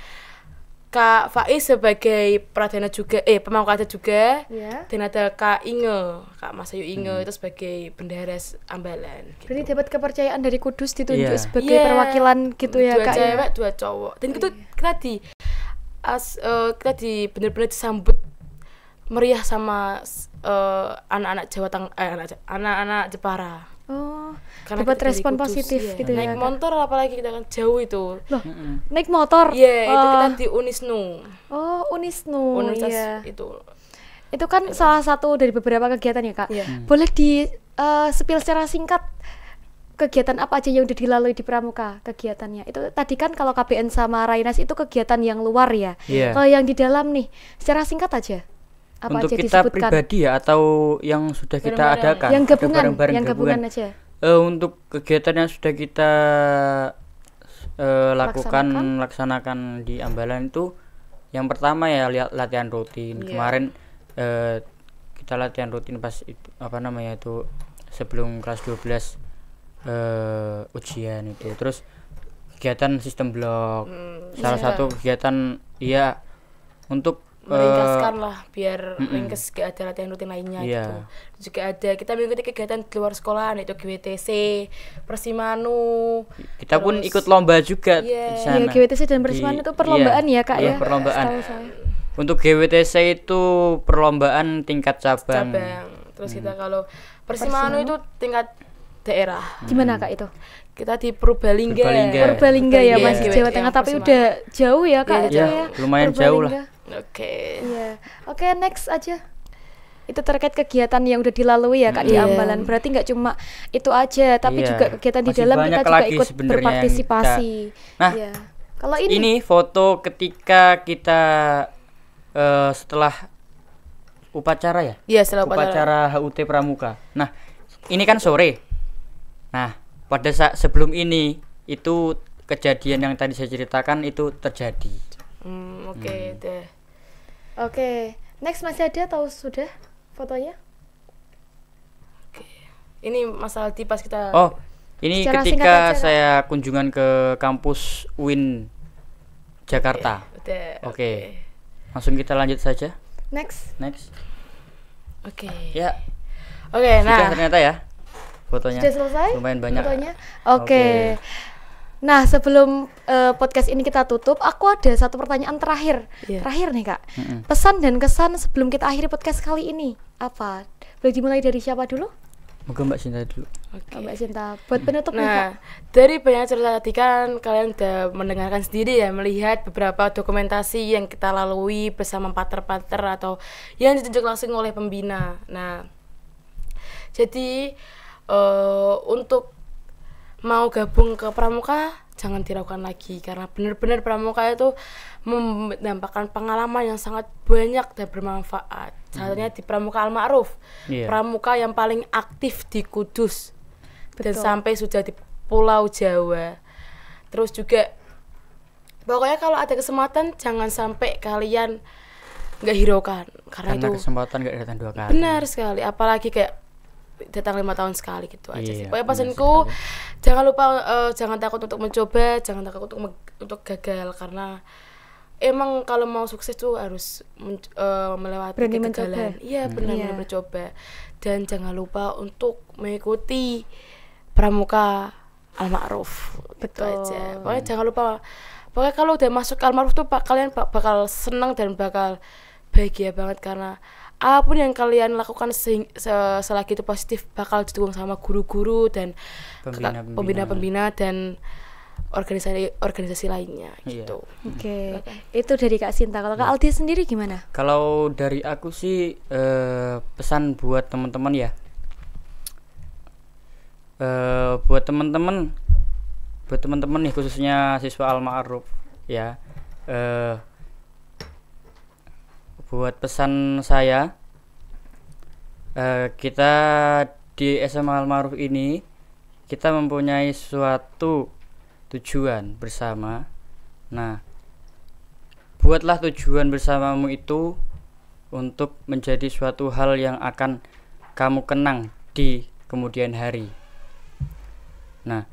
Kak Faiz sebagai pradana juga, eh pemangku adat juga. Yeah. Dan ada Kak Inge, Kak Masayu Inge hmm. itu sebagai bendahara Ambalan. Gitu. Berarti dapat kepercayaan dari Kudus ditunjuk yeah. sebagai yeah. perwakilan gitu ya dua Kak. Dua ya? cewek, dua cowok. Dan oh, itu yeah. kita di as, uh, kita di benar-benar disambut meriah sama anak eh, anak-anak Jawa Tengah eh, anak-anak Jepara Oh, Karena dapat respon Kudus, positif iya. gitu naik ya. Naik motor apalagi kita kan jauh itu. Loh, mm-hmm. naik motor? Iya, yeah, oh. itu kita di Unisnu. Oh, Unisnu. Universitas yeah. itu. Itu kan itu. salah satu dari beberapa kegiatan ya, Kak. Yeah. Hmm. Boleh di uh, spill secara singkat kegiatan apa aja yang udah dilalui di Pramuka kegiatannya itu tadi kan kalau KBN sama Rainas itu kegiatan yang luar ya yeah. kalau yang di dalam nih secara singkat aja apa untuk aja kita disebutkan? pribadi ya atau yang sudah kita bareng -bareng. adakan? Yang gabungan, bareng -bareng, yang gabungan, gabungan aja. Uh, untuk kegiatan yang sudah kita uh, lakukan laksanakan. di Ambalan itu yang pertama ya lihat latihan rutin. Yeah. Kemarin uh, kita latihan rutin pas itu apa namanya itu sebelum kelas 12 uh, ujian itu terus kegiatan sistem blok mm, salah yeah. satu kegiatan iya untuk meringkaskan uh, lah biar mm -mm. ringkes ke ada latihan rutin lainnya yeah. gitu juga ada kita mengikuti kegiatan di luar sekolah itu GWTC Persimanu kita terus, pun ikut lomba juga yeah. di iya. sana. Ya, GWTC dan Persimanu itu iya, perlombaan yeah, ya kak yeah, ya perlombaan untuk GWTC itu perlombaan tingkat cabang cabang terus hmm. kita kalau Persimanu, Persimanu itu tingkat daerah gimana kak itu kita di Purbalingga Purbalingga, Purbalingga ya masih Jawa Tengah iya, tapi udah jauh ya kak ya, ya. lumayan jauh lah Oke. Okay. Iya. Oke, okay, next aja. Itu terkait kegiatan yang udah dilalui ya Kak yeah. di iya. Ambalan. Berarti nggak cuma itu aja, tapi yeah. juga kegiatan Masih di dalam kita juga ikut berpartisipasi. Kita... Nah, yeah. kalau ini ini foto ketika kita uh, setelah upacara ya? Iya, setelah upacara. upacara HUT Pramuka. Nah, ini kan sore. Nah, pada saat sebelum ini itu kejadian yang tadi saya ceritakan itu terjadi. Hmm, oke okay, hmm. deh. Oke, next masih ada atau sudah fotonya? Oke. Ini masalah pas kita. Oh, ini Secara ketika saya kan? kunjungan ke kampus Win Jakarta. Oke. Okay. Okay. okay. Langsung kita lanjut saja. Next. Next. Oke. Okay. Ya. Oke, okay, sudah nah. ternyata ya fotonya. Sudah selesai? Lumayan banyak. Fotonya. Oke. Okay. Okay. Nah, sebelum uh, podcast ini kita tutup, aku ada satu pertanyaan terakhir. Yeah. Terakhir nih, Kak. Mm -hmm. Pesan dan kesan sebelum kita akhiri podcast kali ini apa? Boleh dimulai dari siapa dulu? Moga Mbak Cinta dulu. Okay. Mbak Cinta, buat penutup nih, nah, Kak. dari banyak cerita tadi kan kalian udah mendengarkan sendiri ya, melihat beberapa dokumentasi yang kita lalui bersama pater-pater atau yang ditunjuk langsung oleh pembina. Nah, jadi uh, untuk mau gabung ke pramuka jangan diragukan lagi karena benar-benar pramuka itu mendapatkan pengalaman yang sangat banyak dan bermanfaat. Caranya hmm. di pramuka Al-Ma'ruf, yeah. pramuka yang paling aktif di Kudus Betul. dan sampai sudah di Pulau Jawa. Terus juga pokoknya kalau ada kesempatan jangan sampai kalian nggak hiraukan karena, karena itu kesempatan nggak datang dua kali benar sekali apalagi kayak datang lima tahun sekali gitu aja sih. Iya, iya. Pokoknya iya pesanku jangan lupa uh, jangan takut untuk mencoba, jangan takut untuk untuk gagal karena emang kalau mau sukses tuh harus men, uh, melewati berani kegagalan. Iya, hmm. benar-benar mencoba. Dan jangan lupa untuk mengikuti pramuka almaruf. Betul itu aja. Pokoknya jangan lupa pokoknya kalau udah masuk almaruf tuh pak kalian bakal senang dan bakal bahagia banget karena apapun yang kalian lakukan se selagi itu positif bakal didukung sama guru-guru dan pembina-pembina dan organisasi organisasi lainnya iya. gitu. Hmm. Oke. Okay. Itu dari Kak Sinta. Kalau Kak hmm. Aldi sendiri gimana? Kalau dari aku sih eh, pesan buat teman-teman ya. Eh, buat teman-teman buat teman-teman nih khususnya siswa Alma Aruf ya. Eh buat pesan saya uh, kita di SMA Maruf ini kita mempunyai suatu tujuan bersama nah buatlah tujuan bersamamu itu untuk menjadi suatu hal yang akan kamu kenang di kemudian hari nah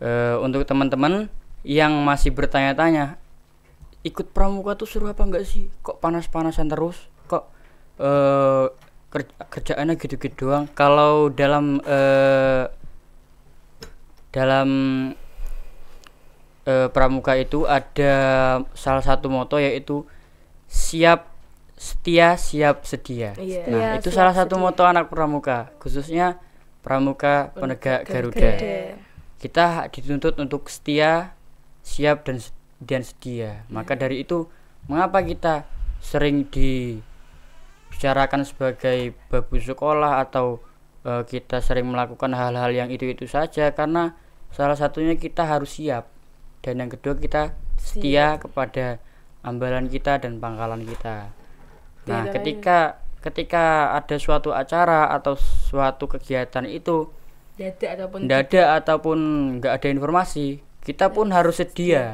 e, untuk teman-teman yang masih bertanya-tanya ikut pramuka tuh seru apa enggak sih kok panas-panasan terus kok uh, eh, kerja kerjaannya gitu-gitu doang kalau dalam uh, dalam uh, pramuka itu ada salah satu moto yaitu siap setia siap sedia yeah. nah itu salah satu sedia. moto anak pramuka khususnya pramuka penegak Garuda, Garuda. kita dituntut untuk setia siap dan sedia dan sedia. Yeah. Maka dari itu mengapa kita sering dibicarakan sebagai babu sekolah atau e, kita sering melakukan hal-hal yang itu-itu saja karena salah satunya kita harus siap dan yang kedua kita setia kepada ambalan kita dan pangkalan kita. Iya, nah, Tidak ketika ketika ada suatu acara atau suatu kegiatan itu dada ataupun dada ataupun nggak ada informasi, kita iya. pun harus sedia iya.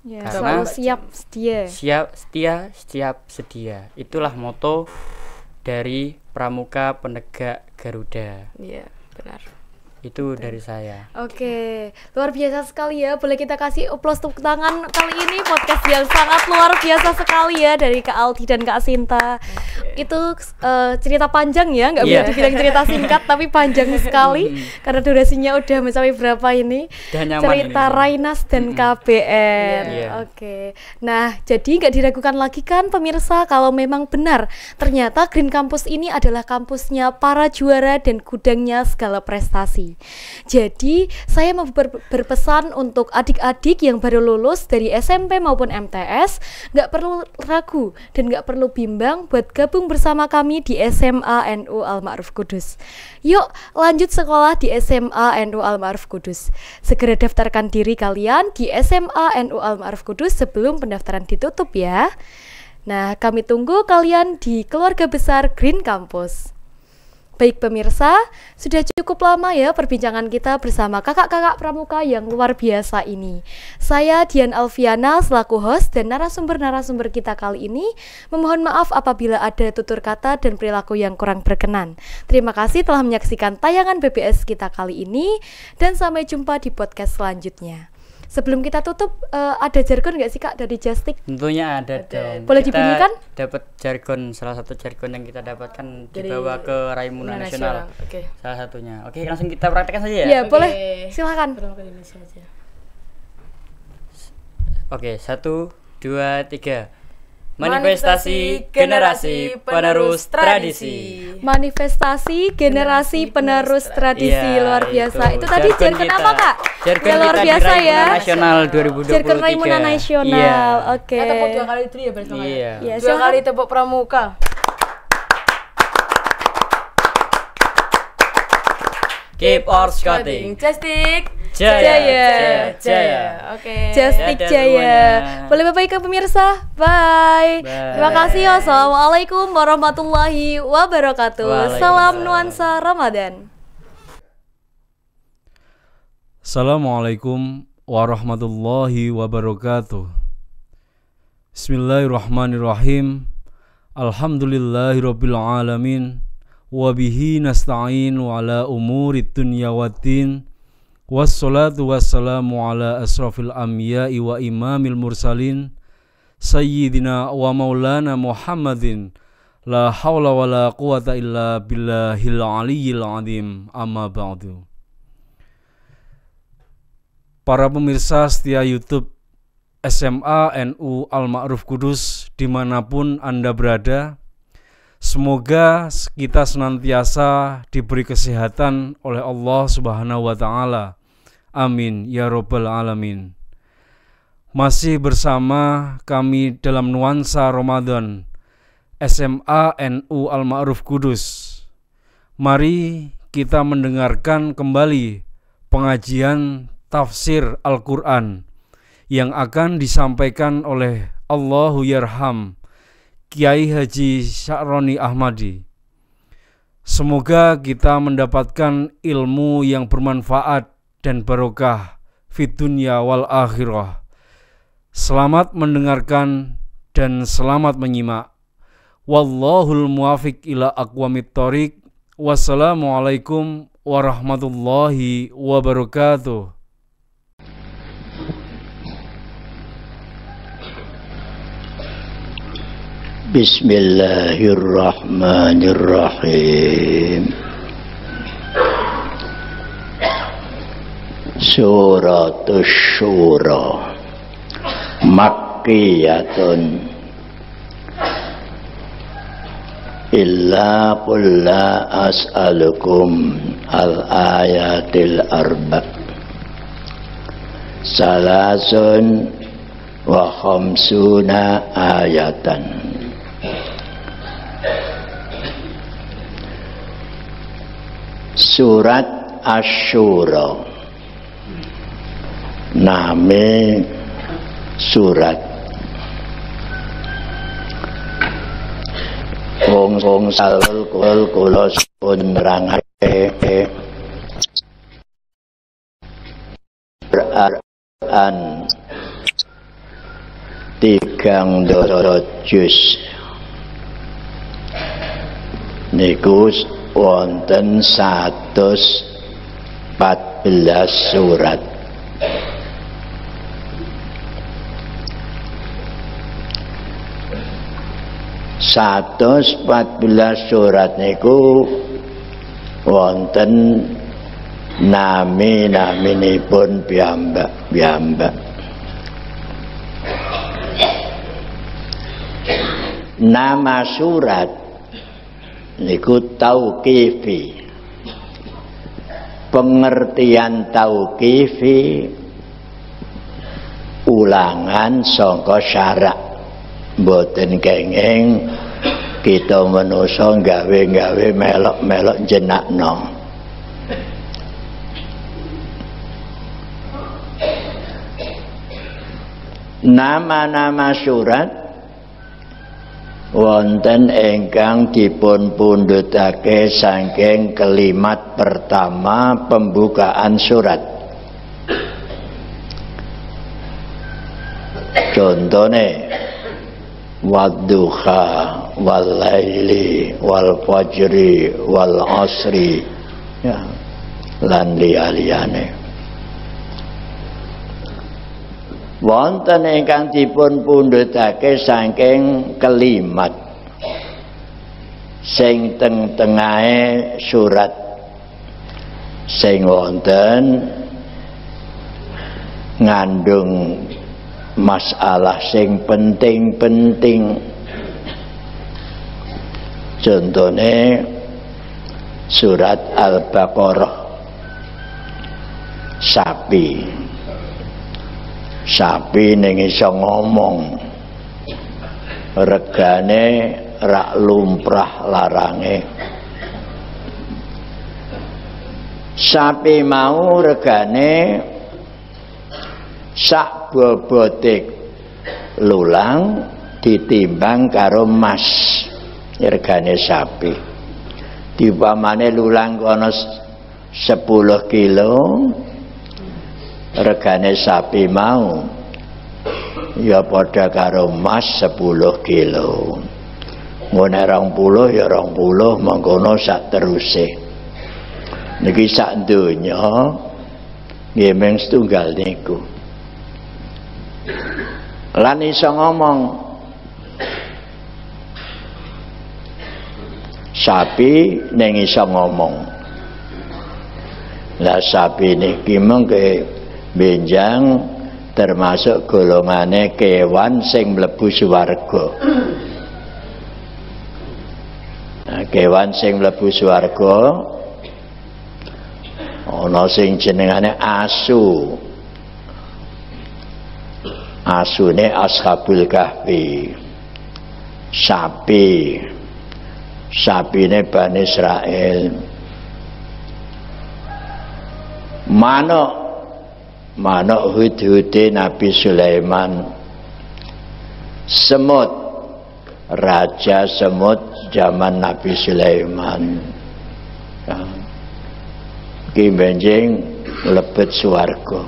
Yeah. Karena selalu siap setia. Siap setia, siap sedia. Itulah moto dari Pramuka Penegak Garuda. Iya, benar. Itu gitu. dari saya. Oke, okay. luar biasa sekali ya. Boleh kita kasih aplaus tepuk tangan kali ini podcast yang sangat luar biasa sekali ya dari Kak Aldi dan Kak Sinta. Okay. Itu uh, cerita panjang ya, nggak yeah. Iya. bisa dibilang cerita singkat tapi panjang sekali karena durasinya udah mencapai berapa ini? Dan cerita ini. Rainas dan mm -hmm. KBN. Yeah. Yeah. Oke. Okay. Nah, jadi nggak diragukan lagi kan pemirsa kalau memang benar ternyata Green Campus ini adalah kampusnya para juara dan gudangnya segala prestasi. Jadi saya mau ber berpesan untuk adik-adik yang baru lulus dari SMP maupun MTS, nggak perlu ragu dan nggak perlu bimbang buat gabung bersama kami di SMA NU Al-Ma'ruf Kudus. Yuk lanjut sekolah di SMA NU Al-Ma'ruf Kudus. Segera daftarkan diri kalian di SMA NU Al-Ma'ruf Kudus sebelum pendaftaran ditutup ya. Nah, kami tunggu kalian di keluarga besar Green Campus. Baik pemirsa, sudah cukup lama ya perbincangan kita bersama kakak-kakak pramuka yang luar biasa ini. Saya Dian Alfiana selaku host dan narasumber-narasumber kita kali ini memohon maaf apabila ada tutur kata dan perilaku yang kurang berkenan. Terima kasih telah menyaksikan tayangan BBS kita kali ini dan sampai jumpa di podcast selanjutnya. Sebelum kita tutup, uh, ada jargon nggak sih kak dari Justik? Tentunya ada, dong. Boleh kita dibunyikan? Dapat jargon, salah satu jargon yang kita dapatkan dari dibawa ke Raimuna Nasional. Nasional. Okay. Salah satunya. Oke, langsung kita praktekkan saja ya. Iya, okay. boleh. Silakan. Oke, satu, dua, tiga. Manifestasi generasi penerus tradisi. Manifestasi generasi penerus tradisi ya, luar biasa. Itu, itu tadi jargon apa Kak? Jargon ya, luar kita biasa ya. Nasional 2023. Jargon Raimuna Nasional. Ya. Oke. Okay. Atau dua kali itu ya bersama. Iya. Ya, dua kali tepuk pramuka. Keep our scouting. Casting. Jaya. Jaya. Jaya. Jaya. Oke. Okay. Justik Jaya. Boleh Bapak ikut pemirsa. Bye. Bye. Terima kasih. Wassalamualaikum ya. warahmatullahi wabarakatuh. Salam nuansa Ramadan. Assalamualaikum warahmatullahi wabarakatuh. Bismillahirrahmanirrahim. Alhamdulillahirabbil alamin. Wabihi nasta'in wa ala umuri dunya Wassalatu wassalamu ala asrafil amyai wa imamil mursalin Sayyidina wa maulana Muhammadin La hawla wa la quwata illa billahil aliyyil azim Amma ba'du Para pemirsa setia Youtube SMA NU Al-Ma'ruf Kudus dimanapun Anda berada Semoga kita senantiasa diberi kesehatan oleh Allah Subhanahu wa Ta'ala Amin ya Robbal 'Alamin. Masih bersama kami dalam nuansa Ramadan SMA NU Al-Ma'ruf Kudus. Mari kita mendengarkan kembali pengajian tafsir Al-Quran yang akan disampaikan oleh Allahu Yarham Kiai Haji Syakroni Ahmadi. Semoga kita mendapatkan ilmu yang bermanfaat dan barokah fid dunya wal akhirah. Selamat mendengarkan dan selamat menyimak. Wallahul muwafiq ila aqwamit thoriq. Wassalamualaikum warahmatullahi wabarakatuh. Bismillahirrahmanirrahim suratus syura makkiyatun illa pulla as'alukum al ayatil arba salasun wa khamsuna ayatan surat asyura Nami surat wong wong salul kul kula sun nerangake tigang dodo jus wonten 14 surat 114 surat niku wonten nami nami ini pun biambak nama surat niku tauqifi pengertian tauqifi ulangan soko syarak boten kenging kita manusa gawe-gawe melok-melok jenak jenakno nama-nama surat wonten ingkang dipun pundutake saking kelimat pertama pembukaan surat contohnya Wadduha wal laili wal fajri wal asri ya lan liyane wonten ingkang dipun pundhutake saking kalimat sing teng tengahe surat sing wonten ngandung masalah sing penting-penting contohnya surat al-baqarah sapi sapi ning iso ngomong regane rak lumprah larange sapi mau regane sak bobotik lulang ditimbang karo mas irgane sapi diupamane lulang kono 10 kilo regane sapi mau ya pada karo mas 10 kilo ngono 20 ya 20 mengkono sak teruse niki sak donya nggih setunggal niku lan iso ngomong sapi neng iso ngomong lah sapi niki mengke benjang termasuk golongane kewan sing mlebu swarga nah, kewan sing mlebu swarga ana sing jenengane asu asune ashabul kahfi sapi sapine Bani Israel manuk manuk hudhude Nabi Sulaiman semut raja semut zaman Nabi Sulaiman ya. ki benjing lebet swarga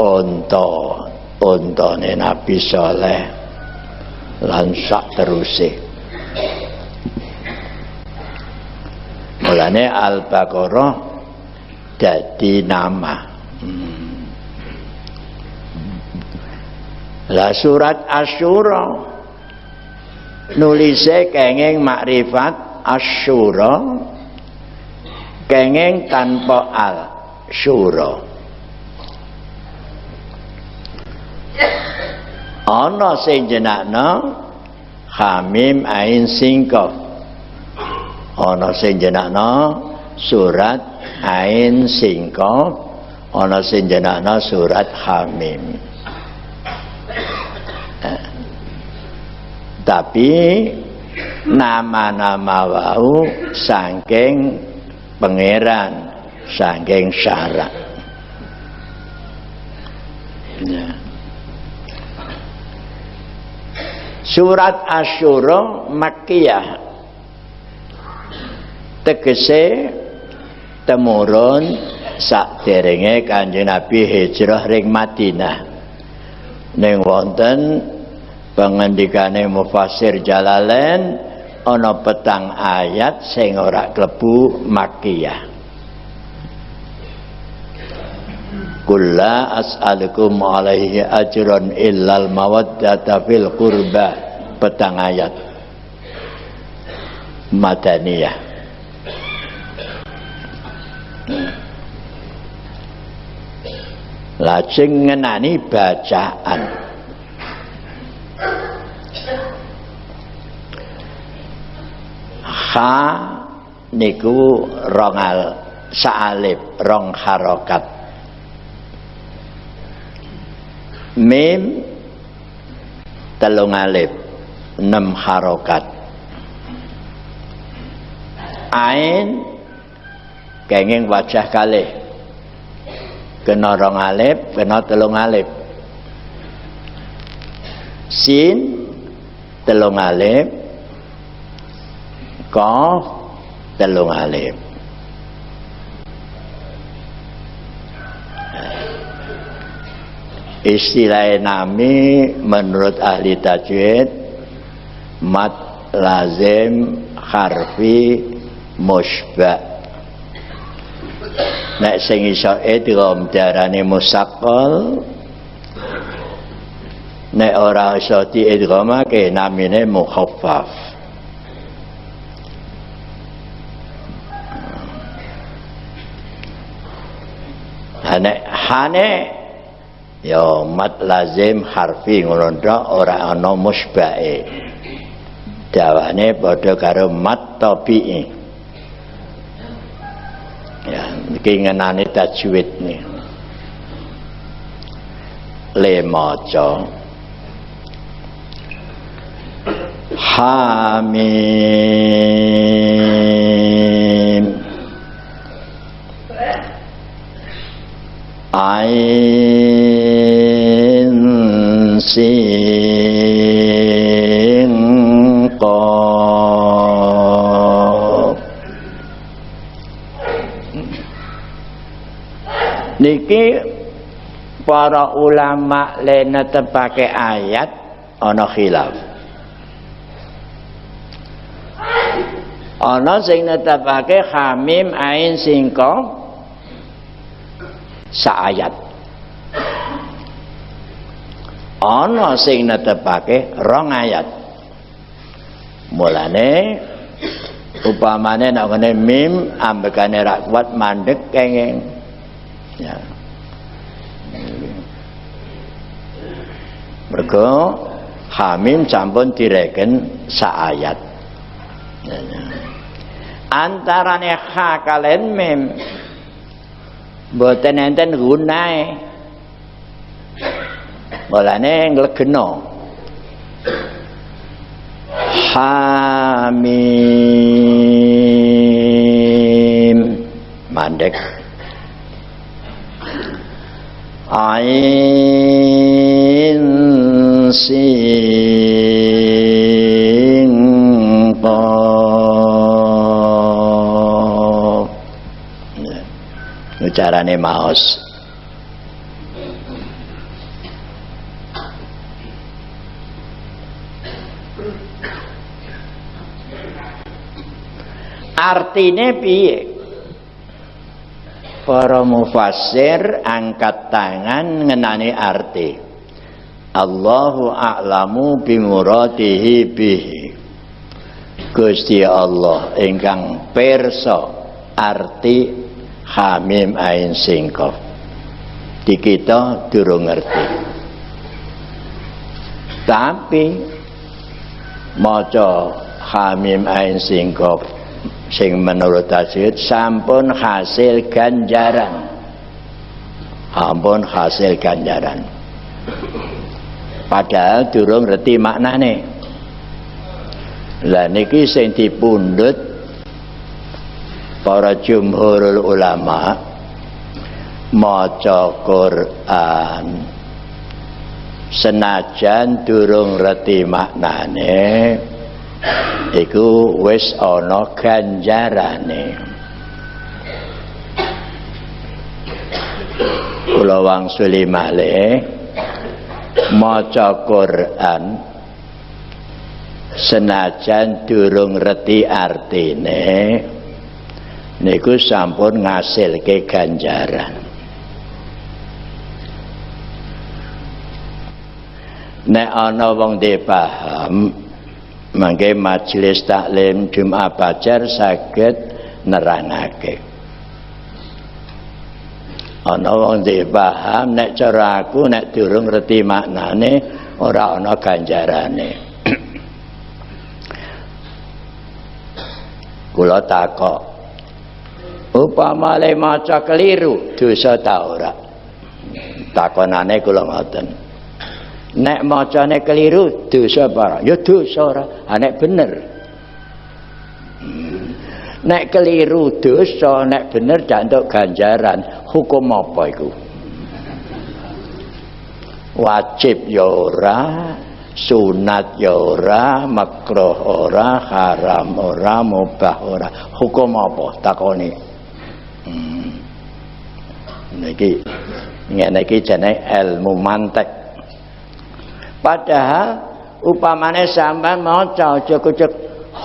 onto pontone Nabi Soleh lansak terusi mulanya Al-Baqarah jadi nama hmm. lah surat Asyura nulisnya kengeng makrifat Asyura kengeng tanpa Al-Syura ana sing jenakno Hamim Ain Singkof ana sing jenakno surat Ain Singkof ana sing jenakno surat Hamim eh. tapi nama-nama wau saking pangeran saking syarat ya. Surat Asyura Makkiyah tegese temurun sakderenge Kanjeng Nabi hijrah ring Madinah. Ning wonten pengendikane mufasir Jalalain ana petang ayat sing ora klebu Makkiyah. Kulla as'alukum alaihi ajron illal mawaddata fil qurba petang ayat madaniyah lajeng ngenani bacaan ha niku rongal saalib rong harokat mim telung alif enam harokat ain kenging wajah kali, kena rong alif kena telung alif sin telung alif kof telung alif Istilah nami menurut ahli tajwid mat lazim harfi musba. Nek sing iso e idgham darane musaqqal. Nek ora iso diidghamake namine mukhaffaf. Hane hane ya mat lazim harfi ngono ora ana musbae dawane padha karo mat tabii ya iki ngenani tajwid le maca hamin Ain sin Niki para ulama lena tepake ayat ana khilaf ana sing netepake khamim ain sing saayat ono sing netepake rong ayat mulane upamane nek ngene mim ambekane ra kuat mandek kenging ya mergo hamim sampun direken saayat ayat, ya. antarane ha kalen mim Mboten enten gunae. Bolane nglegena. Hamim mandek. Ain sin carane maos Artine piye? Para mufasir angkat tangan ngenani arti. Allahu a'lamu bimuradihi bihi. Gusti Allah ingkang perso arti hamim ain singkof di kita durung ngerti tapi maca hamim ain singkof sing menurut tasir sampun hasil ganjaran ampun hasil ganjaran padahal durung ngerti maknane lah niki sing dipundhut para jumhurul ulama maca Quran senajan durung reti maknane iku wis ana ganjarane kula sulimah malih maca Quran senajan durung reti artine niku sampun ngasilke ganjaran nek ana wong dipaham mangke majelis taklim Jumat Bajar saged neranake ana wong dipaham nek cara aku nek durung ngerti maknane ora ana ganjarane kula takok upama le maca keliru dosa ta ora takonane kula ngoten nek macane keliru dosa para ya dosa ora ha nek bener nek keliru dosa nek bener jantuk ganjaran hukum apa iku wajib ya ora sunat ya ora makruh ora haram ora mubah ora hukum apa takoni Hmm. Niki ingat niki ilmu mantek. Padahal upamane sampean maca aja-aja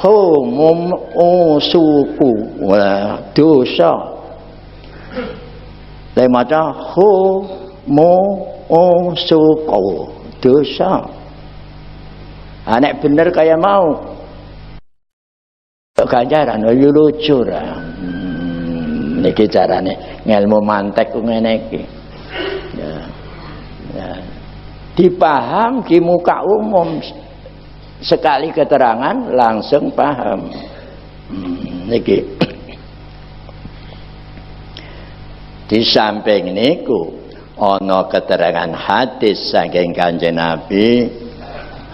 humum usuku. dosa. Lek maca humu usuku. Dosa. Anak bener kaya mau ganjaran lucu lah niki carane ngelmu mantek ku ngene iki ya, ya. dipaham di muka umum sekali keterangan langsung paham hmm, niki di samping niku ana keterangan hadis saking kanjeng Nabi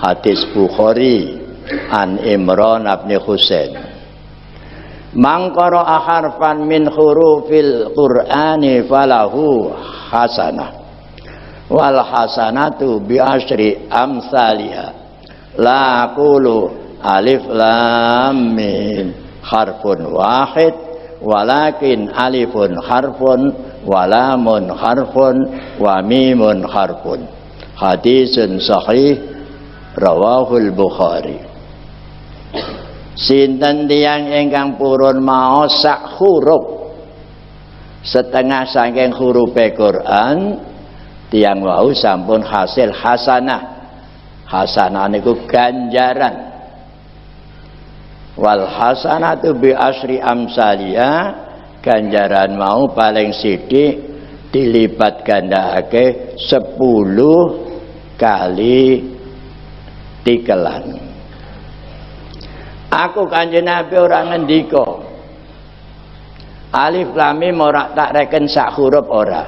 hadis Bukhari an Imran bin Husain mangkoro qara'a min hurufil Qur'ani falahu hasanah. Wal hasanatu bi amsalia amsalha. La alif lam mim harfun wahid walakin alifun harfun walamun harfun wa mimun harfun. Hadisun sahih rawahul Bukhari. Sinten tiang ingkang purun mau sak huruf setengah saking hurufe Quran tiang wau sampun hasil hasanah. Hasanah niku ganjaran. Wal hasanatu bi asri amsalia ganjaran mau paling sithik dilipat gandahake sepuluh kali tikelan. Aku kanjeng Nabi ora ngendika. Alif lam mim ora tak reken sak huruf ora.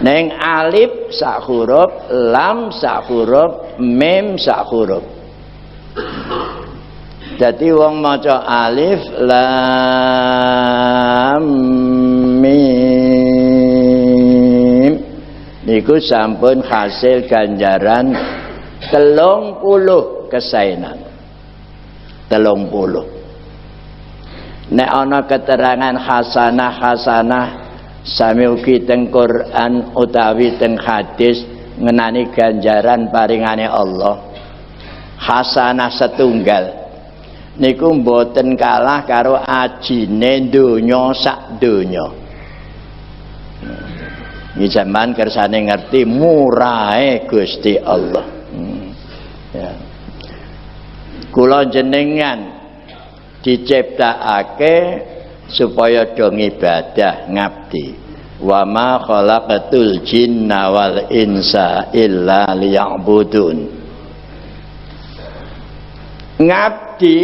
Neng alif sak huruf, lam sak huruf, mim sak huruf. Jadi wong maca alif lam mim niku sampun hasil ganjaran telung puluh kesainan telung puluh nek ana keterangan hasanah hasanah sami ugi teng Quran utawi teng hadis ngenani ganjaran paringane Allah hasanah setunggal niku mboten kalah karo ajine donya sak donya. Ini zaman kersane ngerti murai Gusti Allah. Hmm. Ya kula jenengan diciptakake supaya do ibadah ngabdi wa ma khalaqatul jinna wal insa illa liya'budun ngabdi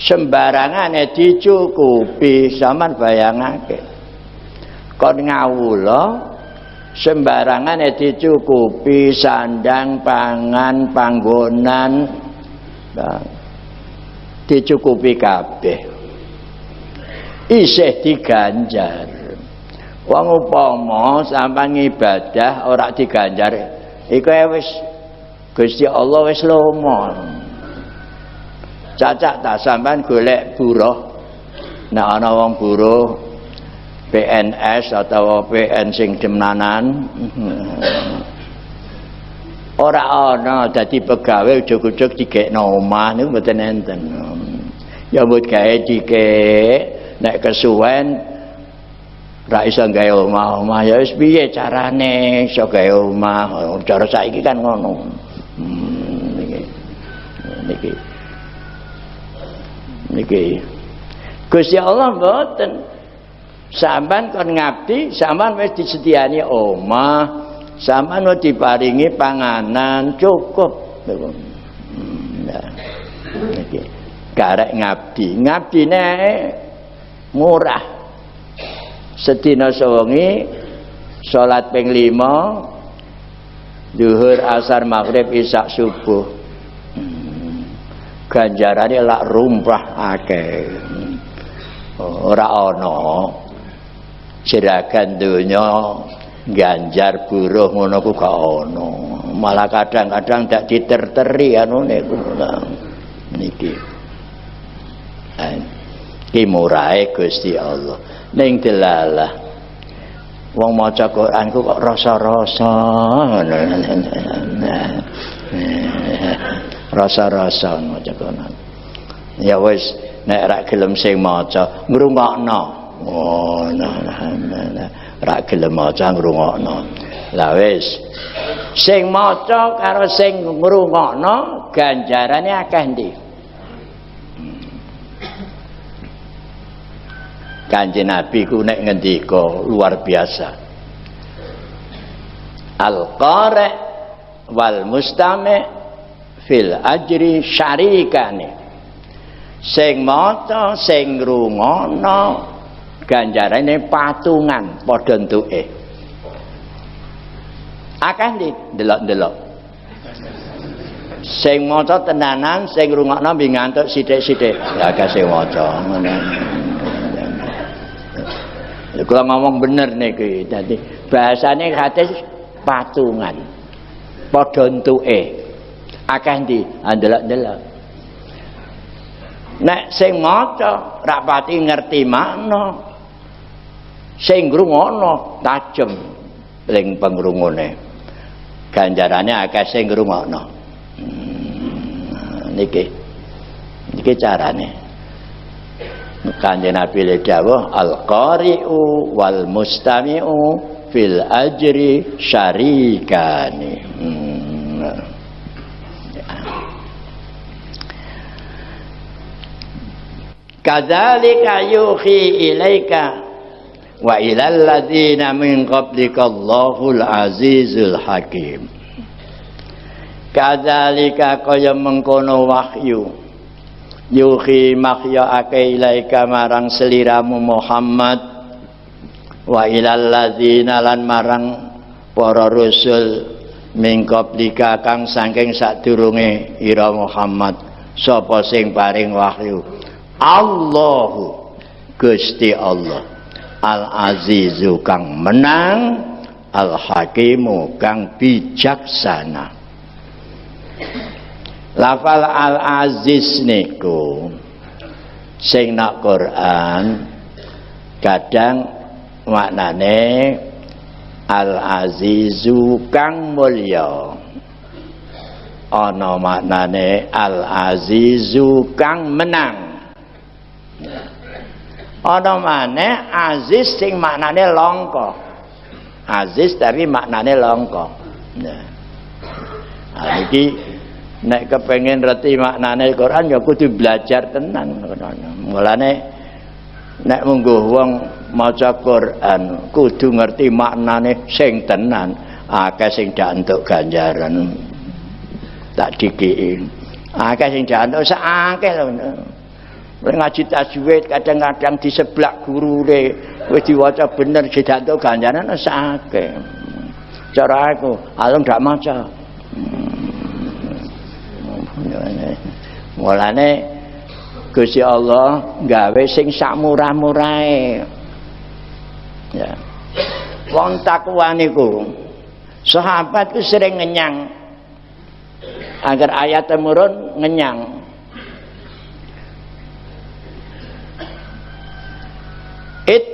sembarangane dicukupi sampean bayangake kon ngawula sembarangane dicukupi sandang pangan panggonan Nah, dicukupi kabeh. Isih diganjar. Wong upama sampean ibadah ora diganjar, iku ya wis Gusti Allah wis lomo. Cacak tak sampean golek buruh. Nek nah, ana wong buruh PNS atau PN sing demnanan ora ana dadi pegawe ujug-ujug dikekno omah niku mboten enten. Ya mbut gawe dikek nek kesuwen ra iso gawe omah-omah ya wis piye carane iso gawe omah cara saiki kan ngono. Hmm, niki. Niki. Niki. Gusti Allah mboten sampean kon ngabdi sampean wis disediani omah sama nu diparingi panganan cukup hmm, ya. okay. garek ngabdi ngabdi ini murah sedina sewengi sholat ping lima duhur asar maghrib isak subuh hmm, ganjarannya lak rumpah akeh okay. ora ono jeragan dunia ganjar buruh ngono ku gak ono malah kadang-kadang tak diterteri anu niku niki ki murae Gusti Allah ning delalah wong maca Quran ku kok rasa-rasa rasa-rasa maca Quran ya wis nek rak gelem sing maca ngrungokno oh nah, nah, rak gelem maca ngrungokno la wis sing maca karo sing ngrungokno ganjarane akeh ndi Kanjeng Nabi ku nek ngendika luar biasa. Al-qari wal mustami fil ajri syarikane. Sing maca, sing rungokno Ganjaran ini patungan padha eh akan di delok-delok sing moco tenanan sing rungok nabi ngantuk sidik sidik ya seng sing moco kalau ngomong bener nih kuwi dadi bahasanya patungan patungan padha eh akan di delok. delok nek sing maca rapati ngerti makna sing ngrungokno tajem ling pengrungune ganjarane akeh sing ngrungokno hmm, niki niki carane Kanjeng Nabi le dawuh al-qari'u wal mustami'u fil ajri syarikani. Hmm. Ya. Kadzalika yuhi ilaika wa ilal ladzina min qablikallahul azizul hakim kadzalika kaya mengkono wahyu yuhi mahyaake ilaika marang seliramu Muhammad wa ilal ladzina lan marang para rasul min qablika kang saking sadurunge ira Muhammad sapa sing paring wahyu Allahu Gusti Allah Al-Azizu kang menang, Al-Hakimu kang bijaksana. Lafal Al-Aziz niku sing nak Quran kadang maknane Al-Azizu kang mulya. Ana maknane Al-Azizu kang menang. ana aziz sing maknane longko aziz tapi maknane longko nah iki nek kepengin reti maknane Quran ya kudu belajar tenan mulane nek munggo wong maca Quran kudu ngerti maknane sing tenan akeh sing dak ganjaran tak dikiin akeh sing dak entuk sak ngaji tajwid kadang-kadang di sebelah guru deh wis diwaca bener tidak tahu ganjaran sakit cara aku alung tidak maca mulane Gusti Allah gawe sing sak murah-murahe ya wong takwa niku sahabat ku sering ngenyang agar ayat temurun ngenyang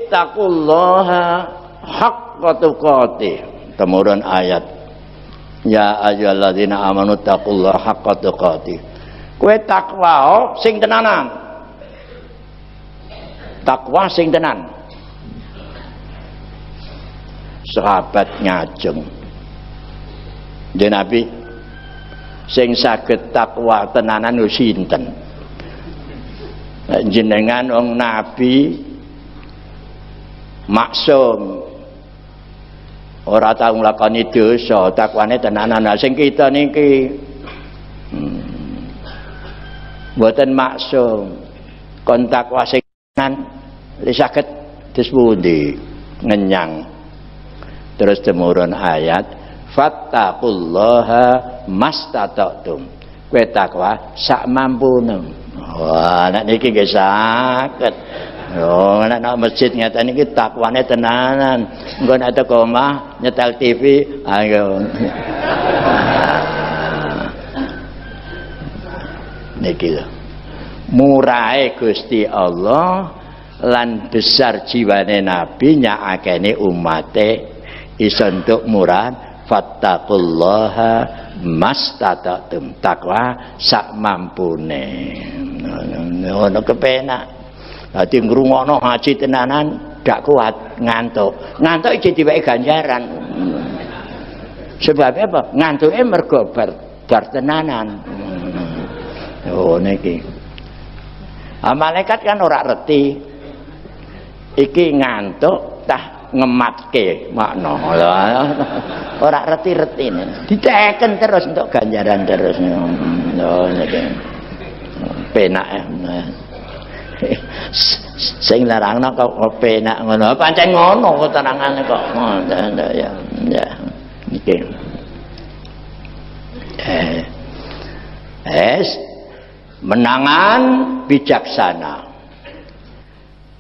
ittaqullaha haqqa tuqatih temurun ayat ya ayyuhalladzina amanu taqullaha haqqa tuqatih kowe takwa oh, sing tenanan takwa sing tenan sahabat ngajeng Jadi Nabi sing saged takwa tenanan yo sinten jenengan wong nabi maksum ora tau nglakoni dosa takwane tenanan nah sing kita niki hmm. buatan maksum kontak takwa sing saged dispundi ngenyang terus temurun ayat fattaqullaha mastata'tum kowe takwa sak mampune wah nek niki nggih saged Yo, nak nak masjid ni kita takwane tenanan. Enggak nek teko omah nyetel TV, ayo. Niki lo. murai Gusti Allah lan besar jiwane nabi nyakene umate isentuk murah, murad fattaqullaha mastatatum takwa sak mampune ngono kepenak Dadi ngrungokno haji tenanan dak kuat ngantuk. Ngantuk iki diweke ganjaran. Sebab apa? Ngantuke mergo bar, bar tenanan. Oh niki. Ah kan ora reti. Iki ngantuk tah ngematke makna. Ora reti-retine. Diteken terus untuk ganjaran terus. Oh, Penak ya. Eh. sing larangno kok kepenak ngono pancen ngono keterangane kok oh, ngono ya ya iki eh es menangan bijaksana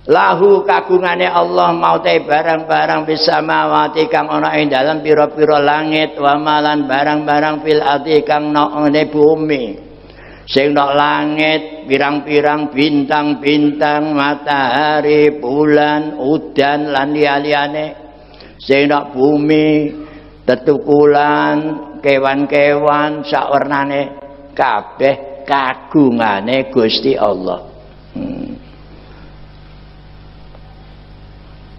lahu kagungane Allah mau teh barang-barang bisa mawati kang ana ing dalem piro-piro langit wa malan barang-barang fil ati kang ana no bumi sing nok langit pirang-pirang bintang-bintang matahari bulan udan lan liyane sing nok bumi tetukulan kewan-kewan sak kabeh kagungane Gusti Allah hmm.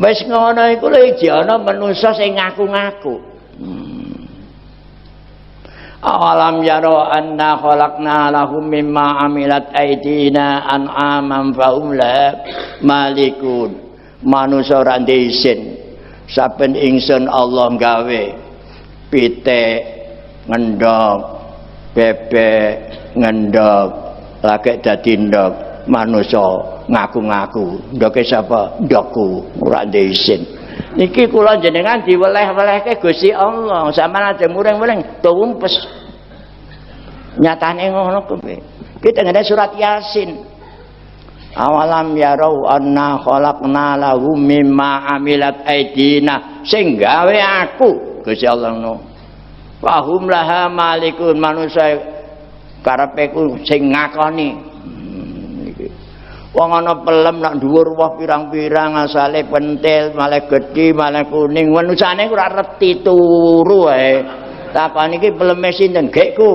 wis ngono iku lho iki ana manusa sing ngaku-ngaku hmm. awalam yaro anna khalaqna lahum mimma amilat aidina an'aman fa'umla malikun manusa ora ndisin saben ingsun Allah gawe pitik ngendok, bebek ngendok, lagi dadi ndhog manusa ngaku-ngaku ndhoke sapa ndhogku ora ndisin niki kula jenengan diweleh-welehke Gusti Allah, sampean ade muring-muring tumpes. Nyatane ngono kuwi. Ki tengene surat Yasin. Awalam yarau anna khalaqna lahum mimma amilat aidina sing gawe aku Gusti Allah no. Wahum laha malikun manusa karepe sing ngakoni Wong ana pelem nak dhuwur wah pirang-pirang asale pentil, malah gedhi, malah kuning. Wenusane ora reti turu wae. Takon iki peleme sinten gekku.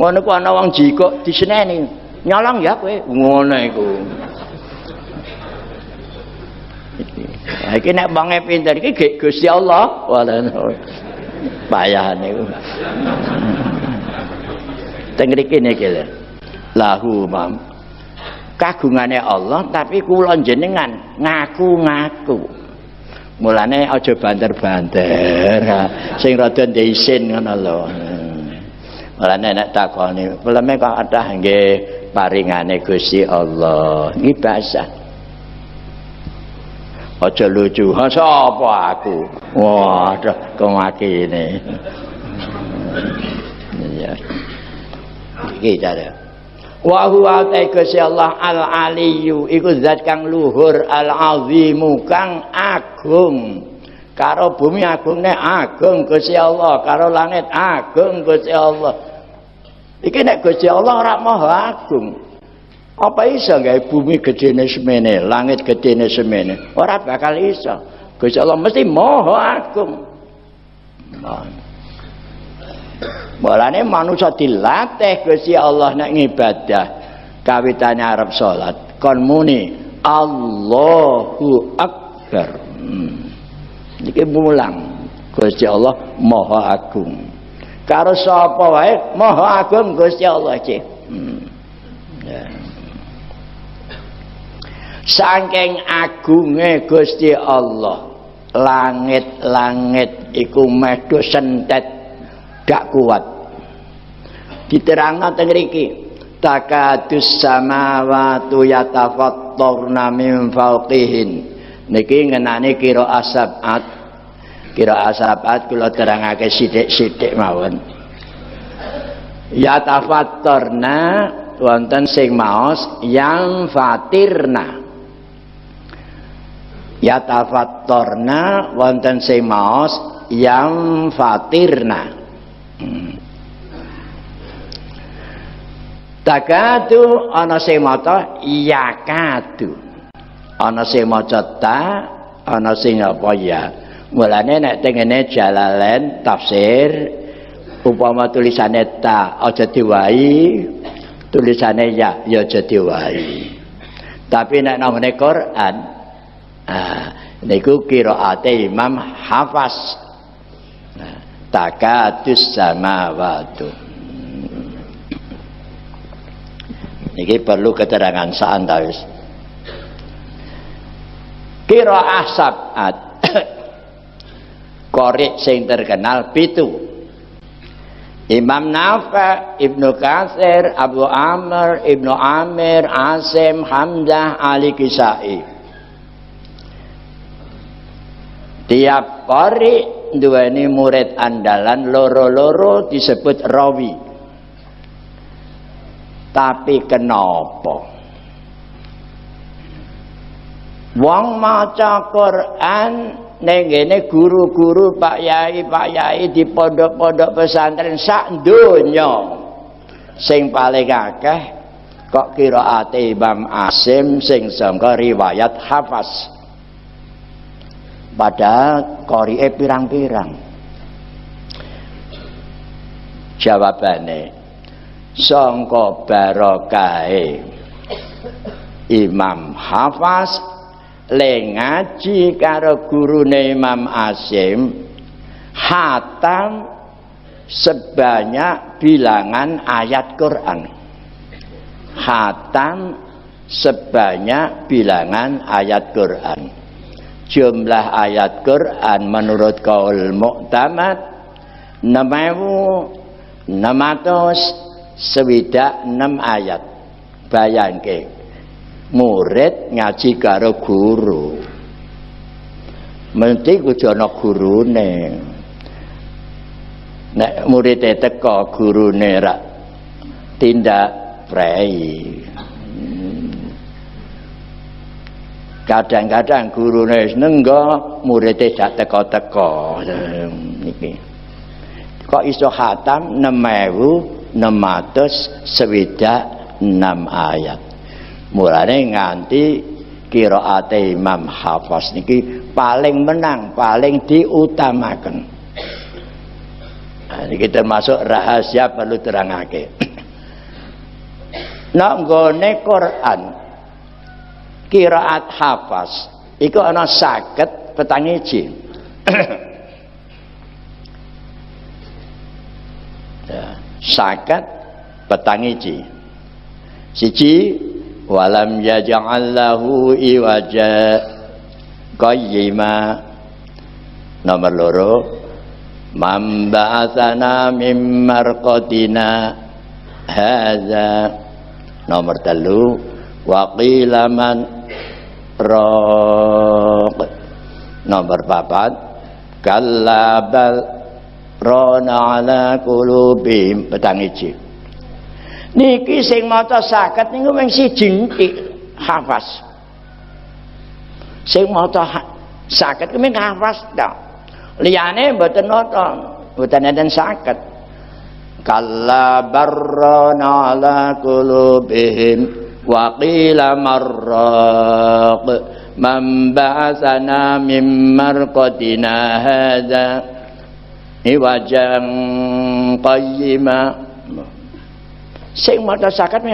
Ngono ku ana wong jikok diseneni. Nyolong ya kowe. Ngono iku. Iki nek bange pinter iki gek Gusti Allah. Walan. Payah niku. Teng kene. Lahu mam. Kagungannya Allah tapi kulon jenengan ngaku-ngaku. Mulane aja banter-banter. Sing rada ndeisin ngono lho. Hmm. Mulane nek takoni, peleme kok ada nggih paringane Gusti Allah. Iki bahasa. Aja lucu, ha sapa aku? Wah, kemaki ini ya Iki cara. Wa huwa taqasi Allah al-aliyu iku zat kang luhur al-azimu kang agung. Karo bumi agungne agung Gusti Allah, karo langit agung Gusti Allah. Iki nek Gusti Allah ora maha agung. Apa iso gawe bumi gedene semene, langit gedene semene? Ora bakal iso. Gusti Allah mesti maha agung. Mulane manusia dilatih Gusti Allah nek ngibadah kawitane arep salat kon muni Allahu Akbar. Hmm. mulang Gusti Allah Maha Agung. Karo sapa wae Maha Agung Gusti Allah cek. Hmm. Yeah. Saking agunge Gusti Allah, langit-langit iku meh sentet gak kuat Diterangkan teng ini takadus samawati yatafattarna namim fawqihin niki ngenani kira asabat kira asabat kalau terangake sidik-sidik mawon yatafattarna wonten sing maos yang fatirna yatafattarna wonten sing maos yang fatirna Takatu ana sing maca yakatu. Ana sing maca ta, ana sing apa ya. Mulane nek tengene jalalen tafsir upama tulisane ta aja diwai, tulisane ya ya aja diwai. Tapi nek namane Quran, ah niku qiraate Imam Hafas takatus samawatu Ini perlu keterangan seandainya Kira asab at Korik sing terkenal pitu Imam Nafa, Ibnu Katsir, Abu Amr, Ibnu Amir, Asim, Hamzah, Ali Kisai. Tiap kori dua ini murid andalan loro-loro disebut rawi. Tapi kenapa? Wong maca Quran ning guru-guru Pak Yai, Pak Yai di pondok-pondok pesantren sak donya. Sing paling akeh kok kira kiraate Imam Asim sing sangka riwayat hafaz padahal korie pirang-pirang jawabane songko barokai Imam Hafaz le ngaji karo gurune Imam Asim hatam sebanyak bilangan ayat Quran hatam sebanyak bilangan ayat Quran jumlah ayat Quran menurut kaul muktamad namatos sewidak enam ayat bayangke murid ngaji karo guru mesti kujono guru neng nek murid teko guru nera tindak prei kadang-kadang guru nes nenggo murid tidak teko-teko niki kok iso khatam nemewu nematus sewida enam ayat mulane nganti kira ate imam hafaz niki paling menang paling diutamakan nah, kita masuk rahasia perlu terangake nak gone Quran kiraat hafaz iku ana saged petang iji ya, sakat petang iji siji walam yaj'allahu iwaja qayyima nomor loro asana mim marqatina haza nomor telu Waqila man raq. Nomor papat. Kalla bal rona ala qulubihim petang iji. Niki sing maca sakit niku mung siji entik hafaz. Sing maca saket kuwi hafaz ta. Liyane mboten nata, mboten enten sakit Kalla barrona ala qulubihim وقيل مرق من بعثنا من مرقدنا هذا عوجا قيما sing maca zakat ming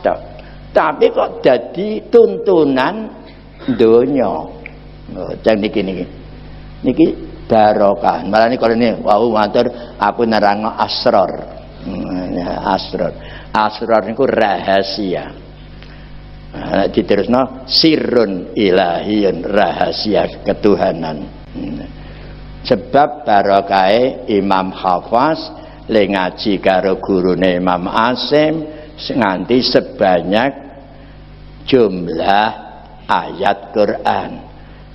tok tapi kok jadi tuntunan donya ceng oh, niki niki niki barokah malah niki kalau ini wau matur aku nerangno asror hmm, ya, asror asror niku rahasia Nah, diterusno sirun ilahiyun rahasia ketuhanan. Hmm. Sebab barokai Imam Hafaz le ngaji karo gurune Imam Asim nganti sebanyak jumlah ayat Quran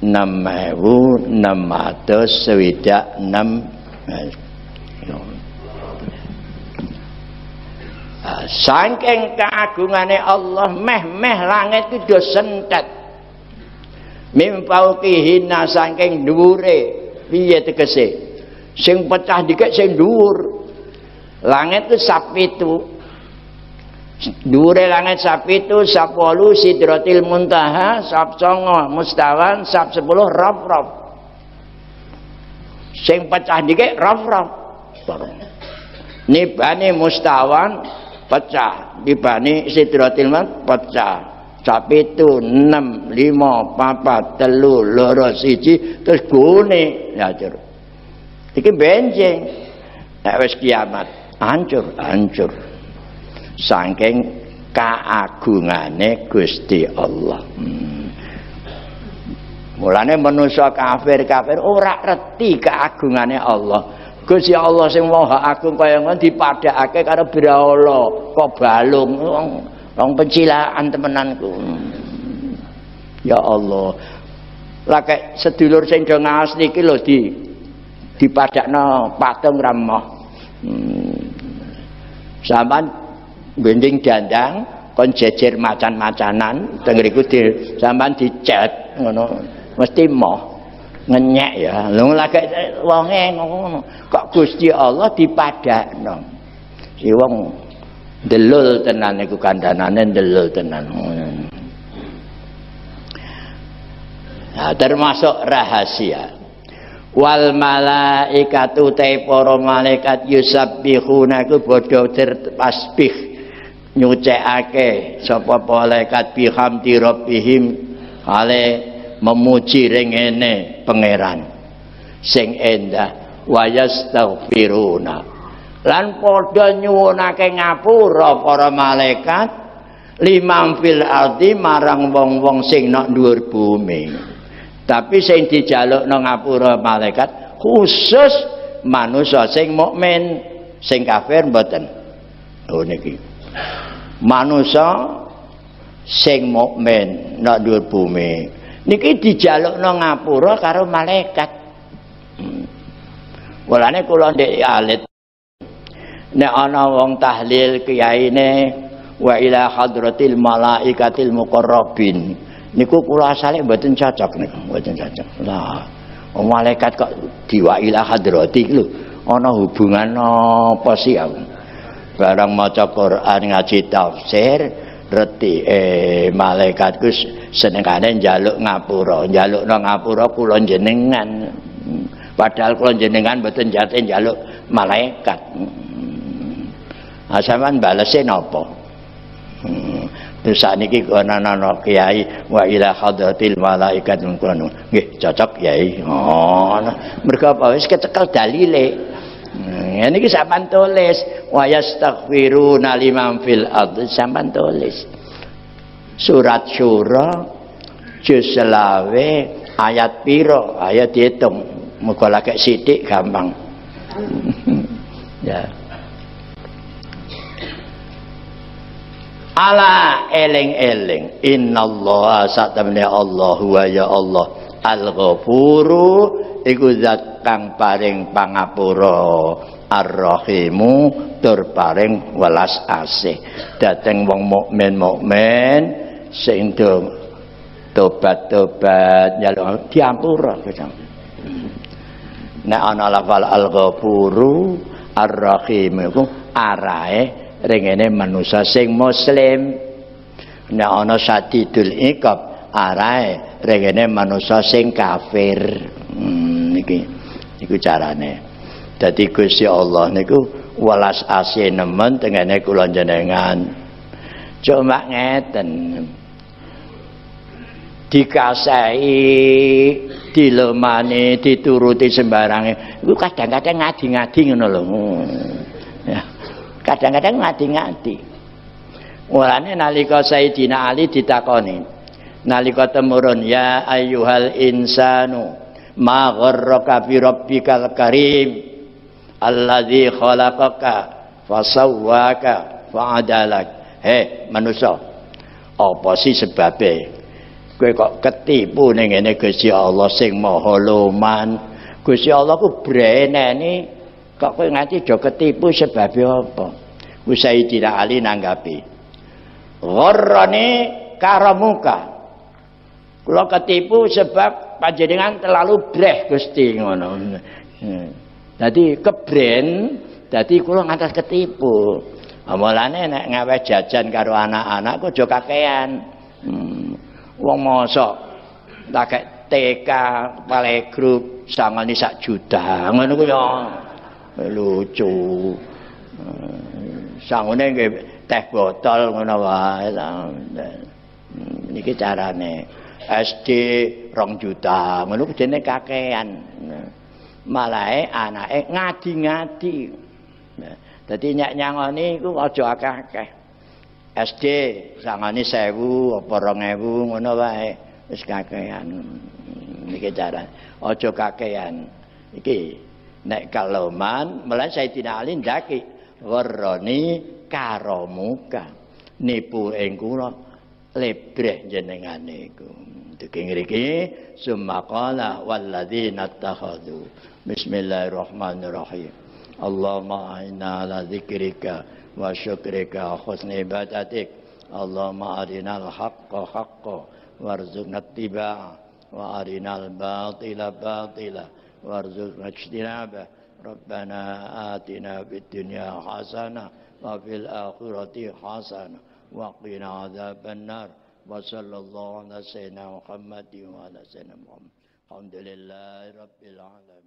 6656 Ah, saking keagungannya Allah meh-meh langit itu do sentet. Mim sangking saking dhuwure piye tegese? Sing pecah dikit sing dur. Langit itu itu, Dure langit sapi sapitu sapolu sidrotil muntaha sap songo mustawan sap sepuluh rof rof sing pecah dikit rof rof Nibani mustawan pecah dibani sidrotilmat, mat pecah tapi itu enam lima papa telu loro siji terus gune ya jur iki benjing nek wis kiamat hancur hancur saking keagungane Gusti Allah hmm. mulane manusia kafir kafir ora reti keagungane Allah Gusti Allah sing maha agung kaya ngono dipadhakake karo brahala Balung wong wong pecilaan temenanku. Ya Allah. Lah kek sedulur sing do ngaos niki lho di dipadakno patung ramah. Hmm. Sampeyan bending dandang kon jejer macan-macanan teng di sampeyan dicet ngono mesti moh ngenyek ya lu lagi wonge ngono kok Gusti Allah dipadakno si wong delul tenan iku kandhanane delul tenan nah, termasuk rahasia wal malaikatu te para malaikat yusabbihuna ku bodho tasbih nyucikake sapa malaikat bihamdi rabbihim ale memuji rengene pangeran sing endah wayastaghfiruna lan padha nyuwunake ngapura para malaikat liman fil ardi marang wong-wong sing nak dhuwur bumi tapi sing dijaluk ngapura malaikat khusus manusia sing mukmin sing kafir mboten oh niki manusia sing mukmin nak dhuwur bumi niki no ngapura karo malaikat hmm. mulane kula ndek alit nek ana wong tahlil kiyaine wa ila hadratil malaikatil muqarrabin niku kula asale mboten cocok niku mboten cocok lah malaikat kok diwa ila hadrati lho ana hubungan apa sih aku barang maca Quran ngaji tafsir reti eh malaikat ku senengane njaluk ngapura njalukna ngapura kula jenengan padahal kula jenengan mboten jate njaluk malaikat hmm. asaman balese napa hmm. terus sakniki ana ana kiai wa ila hadratil malaikat mungkono nggih cocok kiai oh, ngono mergo apa wis kecekel dalile Ini iki sampean tulis wa yastaghfiruna liman fil ard sampean tulis. Surat Syura juz selawe ayat piro ayat dihitung muga lagek sithik gampang. ya. Ala eling-eling innallaha satamne ya Allah wa ya Allah al-ghafuru iku zat kang paring pangapura arrahimu tur paring welas asih dateng wong mukmin mukmin sing tobat-tobat nyaluk diampura kesang nek ana al-ghafuru arrahim iku arae rengene manusa sing muslim nek ana sadidul ikab arae rengene manusa sing kafir hmm, iki iku carane jadi Gusti Allah niku walas asih nemen tengene kula jenengan. Cuma ngeten. Dikasai, dilemani, dituruti sembarange. Iku kadang-kadang ngadi-ngadi ngono lho. Ya. Kadang-kadang ngadi-ngadi. Mulane nalika Sayyidina Ali ditakoni, nalika temurun ya ayyuhal insanu ma gharraka bi rabbikal karim alladzi khalaqaka fasawwaka fa'adalak he manusia, apa sih sebabnya? kowe kok ketipu ning ngene Gusti Allah sing maha luman Gusti Allah ku breneni kok kowe nganti do ketipu sebabe apa tidak Ali nanggapi gharrani karamuka kula ketipu sebab panjenengan terlalu breh Gusti ngono hmm. Jadi kebren, jadi kulo ngantar ketipu. Amalane nek ngawe jajan karo anak-anak kok aja kakean. Hmm, wong hmm. mosok tak TK pale grup sangal ni sak juta ngono ku yo lucu. Hmm, sangune nggih teh botol ngono wae ta. Hmm, niki carane SD rong juta ngono jenenge kakean. Hmm. malah anake ngadi-ngadi. Dadi nyek nyangoni iku aja akeh-akeh. SD sangane 1000 apa 2000 ngono wae wis kakehan iki cara aja kakehan iki nek kaloman mulai saya tidak alin daki warroni karomuka nipu engkulo lebre jenengan niku dugi ngriki sumakola walladzina takhadu بسم الله الرحمن الرحيم اللهم أعنا على ذكرك وشكرك وحسن عبادتك اللهم أرنا الحق حقا وارزقنا اتباعه وأرنا الباطل باطلا وارزقنا اجتنابه ربنا آتنا في الدنيا حسنة وفي الآخرة حسنة وقنا عذاب النار وصلى الله على سيدنا محمد وعلى سيدنا محمد الحمد لله رب العالمين